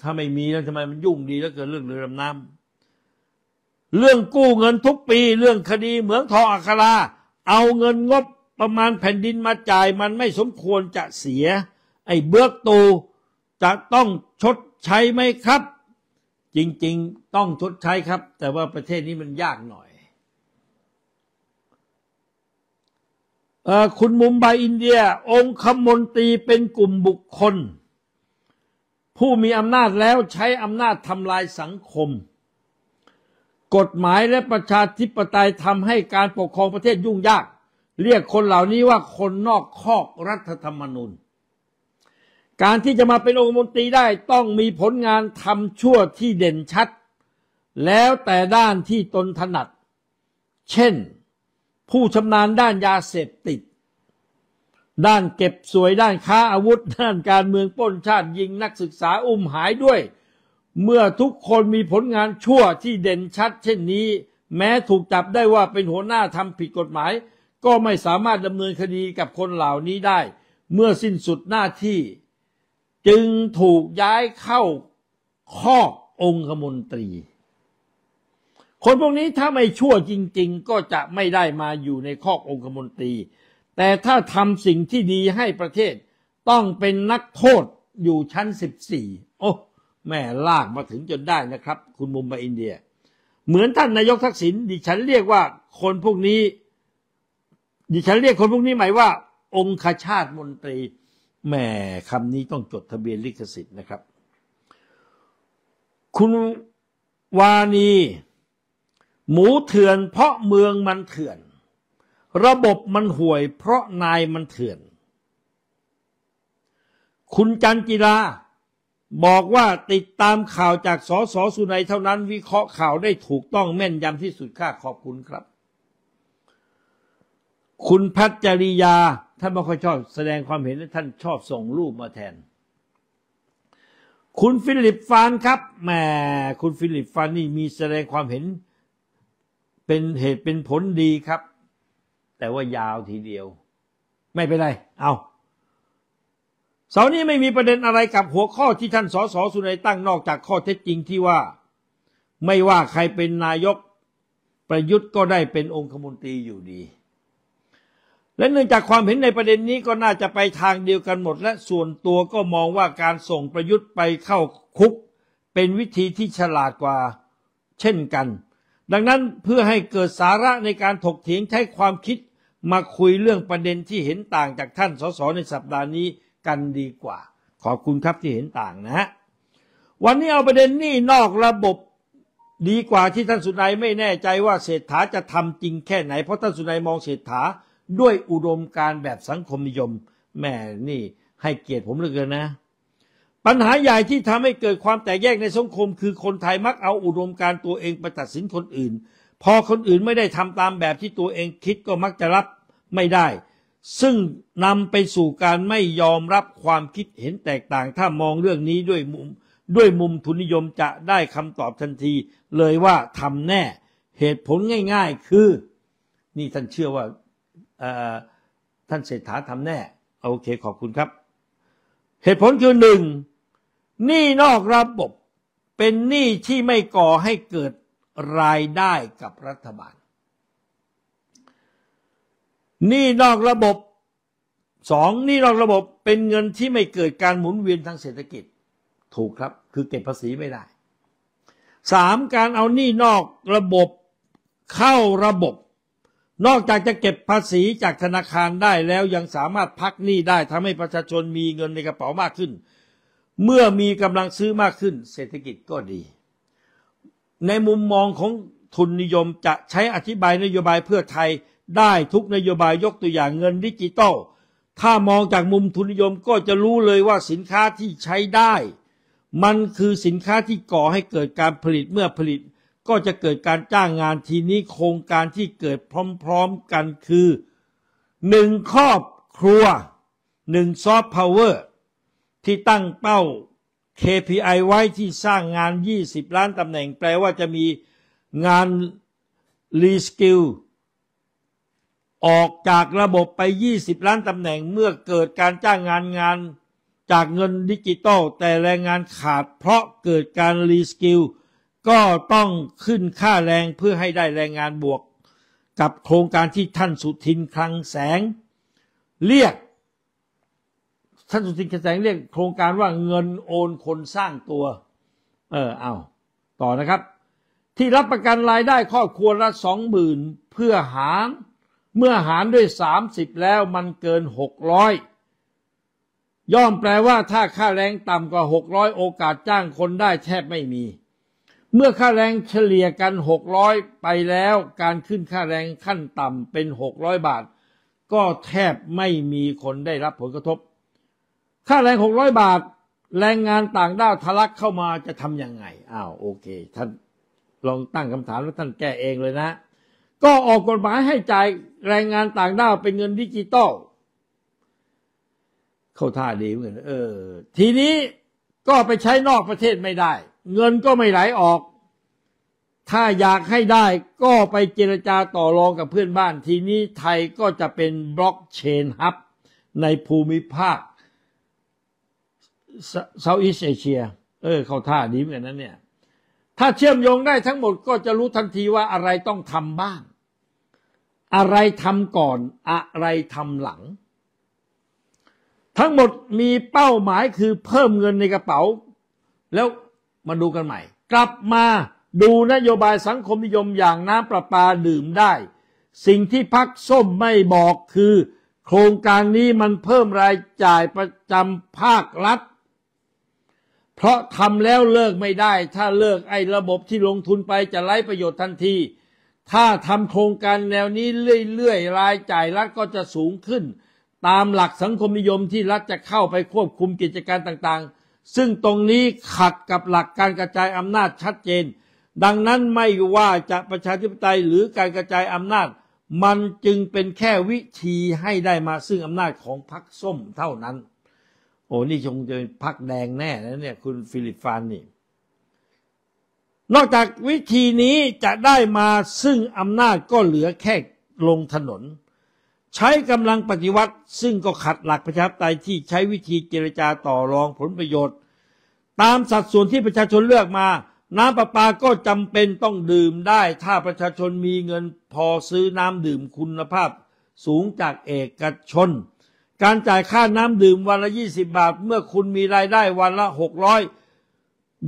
ถ้าไม่มีแล้วทำไมมันยุ่งดีแล้วเกิดเรื่องเรือดำน้ำเรื่องกู้เงินทุกปี เรื่องคดีเหมืองทองอัครา เอาเงินงบประมาณแผ่นดินมาจ่าย มันไม่สมควรจะเสีย ไอ้เบิกตู จะต้องชดใช้ไหมครับ จริงๆต้องชดใช้ครับ แต่ว่าประเทศนี้มันยากหน่อย คุณมุมไบอินเดียองคมนตรีเป็นกลุ่มบุคคล ผู้มีอำนาจแล้วใช้อำนาจทำลายสังคมกฎหมายและประชาธิปไตยทำให้การปกครองประเทศยุ่งยากเรียกคนเหล่านี้ว่าคนนอกคอกรัฐธรรมนูญการที่จะมาเป็นองคมนตรีได้ต้องมีผลงานทำชั่วที่เด่นชัด แล้วแต่ด้านที่ตนถนัด เช่นผู้ชำนาญด้านยาเสพติด ด้านเก็บสวยด้านค้าอาวุธด้านการเมืองป้นชาติยิงนักศึกษาอุ้มหายด้วยเมื่อทุกคนมีผลงานชั่วที่เด่นชัดเช่นนี้ แม้ถูกจับได้ว่าเป็นหัวหน้าทำผิดกฎหมาย ก็ไม่สามารถดำเนินคดีกับคนเหล่านี้ได้ เมื่อสิ้นสุดหน้าที่ จึงถูกย้ายเข้าคอกองคมนตรี คนพวกนี้ถ้าไม่ชั่วจริงๆ ก็จะไม่ได้มาอยู่ในคอกองคมนตรี แต่ถ้าทำสิ่งที่ดีให้ประเทศ ต้องเป็นนักโทษอยู่ชั้น 14โอ้แม่ลากมาถึงจนได้นะครับ คุณมุมมาอินเดีย เหมือนท่านนายกทักษิณดิฉันเรียกว่าคนพวกนี้ดิฉันเรียกคนพวกนี้หมายว่า องคชาตมนตรีแม่คำนี้ต้องจดทะเบียนลิขสิทธิ์นะครับ คุณวานี หมูเถื่อน เพราะเมืองมันเถื่อน ระบบมันห่วย เพราะนายมันเถื่อน คุณจันจิราบอกว่าติดตามข่าวจากสสสุนัยเท่านั้นวิเคราะห์ข่าวได้ถูกต้องแม่นยำที่สุดค่าขอบคุณครับ คุณพัชริยาท่านไม่ค่อยชอบแสดงความเห็นและท่านชอบส่งรูปมาแทน คุณฟิลิปฟานครับแหมคุณฟิลิปฟานนี่มีแสดงความเห็น เป็นเหตุเป็นผลดีครับ แต่ว่ายาวทีเดียว ไม่เป็นไรเอาเสาร์นี้ไม่มีประเด็นอะไรกับหัวข้อที่ท่านสสสุนัยตั้งนอกจากข้อเท็จจริงที่ว่า ไม่ว่าใครเป็นนายกประยุทธ์ก็ได้เป็นองคมนตรีอยู่ดี และเนื่องจากความเห็นในประเด็นนี้ก็น่าจะไปทางเดียวกันหมด และส่วนตัวก็มองว่าการส่งประยุทธ์ไปเข้าคุกเป็นวิธีที่ฉลาดกว่าเช่นกัน ดังนั้นเพื่อให้เกิดสาระในการถกเถียงใช้ความคิดมาคุยเรื่องประเด็นที่เห็นต่างจากท่านสสในสัปดาห์นี้กันดีกว่าขอบคุณครับที่เห็นต่างนะฮะวันนี้เอาประเด็นนี่นอกระบบดีกว่าที่ท่านสุนัยไม่แน่ใจว่าเศรษฐาจะทำจริงแค่ไหนเพราะท่านสุนัยมองเศรษฐา ด้วยอุดมการแบบสังคมนิยมแม่นี่ให้เกียรติผมเหลือเกินนะ ปัญหาใหญ่ที่ทำให้เกิดความแตกแยกในสังคม คือคนไทยมักเอาอุดมการตัวเองไปตัดสินคนอื่น พอคนอื่นไม่ได้ทำตามแบบที่ตัวเองคิดก็มักจะรับไม่ได้ซึ่งนำไปสู่การไม่ยอมรับความคิดเห็นแตกต่าง ถ้ามองเรื่องนี้ด้วยมุมด้วยมุมทุนนิยมจะได้คำตอบทันทีเลยว่าทำแน่เหตุผลง่ายๆคือ นี่ท่านเชื่อว่าท่านเศรษฐาทำแน่ โอเคขอบคุณครับ เหตุผลคือหนึ่งหนี้นอกระบบเป็นหนี้ที่ไม่ก่อให้เกิดรายได้กับรัฐบาลนี่นอกระบบสองนี่นอกระบบเป็นเงินที่ไม่เกิดการหมุนเวียนทางเศรษฐกิจถูกครับคือเก็บภาษีไม่ได้สามการเอานี่นอกระบบเข้าระบบ นอกจากจะเก็บภาษีจากธนาคารได้แล้วยังสามารถพักหนี้ได้ทำให้ประชาชนมีเงินในกระเป๋ามากขึ้น เมื่อมีกำลังซื้อมากขึ้น เศรษฐกิจก็ดี ในมุมมองของทุนนิยมจะใช้อธิบายนโยบายเพื่อไทยได้ทุกนโยบายยกตัวอย่างเงินดิจิตอลถ้ามองจากมุมทุนนิยมก็จะรู้เลยว่าสินค้าที่ใช้ได้ มันคือสินค้าที่ก่อให้เกิดการผลิตเมื่อผลิตก็จะเกิดการจ้างงานทีนี้โครงการที่เกิดพร้อมๆกันคือหนึ่งครอบครัวหนึ่งซอฟต์พาวเวอร์ที่ตั้งเป้า KPI ไว้ที่สร้างงาน 20 ล้านตำแหน่งแปลว่าจะมีงานรีสกิลออกจากระบบไป 20 ล้านตำแหน่งเมื่อเกิดการจ้างงานงานจากเงินดิจิตอลแต่แรงงานขาดเพราะเกิดการรีสกิลก็ต้องขึ้นค่าแรงเพื่อให้ได้แรงงานบวกกับโครงการที่ท่านสุทินคลังแสง เรียกท่านสุทินคลังแสง เรียกโครงการว่าเงินโอนคนสร้างตัว เออเอาต่อนะครับ ที่รับประกันรายได้ครอบครัวละสองหมื่นเพื่อหาเมื่อหารด้วยสามสิบแล้วมันเกินหกร้อยย่อมแปลว่า ถ้าค่าแรงต่ำกว่าหกร้อยโอกาสจ้างคนได้แทบไม่มี เมื่อค่าแรงเฉลี่ยกันหกร้อยไปแล้ว การขึ้นค่าแรงขั้นต่ำเป็นหกร้อยบาท ก็แทบไม่มีคนได้รับผลกระทบ ค่าแรงหกร้อยบาท แรงงานต่างด้าวทะลักเข้ามาจะทำยังไงอ้าวโอเคท่านลองตั้งคำถามแล้วท่านแก้เองเลยนะก็ออกกฎหมายให้จ่ายแรงงานต่างด้าวเป็นเงินดิจิตอลเข้าท่าดีเหมือนเออทีนี้ก็ไปใช้นอกประเทศไม่ได้ เงินก็ไม่ไหลออก ถ้าอยากให้ได้ก็ไปเจรจาต่อรองกับเพื่อนบ้าน ทีนี้ไทยก็จะเป็นบล็อกเชนฮับในภูมิภาคเซาท์อีสเอเชียเออเข้าท่าดีเหมือนนั้นเนี่ยถ้าเชื่อมโยงได้ทั้งหมดก็จะรู้ทันทีว่าอะไรต้องทำบ้างอะไรทำก่อนอะไรทำหลัง ทั้งหมดมีเป้าหมายคือเพิ่มเงินในกระเป๋า แล้วมาดูกันใหม่ กลับมาดูนโยบายสังคมนิยมอย่างน้ำประปาดื่มได้ สิ่งที่พักส้มไม่บอกคือ โครงการนี้มันเพิ่มรายจ่ายประจำภาครัฐ เพราะทำแล้วเลิกไม่ได้ ถ้าเลิกไอ้ระบบที่ลงทุนไปจะไร้ประโยชน์ทันทีถ้าทำโครงการแนวนี้เรื่อยๆรายจ่ายรัฐก็จะสูงขึ้น ตามหลักสังคมนิยมที่รัฐจะเข้าไปควบคุมกิจการต่างๆ ซึ่งตรงนี้ขัดกับหลักการกระจายอำนาจชัดเจน ดังนั้นไม่ว่าจะประชาธิปไตยหรือการกระจายอำนาจ มันจึงเป็นแค่วิธีให้ได้มาซึ่งอำนาจของพรรคส้มเท่านั้น โอ้นี่คงจะเป็นพรรคแดงแน่แล้วเนี่ยคุณฟิลิปฟานนี่นอกจากวิธีนี้จะได้มาซึ่งอำนาจก็เหลือแค่ลงถนน ใช้กำลังปฏิวัติซึ่งก็ขัดหลักประชาธิปไตยที่ใช้วิธีเจรจาต่อรองผลประโยชน์ ตามสัดส่วนที่ประชาชนเลือกมา น้ำประปาก็จำเป็นต้องดื่มได้ ถ้าประชาชนมีเงินพอซื้อน้ำดื่มคุณภาพสูงจากเอกชน การจ่ายค่าน้ำดื่มวันละ 20 บาทเมื่อคุณมีรายได้วันละ600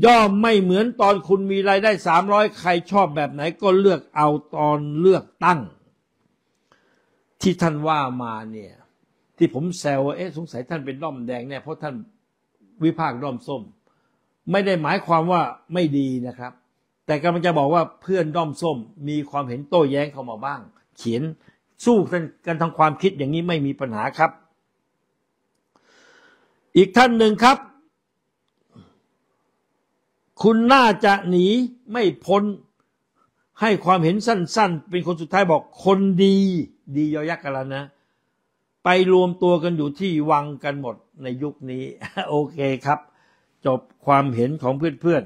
ย่อมไม่เหมือนตอนคุณมีรายได้สามร้อยใครชอบแบบไหนก็เลือกเอาตอนเลือกตั้ง ที่ท่านว่ามาเนี่ย ที่ผมแซวว่าเอ๊ะสงสัยท่านเป็นด้อมแดงเนี่ยเพราะท่าน วิพากษ์ด้อมส้ม ไม่ได้หมายความว่าไม่ดีนะครับ แต่กำลังจะบอกว่าเพื่อนด้อมส้มมีความเห็นโต้แย้งเข้ามาบ้างเขียนสู้กันกันทางความคิดอย่างนี้ไม่มีปัญหาครับ อีกท่านหนึ่งครับคุณน่าจะหนีไม่พ้นให้ความเห็นสั้นๆ เป็นคนสุดท้ายบอกคนดี ดียอยักษ์กันแล้วนะ ไปรวมตัวกันอยู่ที่วังกันหมดในยุคนี้ โอเคครับ จบความเห็นของเพื่อน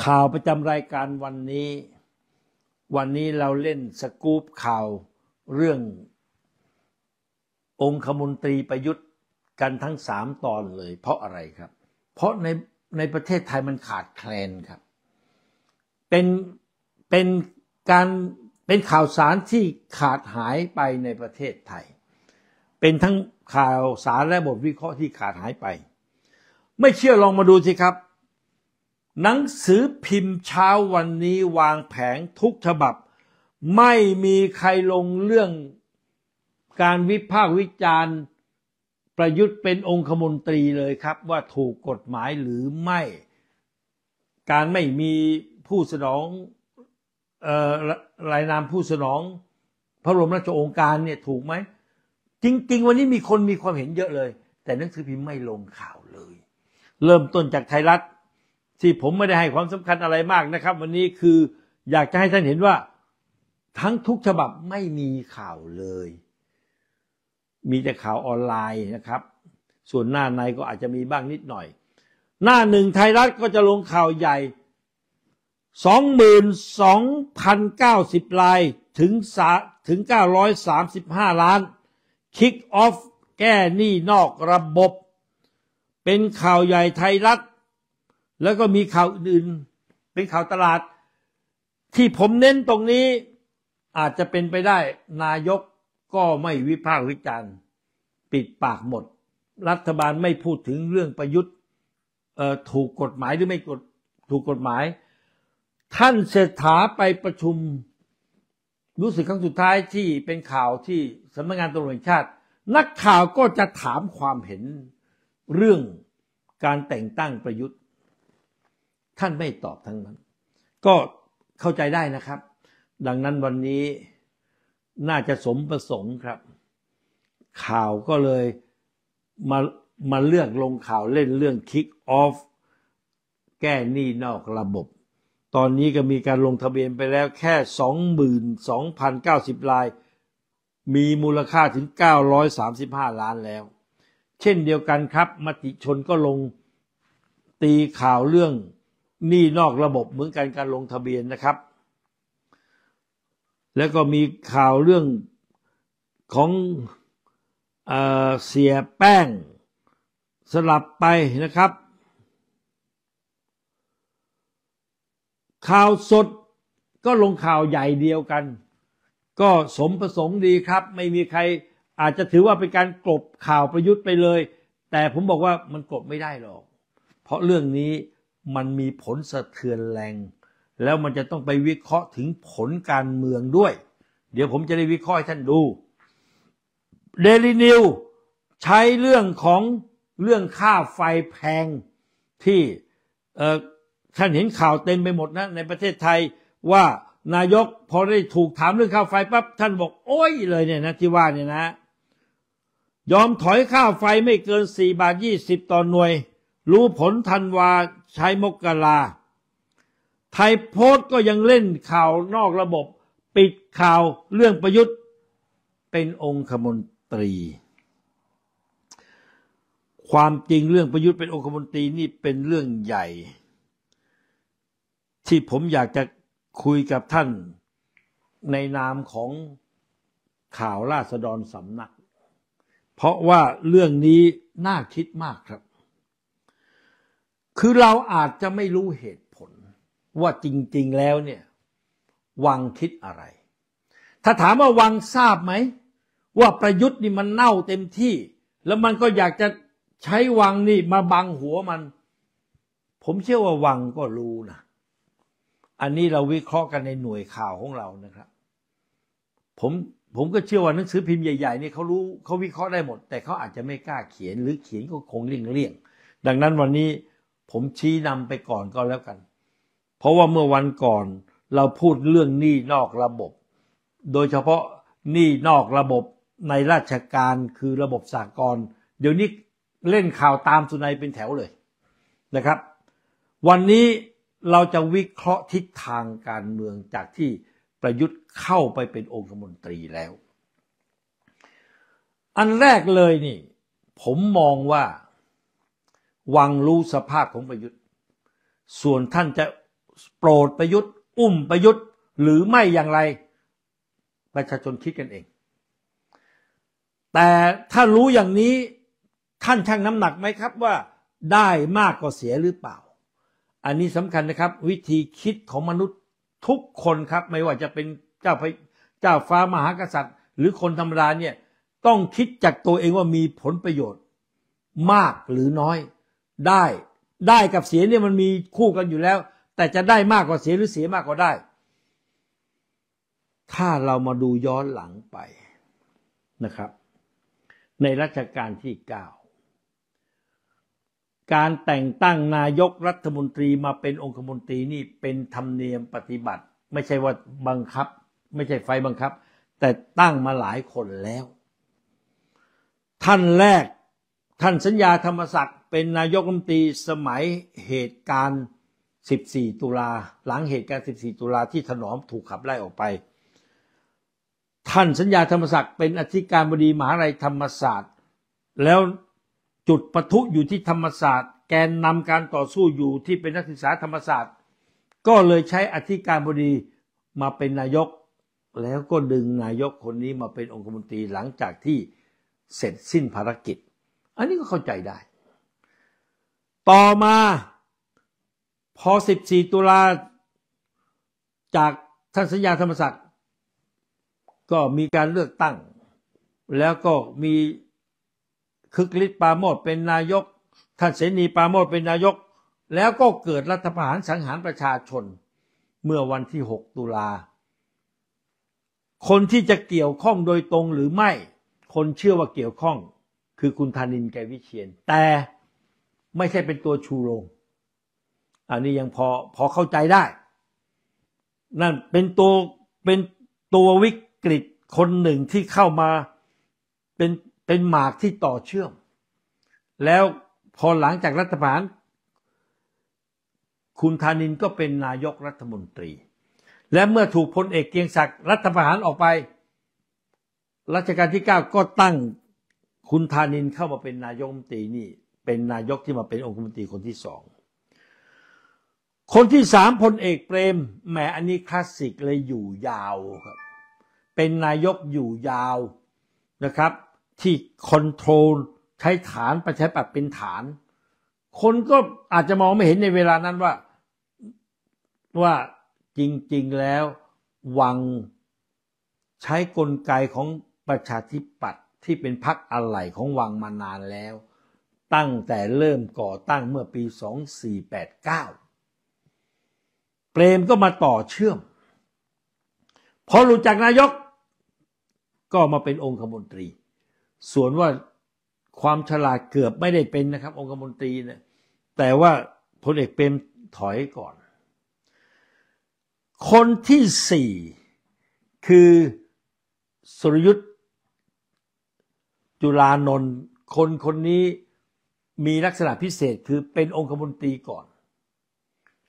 ๆข่าวประจำรายการวันนี้ วันนี้เราเล่นสกู๊ปข่าวเรื่ององคมนตรีประยุทธ์กันทั้งสามตอนเลยเพราะอะไรครับ เพราะใน ในประเทศไทยมันขาดแคลนครับ เป็น เป็นการ เป็นข่าวสารที่ขาดหายไปในประเทศไทย เป็นทั้งข่าวสารและบทวิเคราะห์ที่ขาดหายไป ไม่เชื่อลองมาดูสิครับ หนังสือพิมพ์เช้าวันนี้วางแผงทุกฉบับ ไม่มีใครลงเรื่องการวิพากษ์วิจารณ์ประยุทธ์เป็นองคมนตรีเลยครับ ว่าถูกกฎหมายหรือไม่ การไม่มีผู้สนองรายนามผู้สนอง พระบรมราชโองการเนี่ยถูกไหมจริง ๆ วันนี้มีคนมีความเห็นเยอะเลย แต่หนังสือพิมพ์ไม่ลงข่าวเลย เริ่มต้นจากไทยรัฐที่ผมไม่ได้ให้ความสำคัญอะไรมากนะครับ วันนี้คืออยากจะให้ท่านเห็นว่าทั้งทุกฉบับไม่มีข่าวเลยมีแต่ข่าวออนไลน์นะครับ ส่วนหน้าในก็อาจจะมีบ้างนิดหน่อย หน้าหนึ่งไทยรัฐก็จะลงข่าวใหญ่ 22,090ลายถึงสถึง935 ล้านคิกออฟแก้หนี้นอกระบบ เป็นข่าวใหญ่ไทยรัฐ แล้วก็มีข่าวอื่นๆเป็นข่าวตลาด ที่ผมเน้นตรงนี้อาจจะเป็นไปได้นายกก็ไม่วิพากษ์วิจารณ์ปิดปากหมด รัฐบาลไม่พูดถึงเรื่องประยุทธ์ถูกกฎหมายหรือไม่กฎถูกกฎหมาย ท่านเศรษฐาไปประชุม รู้สึกครั้งสุดท้ายที่เป็นข่าวที่สำนักงานตำรวจแห่งชาติ นักข่าวก็จะถามความเห็นเรื่องการแต่งตั้งประยุทธ์ ท่านไม่ตอบทั้งนั้น ก็เข้าใจได้นะครับ ดังนั้นวันนี้น่าจะสมประสงค์ครับ ข่าวก็เลยมามาเลือกลงข่าวเล่นเรื่องคิกออฟแก้หนี้นอกระบบ ตอนนี้ก็มีการลงทะเบียนไปแล้วแค่22,090 ลาย มีมูลค่าถึง 935 ล้านแล้ว เช่นเดียวกันครับมติชนก็ลงตีข่าวเรื่องหนี้นอกระบบเหมือนกันการลงทะเบียนนะครับแล้วก็มีข่าวเรื่องของเอเสียแป้งสลับไปนะครับ ข่าวสดก็ลงข่าวใหญ่เดียวกัน ก็สมประสงค์ดีครับไม่มีใครอาจจะถือว่าเป็นการกลบข่าวประยุทธ์ไปเลย แต่ผมบอกว่ามันกลบไม่ได้หรอก เพราะเรื่องนี้มันมีผลสะเทือนแรงแล้วมันจะต้องไปวิเคราะห์ถึงผลการเมืองด้วย เดี๋ยวผมจะได้วิเคราะห์ให้ท่านดูเดลีนิวใช้เรื่องของเรื่องค่าไฟแพงที่ท่านเห็นข่าวเต็มไปหมดนะในประเทศไทยว่านายกพอได้ถูกถามเรื่องค่าไฟปั๊บท่านบอก โอ้ยเลยเนี่ยนะที่ว่าเนี่ยนะยอมถอยค่าไฟไม่เกิน 4 บาท20ต่อหน่วย รู้ผลธันวาใช้มกลาไทยโพสต์ก็ยังเล่นข่าวนอกระบบปิดข่าวเรื่องประยุทธ์เป็นองคมนตรี ความจริงเรื่องประยุทธ์เป็นองคมนตรีนี่เป็นเรื่องใหญ่ ที่ผมอยากจะคุยกับท่านในนามของข่าวราษฎรสำนัก เพราะว่าเรื่องนี้น่าคิดมากครับ คือเราอาจจะไม่รู้เหตุผลว่าจริงๆแล้วเนี่ยวังคิดอะไร ถ้าถามว่าวังทราบไหมว่าประยุทธ์นี่มันเน่าเต็มที่ แล้วมันก็อยากจะใช้วังนี่มาบังหัวมัน ผมเชื่อว่าวังก็รู้นะ อันนี้เราวิเคราะห์กันในหน่วยข่าวของเรานะครับ ผมผมก็เชื่อว่าหนังสือพิมพ์ใหญ่ๆนี่เขารู้เขาวิเคราะห์ได้หมด แต่เขาอาจจะไม่กล้าเขียน หรือเขียนก็คงเลี่ยงๆดังนั้นวันนี้ผมชี้นำไปก่อนก็แล้วกันเพราะว่าเมื่อวันก่อนเราพูดเรื่องหนี้นอกระบบ โดยเฉพาะหนี้นอกระบบในราชการคือระบบสากลเดี๋ยวนี้เล่นข่าวตามสุนัยเป็นแถวเลยนะครับ วันนี้เราจะวิเคราะห์ทิศทางการเมืองจากที่ประยุทธ์เข้าไปเป็นองคมนตรีแล้ว อันแรกเลยนี่ผมมองว่า วังรู้สภาพของประยุทธ์ ส่วนท่านจะโปรดประยุทธ์อุ้มประยุทธ์หรือไม่อย่างไรประชาชนคิดกันเอง แต่ถ้ารู้อย่างนี้ท่านชั่งน้ำหนักไหมครับว่าได้มากกว่าเสียหรือเปล่า อันนี้สำคัญนะครับ วิธีคิดของมนุษย์ทุกคนครับไม่ว่าจะเป็นเจ้าพระเจ้าฟ้ามหากษัตริย์ หรือคนธรรมดาเนี่ยต้องคิดจากตัวเองว่ามีผลประโยชน์ มากหรือน้อย ได้ได้กับเสียเนี่ยมันมีคู่กันอยู่แล้วแต่จะได้มากกว่าเสียหรือเสียมากกว่าได้ ถ้าเรามาดูย้อนหลังไปนะครับ ในรัชกาลที่เก้าการแต่งตั้งนายกรัฐมนตรีมาเป็นองคมนตรีนี่เป็นธรรมเนียมปฏิบัติ ไม่ใช่ว่าบังคับ ไม่ใช่ไฟบังคับ แต่ตั้งมาหลายคนแล้ว ท่านแรก ท่านสัญญาธรรมศักดิ์เป็นนายกรัฐมนตรีสมัยเหตุการณ์14ตุลาหลังเหตุการณ์14ตุลาที่ถนอมถูกขับไล่ออกไป ท่านสัญญาธรรมศักดิ์เป็น อธิการบดีมหาลัยธรรมศาสตร์ แล้วจุดประทุอยู่ที่ธรรมศาสตร์ แกนนำการต่อสู้อยู่ที่เป็นนักศึกษาธรรมศาสตร์ ก็เลยใช้อธิการบดีมาเป็นนายก แล้วก็ดึงนายกคนนี้มาเป็นองคมนตรีหลังจากที่เสร็จสิ้นภารกิจ อันนี้ก็เข้าใจได้ ต่อมาพอ 14 ตุลาจากท่านสัญญาธรรมศักดิ์ก็มีการเลือกตั้งแล้วก็มีคึกฤทธิ์ปาโมดเป็นนายกท่านเสนีปาโมดเป็นนายก แล้วก็เกิดรัฐประหารสังหารประชาชนเมื่อวันที่ 6 ตุลา คนที่จะเกี่ยวข้องโดยตรงหรือไม่คนเชื่อว่าเกี่ยวข้องคือคุณธานินแกวิเชียนแต่ไม่ใช่เป็นตัวชูโรงอันนี้ยังพอพอเข้าใจได้ นั่นเป็นตัวเป็นตัววิกฤตคนหนึ่งที่เข้ามาเป็นเป็นหมากที่ต่อเชื่อม แล้วพอหลังจากรัฐบาลคุณธานินก็เป็นนายกรัฐมนตรี และเมื่อถูกพลเอกเกียงศักดิ์รัฐประหารออกไปรัชกาลที่ 9 ก็ตั้งคุณธานินเข้ามาเป็นนายกรัฐมนตรีนี่เป็นนายกที่มาเป็นองคมนตรีคนที่สองคนที่สามพลเอกเปรมแหมอันนี้คลาสสิกเลยอยู่ยาวครับเป็นนายกอยู่ยาวนะครับ ที่คอนโทรล ใช้ฐานประชาธิปัตย์เป็นฐาน คนก็อาจจะมองไม่เห็นในเวลานั้นว่าว่าจริงๆแล้ว วังใช้กลไกของประชาธิปัตย์ที่เป็นพรรคอะไหล่ของวังมานานแล้ว ตั้งแต่เริ่มก่อตั้งเมื่อปี 2489เรมก็มาต่อเชื่อม พอหลุดจากนายกก็มาเป็นองคมนตรี ส่วนว่าความฉลาดเกือบไม่ได้เป็นนะครับ องคมนตรีเนี่ยแต่ว่าพลเอกเปรมถอยก่อน คนที่สี่คือสุรยุทธ์จุลานนท์คนคนนี้มีลักษณะพิเศษคือเป็นองคมนตรีก่อน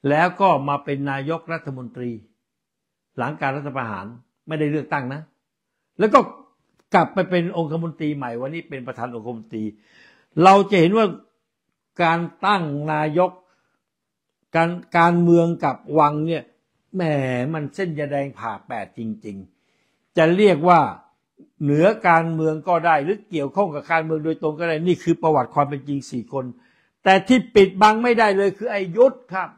แล้วก็มาเป็นนายกรัฐมนตรี หลังการรัฐประหารไม่ได้เลือกตั้งนะ แล้วก็กลับไปเป็นองคมนตรีใหม่วันนี้เป็นประธานองคมนตรี เราจะเห็นว่าการตั้งนายก การการเมืองกับวังเนี่ยแหมมันเส้นยาแดงผ่าแปดจริงๆ จะเรียกว่าเหนือการเมืองก็ได้หรือเกี่ยวข้องกับการเมืองโดยตรงก็ได้นี่คือประวัติความเป็นจริงสี่คน แต่ที่ปิดบังไม่ได้เลยคือไอ้ยุทธครับ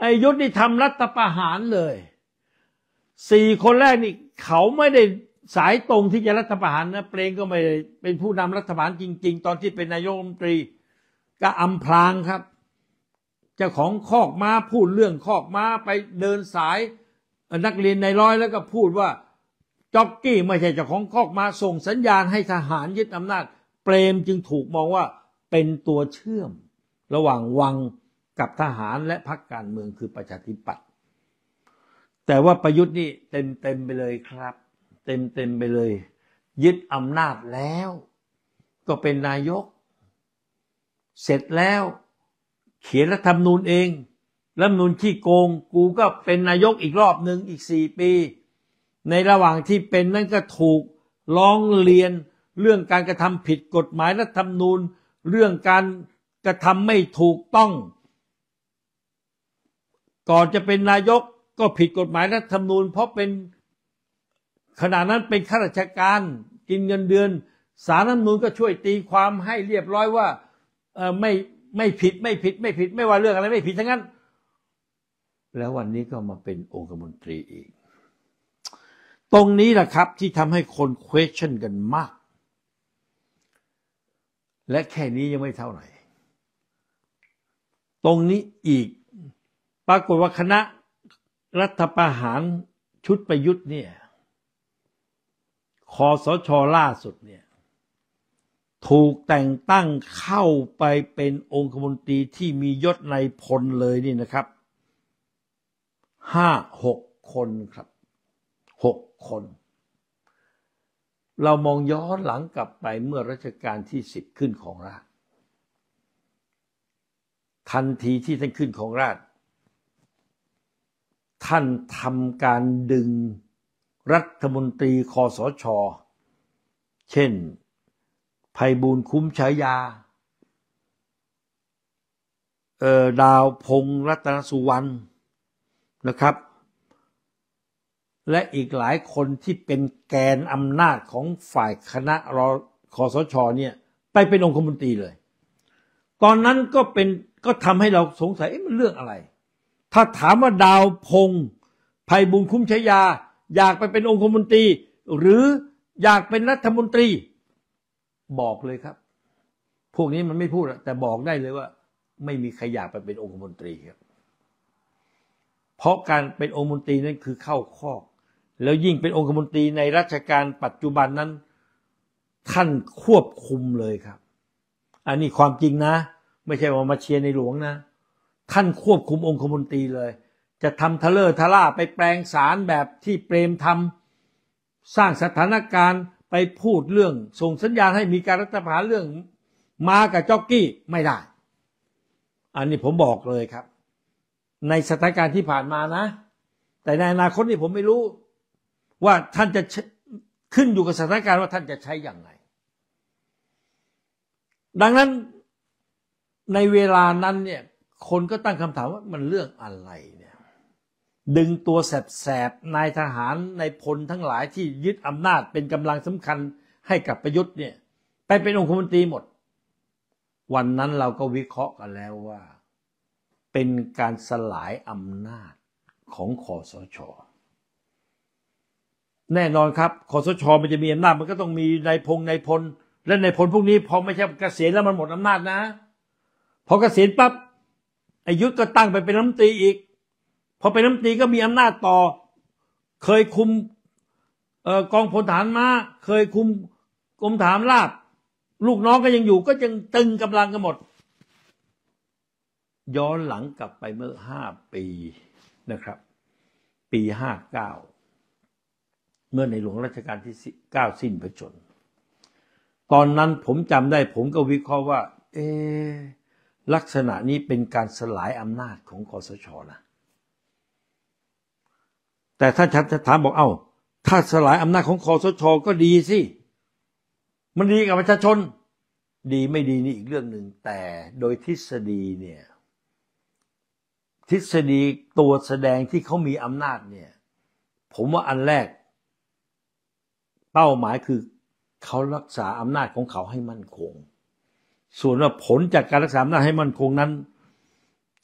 ไอายุทธนี่ทำรัฐประหารเลย สี่คนแรกนี่เขาไม่ได้สายตรงที่จะรัฐประหารนะ เปรงก็ไม่ได้เป็นผู้นำรัฐบาลจริง ๆ ตอนที่เป็นนายกรัฐมนตรี ก็อำพรางครับเจ้าของคอกม้าพูดเรื่องคอกม้าไปเดินสายนักเรียนในร้อยแล้วก็พูดว่าจ็อกกี้ไม่ใช่เจ้าของคอกม้าส่งสัญญาณให้ทหารยึดอำนาจ เปรมจึงถูกมองว่าเป็นตัวเชื่อมระหว่างวังกับทหารและพรรคการเมืองคือประชาธิปัตย์ แต่ว่าประยุทธ์นี่เต็มเต็มไปเลยครับ เต็มเต็มไปเลย ยึดอำนาจแล้วก็เป็นนายก เสร็จแล้ว เขียนรัฐธรรมนูญเองรัฐธรรมนูญขี้โกง กูก็เป็นนายกอีกรอบหนึ่งอีกสี่ปี ในระหว่างที่เป็นนั่นก็ถูกร้องเรียน เรื่องการกระทำผิดกฎหมายรัฐธรรมนูญเรื่องการกระทำไม่ถูกต้องก่อนจะเป็นนายกก็ผิดกฎหมายรัฐธรรมนูญเพราะเป็นขณะนั้นเป็นข้าราชการกินเงินเดือนสารรัฐธรรมนูญก็ช่วยตีความให้เรียบร้อยว่าไม่ไม่ผิดไม่ผิดไม่ผิดไม่ว่าเรื่องอะไรไม่ผิดทั้งนั้นแล้ววันนี้ก็มาเป็นองคมนตรีอีก ตรงนี้แหละครับที่ทำให้คน question กันมาก และแค่นี้ยังไม่เท่าไหร่ ตรงนี้อีกปรากฏว่าคณะรัฐประหารชุดประยุทธ์เนี่ยคอสชล่าสุดเนี่ย ถูกแต่งตั้งเข้าไปเป็นองคมนตรีที่มียศในพลเลยนี่นะครับ ห้าหกคนครับ หกคน เรามองย้อนหลังกลับไปเมื่อรัชกาลที่สิบขึ้นของราช ทันทีที่ท่านขึ้นของราชท่านทำการดึงรัฐมนตรีคอสช เช่นภัยบูลคุ้มฉายา ดาวพงรัตนสุวรรณ นะครับ และอีกหลายคนที่เป็นแกนอำนาจของฝ่ายคณะรอคอสช เนี่ย ไปเป็นองคมนตรีเลย ตอนนั้นก็เป็นก็ทำให้เราสงสัยเอ๊ะมันเรื่องอะไรถ้าถามว่าดาวพงภัยบุญคุ้มชยาอยากไปเป็นองคมนตรี หรืออยากเป็นรัฐมนตรีบอกเลยครับ พวกนี้มันไม่พูด แต่บอกได้เลยว่า ไม่มีใครอยากไปเป็นองคมนตรีครับเพราะการเป็นองคมนตรีนั้นคือเข้าคอกแล้วยิ่งเป็นองคมนตรีในรัชกาลปัจจุบันนั้น ท่านควบคุมเลยครับ อันนี้ความจริงนะ ไม่ใช่ว่ามาเชียร์ในหลวงนะขั้นควบคุมองคมนตรีเลย จะทำทะเลอทะล่าไปแปลงสารแบบที่เปรมทำสร้างสถานการณ์ไปพูดเรื่องส่งสัญญาณให้มีการรัฐประหารเรื่อง มากับจ็อกกี้ไม่ได้ อันนี้ผมบอกเลยครับ ในสถานการณ์ที่ผ่านมานะ แต่ในอนาคตนี่ผมไม่รู้ ว่าท่านจะขึ้นอยู่กับสถานการณ์ว่าท่านจะใช้อย่างไรดังนั้นในเวลานั้นเนี่ยคนก็ตั้งคำถามว่ามันเรื่องอะไรเนี่ยดึงตัวแสบๆนายทหารในพลทั้งหลายที่ยึดอำนาจเป็นกำลังสำคัญให้กับประยุทธ์เนี่ยไปเป็นองคมนตรีหมด วันนั้นเราก็วิเคราะห์กันแล้วว่าเป็นการสลายอำนาจของคอสช แน่นอนครับคอสช มันจะมีอำนาจมันก็ต้องมีนายพงนายพล และนายพลพวกนี้ พอไม่ใช่เกษียณแล้วมันหมดอำนาจนะ พอเกษียณปั๊บไอยุทธก็ตั้งไปเป็นน้ำตีอีก พอเป็นน้ำตีก็มีอำนาจต่อ เคยคุมกองพลฐานมาาเคยคุมกรมฐานราบ ลูกน้องก็ยังอยู่ก็ยังตึงกำลังกันหมด ย้อนหลังกลับไปเมื่อห้าปีนะครับ ปีห้าเก้าเมื่อในหลวงรัชกาลที่เก้าสิ้นพระชนตอนนั้นผมจำได้ ผมก็วิเคราะห์ว่า เอลักษณะนี้เป็นการสลายอำนาจของคอสชอนะแต่ถ้าชัดจะถามบอกเอา้าถ้าสลายอำนาจของคอสชอก็ดีสิ มันดีกับประชาชน ดีไม่ดีนี่อีกเรื่องหนึ่งแต่โดยทฤษฎีเนี่ยทฤษฎีตัวแสดงที่เขามีอำนาจเนี่ย ผมว่าอันแรก เป้าหมายคือเขารักษาอำนาจของเขาให้มั่นคงส่วนว่าผลจากการรักษาอำนาจให้มั่นคงนั้น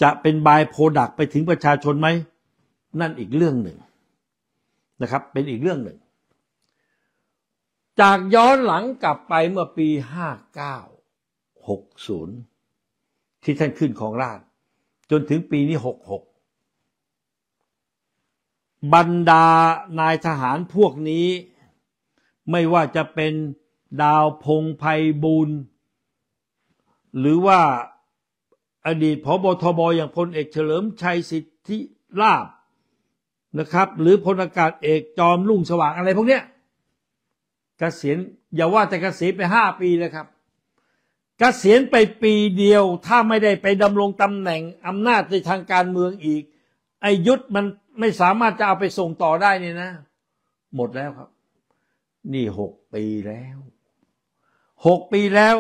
จะเป็นบายโปรดักไปถึงประชาชนไหม นั่นอีกเรื่องหนึ่ง นะครับเป็นอีกเรื่องหนึ่ง จากย้อนหลังกลับไปเมื่อปี 59 60 ที่ท่านขึ้นของราชจนถึงปีนี้66 บรรดานายทหารพวกนี้ไม่ว่าจะเป็นดาวพงไพบูรณ์หรือว่าอดีตพบทบอย่างพลเอกเฉลิมชัยสิทธิลาบนะครับ หรือพลอากาศเอกจอมรุ่งสว่างอะไรพวกเนี้ยกเกษียณอย่าว่าแต่กเกษียณไปห้าปีเลยครับกเกษียณไปปีเดียวถ้าไม่ได้ไปดำรงตำแหน่งอำนาจในทางการเมืองอีกไอยุทธมันไม่สามารถจะเอาไปส่งต่อได้เนี่ยนะ หมดแล้วครับ นี่หกปีแล้วหกปีแล้ว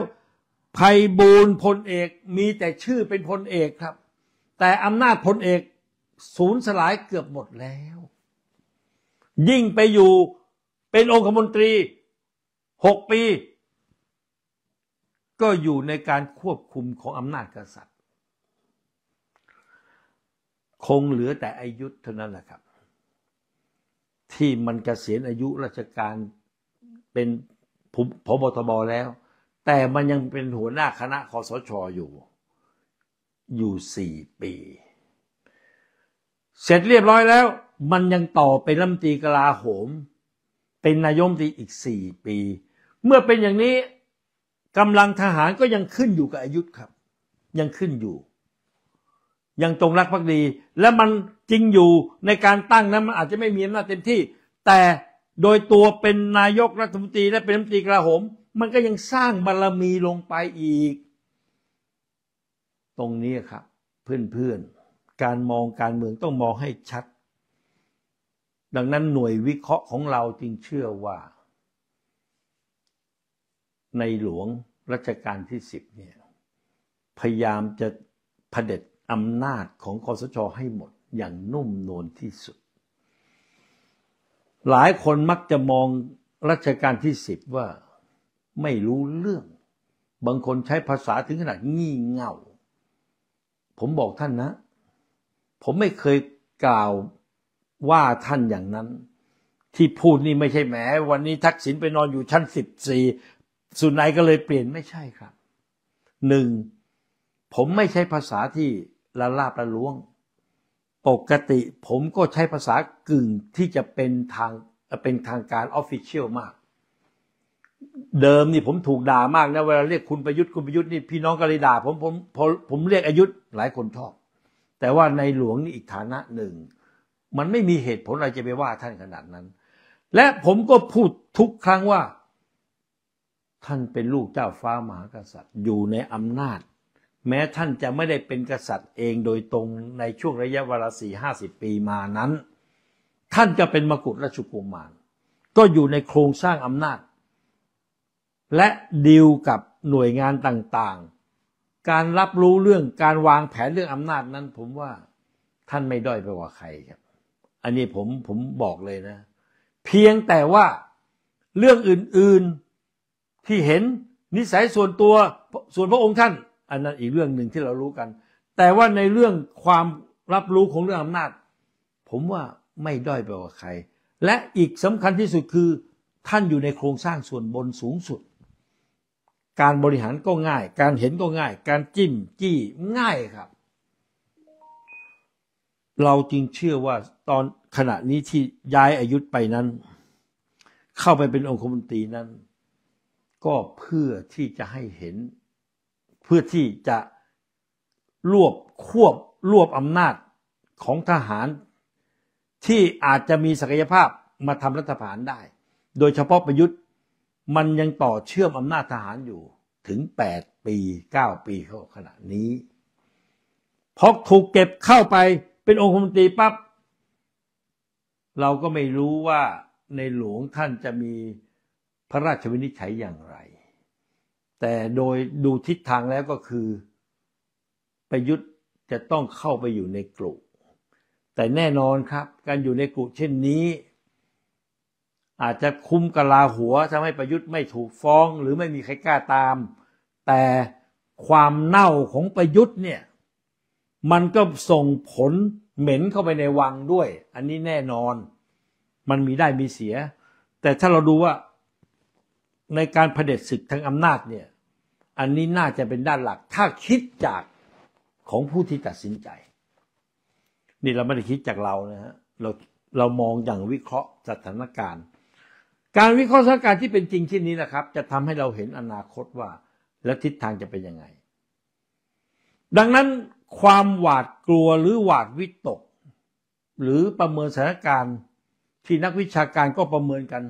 ไพบูลพลเอกมีแต่ชื่อเป็นพลเอกครับ แต่อำนาจพลเอกสูญสลายเกือบหมดแล้ว ยิ่งไปอยู่เป็นองคมนตรีหกปี ก็อยู่ในการควบคุมของอำนาจกษัตริย์ คงเหลือแต่อายุเท่านั้นแหละครับ ที่มันกเกษียณอายุราชการเป็นพบทบแล้วแต่มันยังเป็นหัวหน้าคณะคอสช อยู่อยู่สี่ปี เสร็จเรียบร้อยแล้ว มันยังต่อเป็นรัฐมนตรีกลาโหม เป็นนายมตรีอีกสี่ปี เมื่อเป็นอย่างนี้กำลังทหารก็ยังขึ้นอยู่กับอายุธครับ ยังขึ้นอยู่ ยังตรงรักภักดีและมันจริงอยู่ในการตั้งนั้นมันอาจจะไม่มีอำนาจเต็มที่ แต่โดยตัวเป็นนายกรัฐมนตรีและเป็นรัฐมนตรีกลาโหมมันก็ยังสร้างบารรมีลงไปอีก ตรงนี้ครับ เพื่อนๆ การมองการเมืองต้องมองให้ชัด ดังนั้นหน่วยวิเคราะห์ของเราจึงเชื่อว่า ในหลวงรัชกาลที่สิบเนี่ยพยายามจะเผด็จอำนาจของคอสชอให้หมดอย่างนุ่มนวลที่สุด หลายคนมักจะมองรัชกาลที่สิบว่าไม่รู้เรื่อง บางคนใช้ภาษาถึงขนาดงี่เง่า ผมบอกท่านนะ ผมไม่เคยกล่าวว่าท่านอย่างนั้น ที่พูดนี่ไม่ใช่แหมวันนี้ทักษิณไปนอนอยู่ชั้นสิบสี่สุนัยก็เลยเปลี่ยนไม่ใช่ครับ หนึ่ง ผมไม่ใช้ภาษาที่ละลาบละล้วง ปกติผมก็ใช้ภาษากึ่งที่จะเป็นทางเป็นทางการออฟฟิเชียลมากเดิมนี่ผมถูกด่ามากนะเวลาเรียกคุณประยุทธ์คุณประยุทธ์นี่พี่น้องก็เลยด่าผมผมผมผมเรียกอายุธหลายคนชอบ แต่ว่าในหลวงนี่อีกฐานะหนึ่งมันไม่มีเหตุผลอะไรจะไปว่าท่านขนาดนั้น และผมก็พูดทุกครั้งว่า ท่านเป็นลูกเจ้าฟ้ามหากษัตริย์อยู่ในอำนาจ แม้ท่านจะไม่ได้เป็นกษัตริย์เองโดยตรงในช่วงระยะเวลาสี่ห้าสิบปีมานั้น ท่านก็เป็นมกุฎราชกุมารก็อยู่ในโครงสร้างอำนาจและดีลกับหน่วยงานต่างๆ การรับรู้เรื่องการวางแผนเรื่องอำนาจนั้น ผมว่า ท่านไม่ด้อยไปกว่าใครครับ อันนี้ผมผมบอกเลยนะ เพียงแต่ว่าเรื่องอื่น ๆที่เห็นนิสัยส่วนตัวส่วนพระองค์ท่าน อันนั้นอีกเรื่องหนึ่งที่เรารู้กัน แต่ว่าในเรื่องความรับรู้ของเรื่องอำนาจ ผมว่าไม่ด้อยไปกว่าใคร และอีกสำคัญที่สุดคือ ท่านอยู่ในโครงสร้างส่วนบนสูงสุดการบริหารก็ง่าย การเห็นก็ง่าย การจิ้มจี้ง่ายครับ เราจึงเชื่อว่าตอนขณะนี้ที่ย้ายอายุไปนั้นเข้าไปเป็นองคมนตรีนั้น ก็เพื่อที่จะให้เห็น เพื่อที่จะรวบควบรวบอำนาจของทหารที่อาจจะมีศักยภาพมาทำรัฐประหารได้ โดยเฉพาะประยุทธ์มันยังต่อเชื่อมอำนาจทหารอยู่ถึง 8 ปี 9 ปีเข้าขณะนี้พอถูกเก็บเข้าไปเป็นองคมนตรีปับ๊บเราก็ไม่รู้ว่าในหลวงท่านจะมีพระราชวินิจฉัยอย่างไร แต่โดยดูทิศทางแล้วก็คือ ประยุทธ์จะต้องเข้าไปอยู่ในกลุ่มแต่แน่นอนครับ การอยู่ในกลุ่มเช่นนี้อาจจะคุ้มกลาหัวทำให้ประยุทธ์ไม่ถูกฟ้องหรือไม่มีใครกล้าตาม แต่ความเน่าของประยุทธ์เนี่ย มันก็ส่งผลเหม็นเข้าไปในวังด้วย อันนี้แน่นอน มันมีได้มีเสีย แต่ถ้าเราดูว่าในการเผด็จศึกทางอำนาจเนี่ยอันนี้น่าจะเป็นด้านหลักถ้าคิดจากของผู้ที่ตัดสินใจ นี่เราไม่ได้คิดจากเรานะฮะเราเรามองอย่างวิเคราะห์สถานการณ์การวิเคราะห์สถานการณ์ที่เป็นจริงเช่นนี้นะครับ จะทำให้เราเห็นอนาคตว่าและทิศทางจะเป็นยังไง ดังนั้นความหวาดกลัวหรือหวาดวิตก หรือประเมินสถานการณ์ที่นักวิชาการก็ประเมินกัน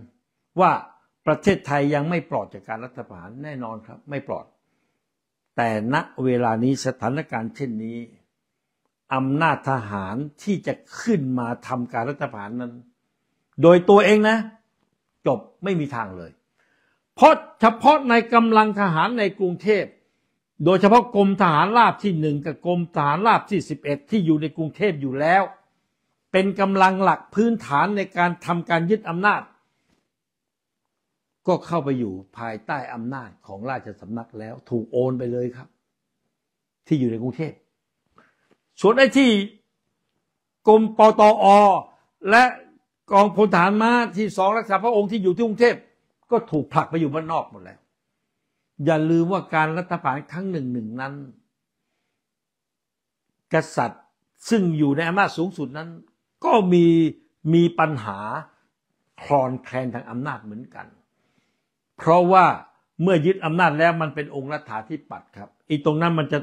ว่าประเทศไทยยังไม่ปลอดจากการรัฐประหารแน่นอนครับไม่ปลอด แต่ณเวลานี้สถานการณ์เช่นนี้อำนาจทหารที่จะขึ้นมาทำการรัฐประหารนั้น โดยตัวเองนะจบไม่มีทางเลย เพราะเฉพาะในกำลังทหารในกรุงเทพ โดยเฉพาะกรมทหารราบที่หนึ่งกับกรมทหารราบที่สิบเอ็ดที่อยู่ในกรุงเทพอยู่แล้ว เป็นกำลังหลักพื้นฐานในการทำการยึดอำนาจ ก็เข้าไปอยู่ภายใต้อำนาจของราชสำนักแล้วถูกโอนไปเลยครับ ที่อยู่ในกรุงเทพส่วนไอ้ที่กรมปตอและกองพลฐานม้าที่สองรักษาพระองค์ที่อยู่ที่กรุงเทพก็ถูกผลักไปอยู่บ้านนอกหมดแล้ว อย่าลืมว่าการรัฐประหารครั้งหนึ่งหนึ่งนั้น กษัตริย์ซึ่งอยู่ในอำนาจสูงสุดนั้น ก็มีมีปัญหาคลอนแคลนทางอำนาจเหมือนกัน เพราะว่าเมื่อยึดอำนาจแล้วมันเป็นองค์รัฐาธิปัตย์ครับ อีตรงนั้นมันจะ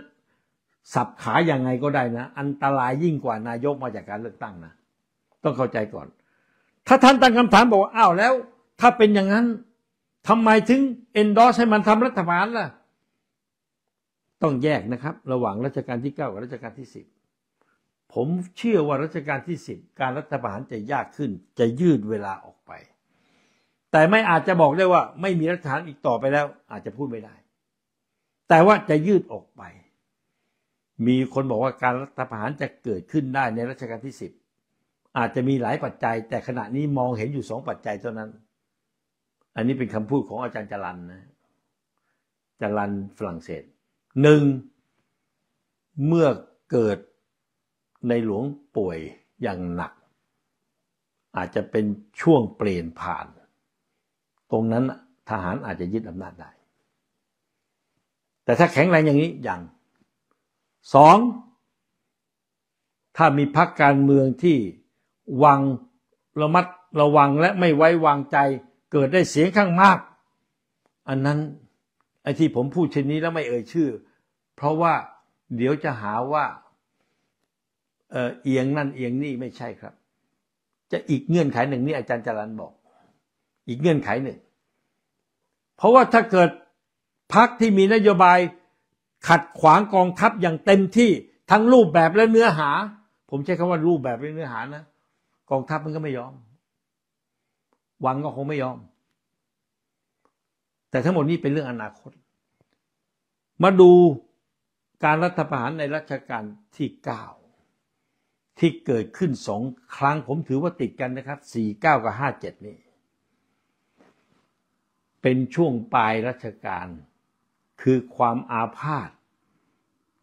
สับขาอย่างไงก็ได้นะ อันตรายยิ่งกว่านายกมาจากการเลือกตั้งนะ ต้องเข้าใจก่อนถ้าท่านตั้งคำถามบอกว่าอ้าวแล้ว ถ้าเป็นอย่างนั้นทำไมถึงเอ็นดอ e ให้มันทำรัฐบาลล่ะต้องแยกนะครับ ระหว่างรัชกาลที่เก้ากับรัชกาลที่สิบผมเชื่อว่ารัชกาลที่สิบการรัฐประหารจะยากขึ้น จะยืดเวลาออกไป แต่ไม่อาจจะบอกได้ว่าไม่มีรัฐบาลอีกต่อไปแล้วอาจจะพูดไม่ได้ แต่ว่าจะยืดออกไป มีคนบอกว่าการรัฐประหารจะเกิดขึ้นได้ในรัชกาลที่สิบอาจจะมีหลายปัจจัยแต่ขณะนี้มองเห็นอยู่สองปัจจัยเท่านั้น อันนี้เป็นคำพูดของอาจารย์จรันนะจรันฝรั่งเศสหนึ่งเมื่อเกิดในหลวงป่วยอย่างหนัก อาจจะเป็นช่วงเปลี่ยนผ่าน ตรงนั้นทหารอาจจะยึดอำนาจได้ แต่ถ้าแข็งแรงอย่างนี้อย่างสองถ้ามีพักการเมืองที่วังระมัดระวังและไม่ไว้วางใจเกิดได้เสียงข้างมาก อันนั้นไอ้ที่ผมพูดเช่นนี้แล้วไม่เอ่ยชื่อ เพราะว่าเดี๋ยวจะหาว่าเอออเียงนั่นเอียงนี่ไม่ใช่ครับ จะอีกเงื่อนไขหนึ่งนี่อาจารย์จรันบอก อีกเงื่อนไขหนึ่ง เพราะว่าถ้าเกิดพักที่มีนโยบายขัดขวางกองทัพอย่างเต็มที่ทั้งรูปแบบและเนื้อหา ผมใช้คำว่ารูปแบบและเนื้อหานะกองทัพมันก็ไม่ยอม วังก็คงไม่ยอม แต่ทั้งหมดนี้เป็นเรื่องอนาคต มาดูการรัฐประหารในรัชกาลที่เก้าที่เกิดขึ้นสองครั้งผมถือว่าติดกันนะครับสี่เก้ากับห้าเจ็ดนี่เป็นช่วงปลายรัชกาลคือความอาพาธ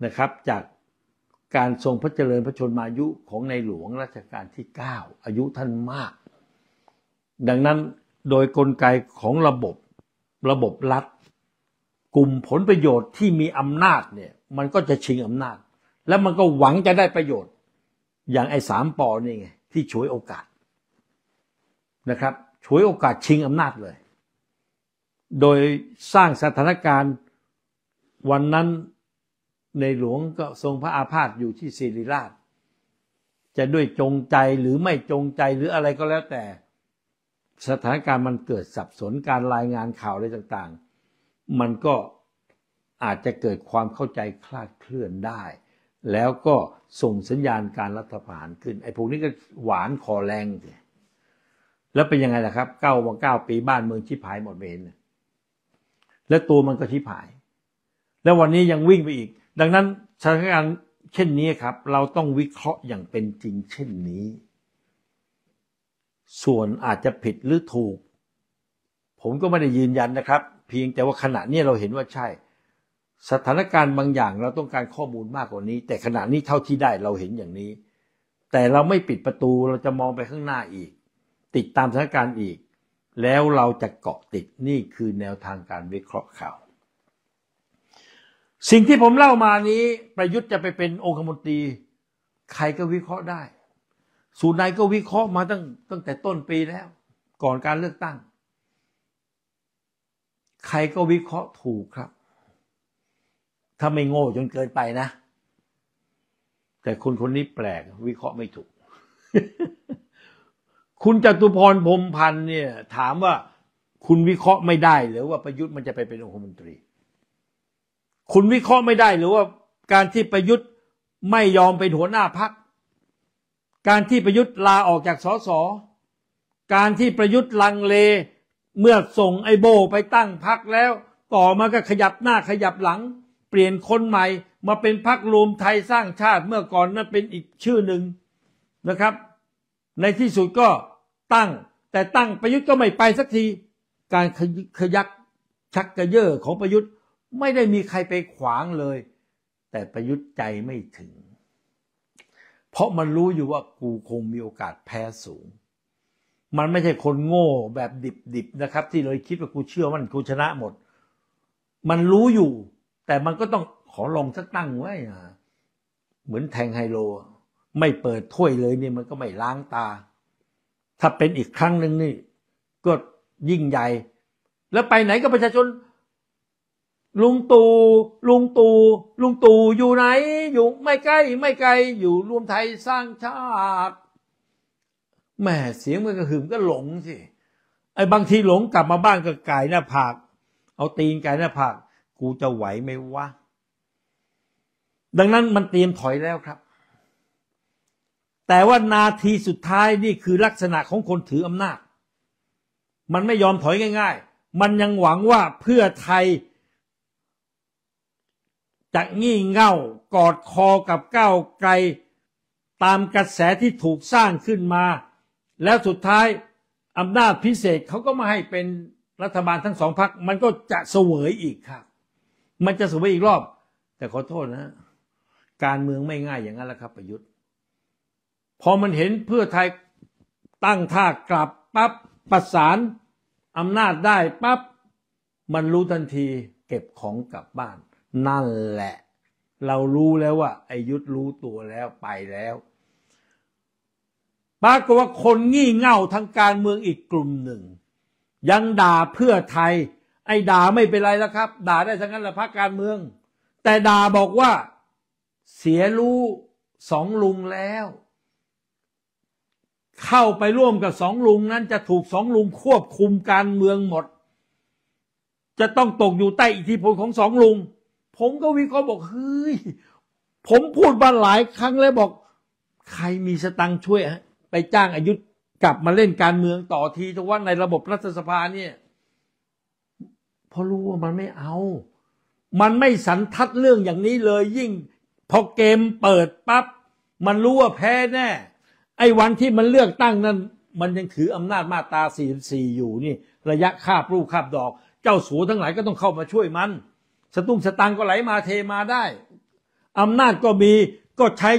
นะครับจากการทรงพระเจริญพระชนมายุของในหลวงรัชกาลที่ 9 อายุท่านมาก ดังนั้นโดยกลไกของระบบระบบรัฐกลุ่มผลประโยชน์ที่มีอำนาจเนี่ยมันก็จะชิงอำนาจแล้วมันก็หวังจะได้ประโยชน์อย่างไอ้สามปอนี่ไงที่ฉวยโอกาสนะครับฉวยโอกาสชิงอำนาจเลย โดยสร้างสถานการณ์วันนั้นในหลวงก็ทรงพระอาพาธอยู่ที่ศิริราช จะด้วยจงใจหรือไม่จงใจหรืออะไรก็แล้วแต่สถานการณ์มันเกิดสับสนการรายงานข่าวอะไรต่างๆ มันก็อาจจะเกิดความเข้าใจคลาดเคลื่อนได้ แล้วก็ส่งสัญญาณการรัฐประหารขึ้น ไอ้พวกนี้ก็หวานคอแรงเลแล้วเป็นยังไงล่ะครับเก้ามาเก้าปีบ้านเมืองชิพายหมดเวรและตัวมันก็ชิพาย แล้ววันนี้ยังวิ่งไปอีกดังนั้นสถานการณ์เช่นนี้ครับ เราต้องวิเคราะห์อย่างเป็นจริง เช่นนี้ ส่วนอาจจะผิดหรือถูก ผมก็ไม่ได้ยืนยันนะครับ เพียงแต่ว่าขณะนี้เราเห็นว่าใช่ สถานการณ์บางอย่างเราต้องการข้อมูลมากกว่านี้ แต่ขณะนี้เท่าที่ได้เราเห็นอย่างนี้ แต่เราไม่ปิดประตูเราจะมองไปข้างหน้าอีก ติดตามสถานการณ์อีก แล้วเราจะเกาะติดนี่คือแนวทางการวิเคราะห์ข่าวสิ่งที่ผมเล่ามานี้ประยุทธ์จะไปเป็นองคมนตรี ใครก็วิเคราะห์ได้สูนายก็วิเคราะห์มาตั้งตั้งแต่ต้นปีแล้ว ก่อนการเลือกตั้ง ใครก็วิเคราะห์ถูกครับถ้าไม่โง่จนเกินไปนะ แต่คนคนนี้แปลกวิเคราะห์ไม่ถูก คุณจตุพรพรมพันธ์เนี่ย ถามว่า คุณวิเคราะห์ไม่ได้หรือว่าประยุทธ์มันจะไปเป็นองคมนตรีคุณวิเคราะห์ไม่ได้หรือว่าการที่ประยุทธ์ไม่ยอมเป็นหัวหน้าพัก การที่ประยุทธ์ลาออกจากสสการที่ประยุทธ์ลังเลเมื่อส่งไอโบไปตั้งพักแล้ว ต่อมาก็ขยับหน้าขยับหลัง เปลี่ยนคนใหม่มาเป็นพักรวมไทยสร้างชาติเมื่อก่อนนั้นเป็นอีกชื่อหนึ่งนะครับ ในที่สุดก็ตั้งแต่ตั้งประยุทธ์ก็ไม่ไปสักที การขยักชักกระเยอะของประยุทธ์ไม่ได้มีใครไปขวางเลย แต่ประยุทธ์ใจไม่ถึง เพราะมันรู้อยู่ว่ากูคงมีโอกาสแพ้สูง มันไม่ใช่คนโง่แบบดิบๆนะครับที่เลยคิดว่ากูเชื่อมันกูชนะหมด มันรู้อยู่ แต่มันก็ต้องขอลองสักตั้งไว้เหมือนแทงไฮโล ไม่เปิดถ้วยเลยเนี่ยมันก็ไม่ล้างตา ถ้าเป็นอีกครั้งหนึ่งนี่ก็ยิ่งใหญ่แล้วไปไหนก็ประชาชนลุงตู่ลุงตู่ลุงตู่อยู่ไหน อยู่ ไม่ใกล้ไม่ไกลอยู่รวมไทยสร้างชาติแหมเสียงมันกระหึ่มก็หลงสิไอ้บางทีหลงกลับมาบ้านก็กายหน้าผากเอาตีนกายหน้าผาก กูจะไหวไหมวะดังนั้นมันเตรียมถอยแล้วครับ แต่ว่านาทีสุดท้ายนี่คือลักษณะของคนถืออำนาจ มันไม่ยอมถอยง่าย ๆ มันยังหวังว่าเพื่อไทยจะงี่เง่ากอดคอกับก้าวไกลตามกระแสที่ถูกสร้างขึ้นมา แล้วสุดท้าย อำนาจพิเศษเขาก็มาให้เป็นรัฐบาลทั้งสองพัก มันก็จะเสวยอีกครับ มันจะเสวยอีกรอบ แต่ขอโทษนะ การเมืองไม่ง่ายอย่างนั้นแหละครับประยุทธ์ พอมันเห็นเพื่อไทยตั้งท่ากลับ ปั๊บประสานอำนาจได้ปั๊บมันรู้ทันทีเก็บของกลับบ้านนั่นแหละเรารู้แล้วว่าไอยุทธรู้ตัวแล้วไปแล้วปรากฏว่าคนงี่เง่าทางการเมืองอีกกลุ่มหนึ่งยังด่าเพื่อไทย ไอ้ด่าไม่เป็นไรแล้วครับด่าได้ทั้งนั้นละพรรคการเมือง แต่ด่าบอกว่าเสียรู้สองลุงแล้ว เข้าไปร่วมกับสองลุงนั้นจะถูกสองลุงควบคุมการเมืองหมด จะต้องตกอยู่ใต้อิทธิพลของสองลุงผมก็วิเคราะห์บอก เฮ้ย ผมพูดมาหลายครั้งแล้วบอก ใครมีสตังช่วย ไปจ้างอายุกลับมาเล่นการเมืองต่อทีแต่ว่าในระบบรัฐสภาเนี่ยพราะรู้ว่ามันไม่เอา มันไม่สันทัดเรื่องอย่างนี้เลยยิ่ง พอเกมเปิดปับ๊บ มันรู้ว่าแพ้แน่ ไอ้วันที่มันเลือกตั้งนั้น มันยังถืออำนาจมาตรา44 อยู่นี่ ระยะคาบรูปคาบดอก เจ้าสัวทั้งหลายก็ต้องเข้ามาช่วยมันสตุ้งสตังก็ไหลมาเทมาได้ อำนาจก็มีก็ใช้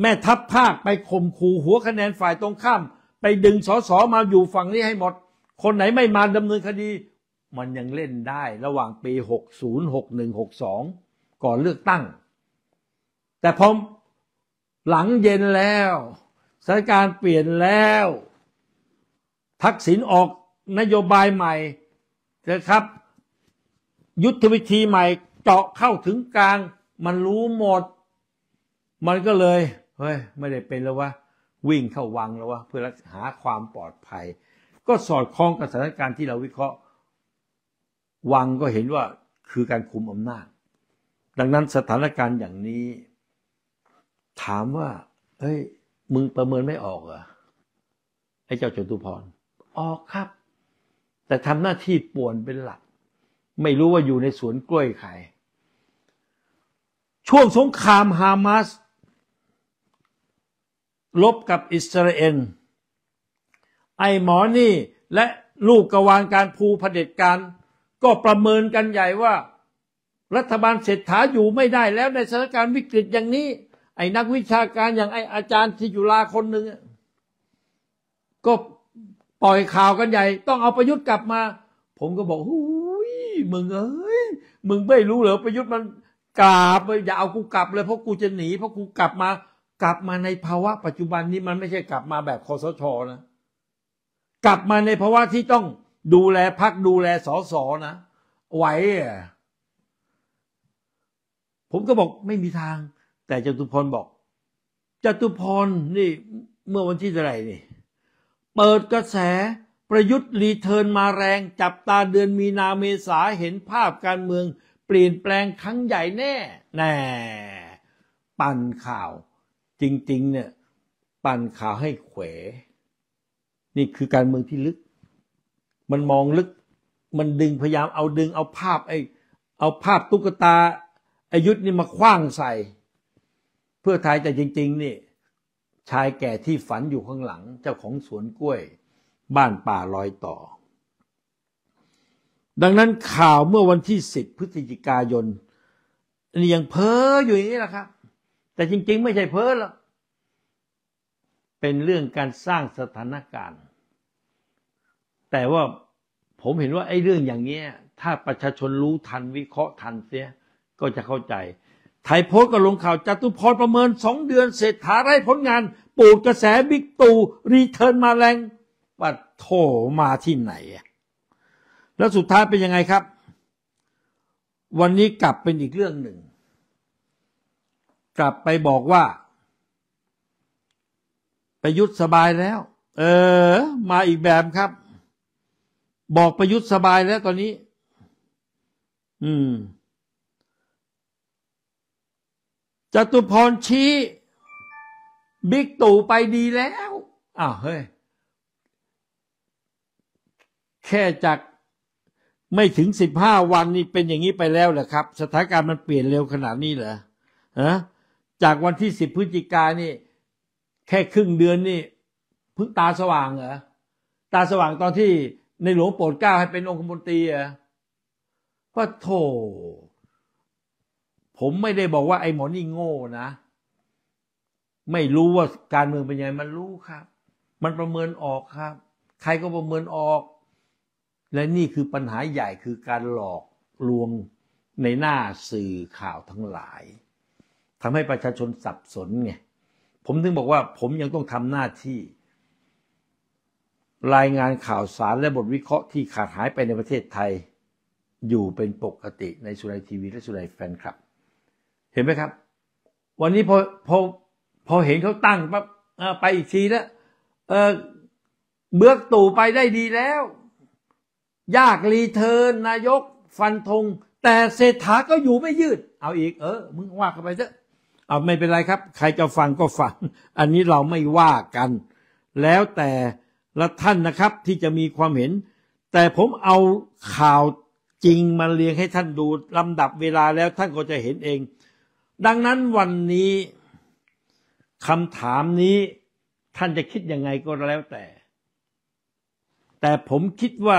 แม่ทัพภาคไปข่มขู่หัวคะแนนฝ่ายตรงข้าม ไปดึงสอสอมาอยู่ฝั่งนี้ให้หมด คนไหนไม่มาดำเนินคดี มันยังเล่นได้ระหว่างปี 60 61 62 ก่อนเลือกตั้ง แต่พอหลังเย็นแล้วสถานการณ์เปลี่ยนแล้ว ทักษิณออกนโยบายใหม่นะครับยุทธวิธีใหม่เจาะเข้าถึงกลาง มันรู้หมด มันก็เลยเฮ้ยไม่ได้เป็นแล้ววะ วิ่งเข้าวังแล้ววะ เพื่อหาความปลอดภัย ก็สอดคล้องกับสถานการณ์ที่เราวิเคราะห์ วังก็เห็นว่าคือการคุมอำนาจ ดังนั้นสถานการณ์อย่างนี้ ถามว่าเฮ้ย มึงประเมินไม่ออกเหรอไอ้เจ้าจตุพร ออกครับ แต่ทำหน้าที่ป่วนเป็นหลักไม่รู้ว่าอยู่ในสวนกล้วยใครช่วงสงครามฮามาสลบกับอิสราเอลไอหมอนี่และลูกกวางการภูเผด็จการ ก็ประเมินกันใหญ่ว่า รัฐบาลเศรษฐาอยู่ไม่ได้แล้วในสถานการณ์วิกฤตอย่างนี้ ไอ้นักวิชาการอย่างไอ้อาจารย์ที่อยู่ลาคนหนึ่งก็ปล่อยข่าวกันใหญ่ต้องเอาประยุทธ์กลับมา ผมก็บอกหูมึงเอ้ยมึงไม่รู้เหรอประยุทธ์มัน กลับอย่าเอากูกลับเลยเพราะกูจะหนีเพราะกูกลับมา กลับมาในภาวะ ปัจจุบันนี้มันไม่ใช่กลับมาแบบคอสชนะกลับมาในภาวะที่ต้องดูแลพักดูแลสอสนะไหวผมก็บอกไม่มีทาง แต่จตุพรบอกจตุพรนี่ เมื่อวันที่เท่าไหร่นี่ เปิดกระแสประยุทธ์รีเทิร์นมาแรง จับตาเดือนมีนาเมษาเห็นภาพการเมือง เปลี่ยนแปลงครั้งใหญ่แน่แน่ปั่นข่าวจริงๆเนี่ยปั่นข่าวให้เขว นี่คือการเมืองที่ลึก มันมองลึกมันดึงพยายามเอาดึงเอาภาพไอ้เอาภาพตุ๊กตาอายุทนี่มาคว้างใส่ เพื่อไทยแต่จริง ๆ นี่ ชายแก่ที่ฝันอยู่ข้างหลัง เจ้าของสวนกล้วยบ้านป่าลอยต่อ ดังนั้นข่าวเมื่อวันที่สิบพฤศจิกายนนี่ยังเพ้ออยู่อย่างนี้แหละครับ แต่จริงๆไม่ใช่เพ้อหรอกเป็นเรื่องการสร้างสถานการณ์ แต่ว่าผมเห็นว่า ไอ้เรื่องอย่างเงี้ยถ้าประชาชนรู้ทันวิเคราะห์ทันเสียก็จะเข้าใจ ไทยโพสต์ก็ลงข่าวจตุพรประเมินสองเดือนเศรษฐาไร้ผลงานปูดกระแสบิ๊กตู่รีเทิร์นมาแรงว่าโถมาที่ไหน แล้วสุดท้ายเป็นยังไงครับ วันนี้กลับเป็นอีกเรื่องหนึ่ง กลับไปบอกว่า ประยุทธ์สบายแล้ว เออ มาอีกแบบครับ บอกประยุทธ์สบายแล้วตอนนี้ อืม จตุพรชี้ บิ๊กตู่ไปดีแล้ว อ้าวเฮ้ยแค่จากไม่ถึงสิบห้าวันนี่เป็นอย่างนี้ไปแล้วเหรอครับ สถานการณ์มันเปลี่ยนเร็วขนาดนี้เหรอฮะจากวันที่สิบพฤศจิกานี่ แค่ครึ่งเดือนนี่ พึ่งตาสว่างเหรอตาสว่างตอนที่ในหลวงโปรดเกล้าให้เป็นองคมนตรีอะก็โถผมไม่ได้บอกว่าไอ้หมอนี่โง่นะ ไม่รู้ว่าการเมืองเป็นยังไงมันรู้ครับ มันประเมินออกครับ ใครก็ประเมินออกและนี่คือปัญหาใหญ่คือการหลอกลวงในหน้าสื่อข่าวทั้งหลายทำให้ประชาชนสับสนไงผมถึงบอกว่าผมยังต้องทำหน้าที่ รายงานข่าวสารและบทวิเคราะห์ที่ขาดหายไปในประเทศไทย อยู่เป็นปกติในสุไยทีวีและสุไยแฟนคลับ เห็นไหมครับ วันนี้พอพอพอเห็นเขาตั้งปั๊บไปอีกทีแล้วเบือกตู่ไปได้ดีแล้วยากรีเทิร์น นายก ฟันธงแต่เศรษฐาก็อยู่ไม่ยืด เอาอีก เออมึงว่ากันไปเถอะเอาไม่เป็นไรครับ ใครจะฟังก็ฟัง อันนี้เราไม่ว่ากัน แล้วแต่ละท่านนะครับที่จะมีความเห็น แต่ผมเอาข่าวจริงมาเรียงให้ท่านดูลำดับเวลาแล้วท่านก็จะเห็นเอง ดังนั้นวันนี้คำถามนี้ท่านจะคิดยังไงก็แล้วแต่ แต่ผมคิดว่า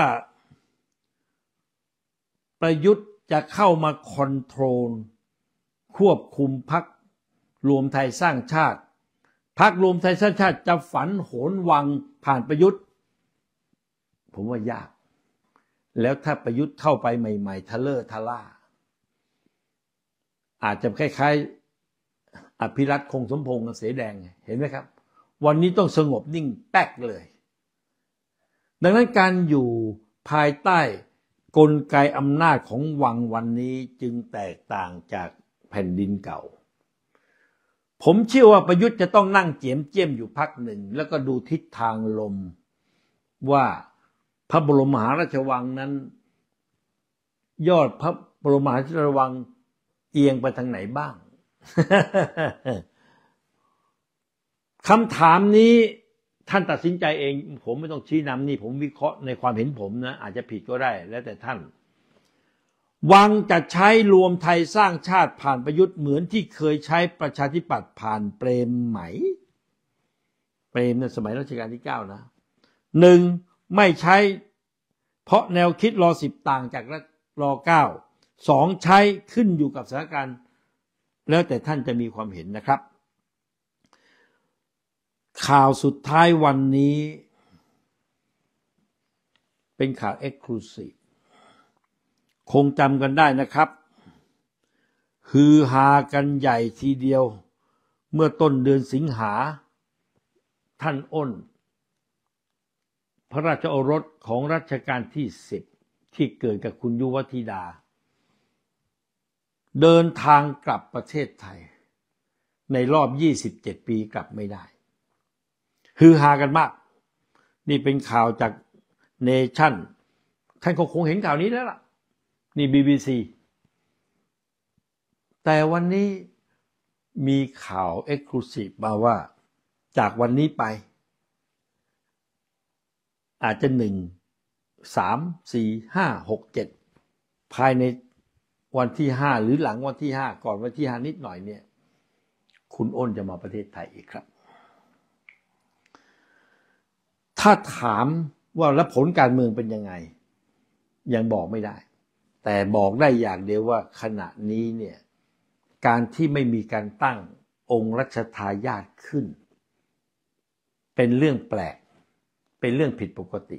ประยุทธ์จะเข้ามาคอนโทรล ควบคุมพักรวมไทยสร้างชาติ พักรวมไทยสร้างชาติ จะฝันโหนวังผ่านประยุทธ์ ผมว่ายาก แล้วถ้าประยุทธ์เข้าไปใหม่ๆทะเลอทะล่า อาจจะคล้ายๆอภิรัตคงสมพงษ์เสแดง เห็นไหมครับ วันนี้ต้องสงบนิ่งแป๊กเลย ดังนั้นการอยู่ภายใต้กลไกอำนาจของวังวันนี้จึงแตกต่างจากแผ่นดินเก่า ผมเชื่อว่าประยุทธ์จะต้องนั่งเจียมเจียมอยู่พักหนึ่ง แล้วก็ดูทิศทางลมว่าพระบรมมหาราชวังนั้น ยอดพระบรมมหาราชวังเอียงไปทางไหนบ้าง คำถามนี้ท่านตัดสินใจเองผมไม่ต้องชี้นำนี่ผมวิเคราะห์ในความเห็นผมนะอาจจะผิดก็ได้ แล้วแต่ท่าน วังจะใช้รวมไทยสร้างชาติผ่านประยุทธ์เหมือนที่เคยใช้ประชาธิปัตย์ผ่านเปรมไหม เปรมในสมัยรัชกาลที่เก้านะหนึ่งไม่ใช้เพราะแนวคิดรอสิบต่างจากรอเก้าสองใช้ขึ้นอยู่กับสถานการณ์ แล้วแต่ท่านจะมีความเห็นนะครับข่าวสุดท้ายวันนี้เป็นข่าวเอ็กซ์คลูซีฟคงจำกันได้นะครับฮือฮากันใหญ่ทีเดียว เมื่อต้นเดือนสิงหา ท่านอ้นพระราชโอรสของรัชกาลที่สิบที่เกิดกับคุณยุวธิดา เดินทางกลับประเทศไทยในรอบ 27 ปีกลับไม่ได้ฮือฮากันมาก นี่เป็นข่าวจากเนชั่นท่านก็คงเห็นข่าวนี้แล้วล่ะ นี่บีบีซีแต่วันนี้มีข่าวเอ็กซ์คลูซีฟมาว่าจากวันนี้ไป อาจจะหนึ่งสามสี่ห้าหกเจ็ดภายในวันที่ห้าหรือหลังวันที่ห้าก่อนวันที่ห้านิดหน่อยเนี่ยคุณอ้นจะมาประเทศไทยอีกครับถ้าถามว่าแล้วผลการเมืองเป็นยังไง ยังบอกไม่ได้ แต่บอกได้อย่างเดียวว่าขณะนี้เนี่ยการที่ไม่มีการตั้งองค์รัชทายาทขึ้น เป็นเรื่องแปลกเป็นเรื่องผิดปกติ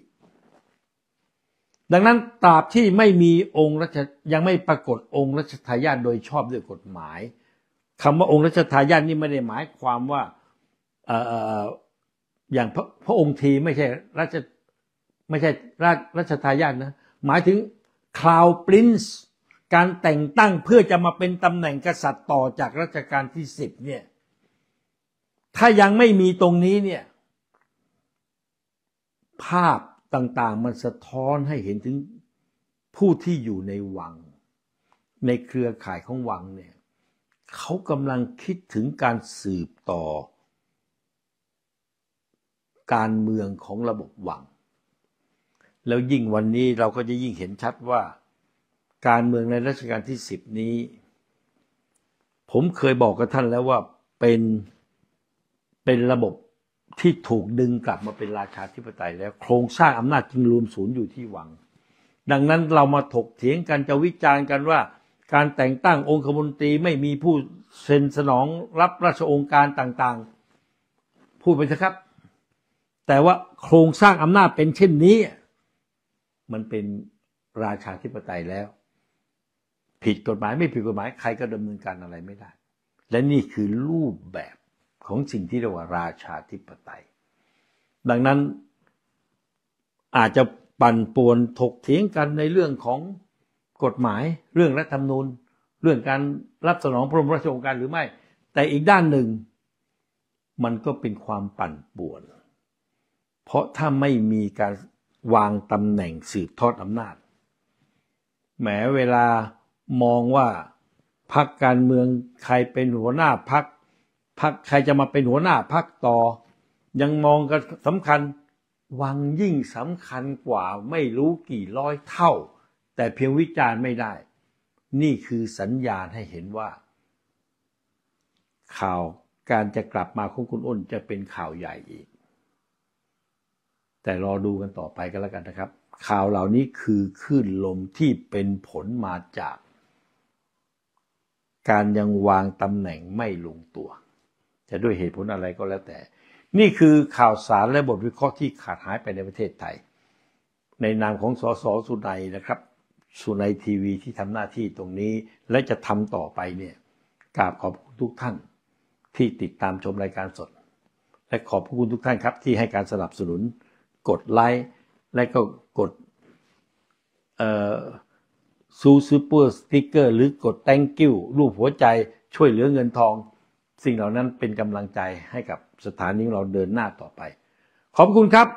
ดังนั้นตราบที่ไม่มีองค์รัชยังไม่ปรากฏองค์รัชทายาทโดยชอบด้วยกฎหมายคำว่าองค์รัชทายาทนี่ไม่ได้หมายความว่าอย่างพระพระองค์ทีไม่ใช่ราชไม่ใช่ราชราชทายาทนะหมายถึงคราวปรินซ์การแต่งตั้งเพื่อจะมาเป็นตำแหน่งกษัตริย์ต่อจากรัชกาลที่สิบเนี่ย ถ้ายังไม่มีตรงนี้เนี่ย ภาพต่างๆมันสะท้อนให้เห็นถึงผู้ที่อยู่ในวัง ในเครือข่ายของวังเนี่ยเขากำลังคิดถึงการสืบต่อการเมืองของระบบวัง แล้วยิ่งวันนี้เราก็จะยิ่งเห็นชัดว่าการเมืองในรัชกาลที่สิบนี้ ผมเคยบอกกับท่านแล้วว่า เป็น เป็นระบบที่ถูกดึงกลับมาเป็นราชาธิปไตยแล้วโครงสร้างอำนาจจึงรวมศูนย์อยู่ที่วัง ดังนั้นเรามาถกเถียงกันจะวิจารณ์กันว่า การแต่งตั้งองคมนตรีไม่มีผู้เซ็นสนองรับราชองค์การต่างๆพูดไปเถอะครับแต่ว่าโครงสร้างอำนาจเป็นเช่นนี้ มันเป็นราชาธิปไตยแล้ว ผิดกฎหมายไม่ผิดกฎหมายใครก็ดำเนินการอะไรไม่ได้ และนี่คือรูปแบบของสิ่งที่เรียกว่าราชาธิปไตย ดังนั้นอาจจะปั่นป่วนถกเถียงกันในเรื่องของกฎหมายเรื่องรัฐธรรมนูญเรื่องการรับสนองพระบรมราชโองการหรือไม่ แต่อีกด้านหนึ่ง มันก็เป็นความปั่นป่วนเพราะถ้าไม่มีการวางตำแหน่งสืบทอดอำนาจ แม้เวลามองว่าพักการเมืองใครเป็นหัวหน้าพักพักใครจะมาเป็นหัวหน้าพักต่อ ยังมองกันสำคัญวังยิ่งสำคัญกว่าไม่รู้กี่ร้อยเท่า แต่เพียงวิจารณ์ไม่ได้ นี่คือสัญญาณให้เห็นว่า ข่าวการจะกลับมาของคุณอ้นจะเป็นข่าวใหญ่อีกแต่รอดูกันต่อไปก็แล้วกันนะครับ ข่าวเหล่านี้คือคลื่นลมที่เป็นผลมาจาก การยังวางตำแหน่งไม่ลงตัว จะด้วยเหตุผลอะไรก็แล้วแต่ นี่คือข่าวสารและบทวิเคราะห์ที่ขาดหายไปในประเทศไทย ในนามของสสสุนัยนะครับสุนัยทีวีที่ทำหน้าที่ตรงนี้ และจะทำต่อไปเนี่ยกราบขอบคุณทุกท่านที่ติดตามชมรายการสด และขอบคุณทุกท่านครับที่ให้การสนับสนุนกดไลค์และก็กดซูซูเปอร์สติ๊กเกอร์หรือกด thank you รูปหัวใจช่วยเหลือเงินทอง สิ่งเหล่านั้นเป็นกำลังใจให้กับสถานีเราเดินหน้าต่อไป ขอบคุณครับ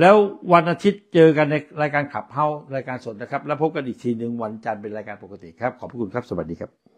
แล้ววันอาทิตย์เจอกันในรายการขับเฮ้า รายการสดนะครับ แล้วพบกันอีกทีหนึ่งวันจันทร์เป็นรายการปกติครับ ขอบคุณครับ สวัสดีครับ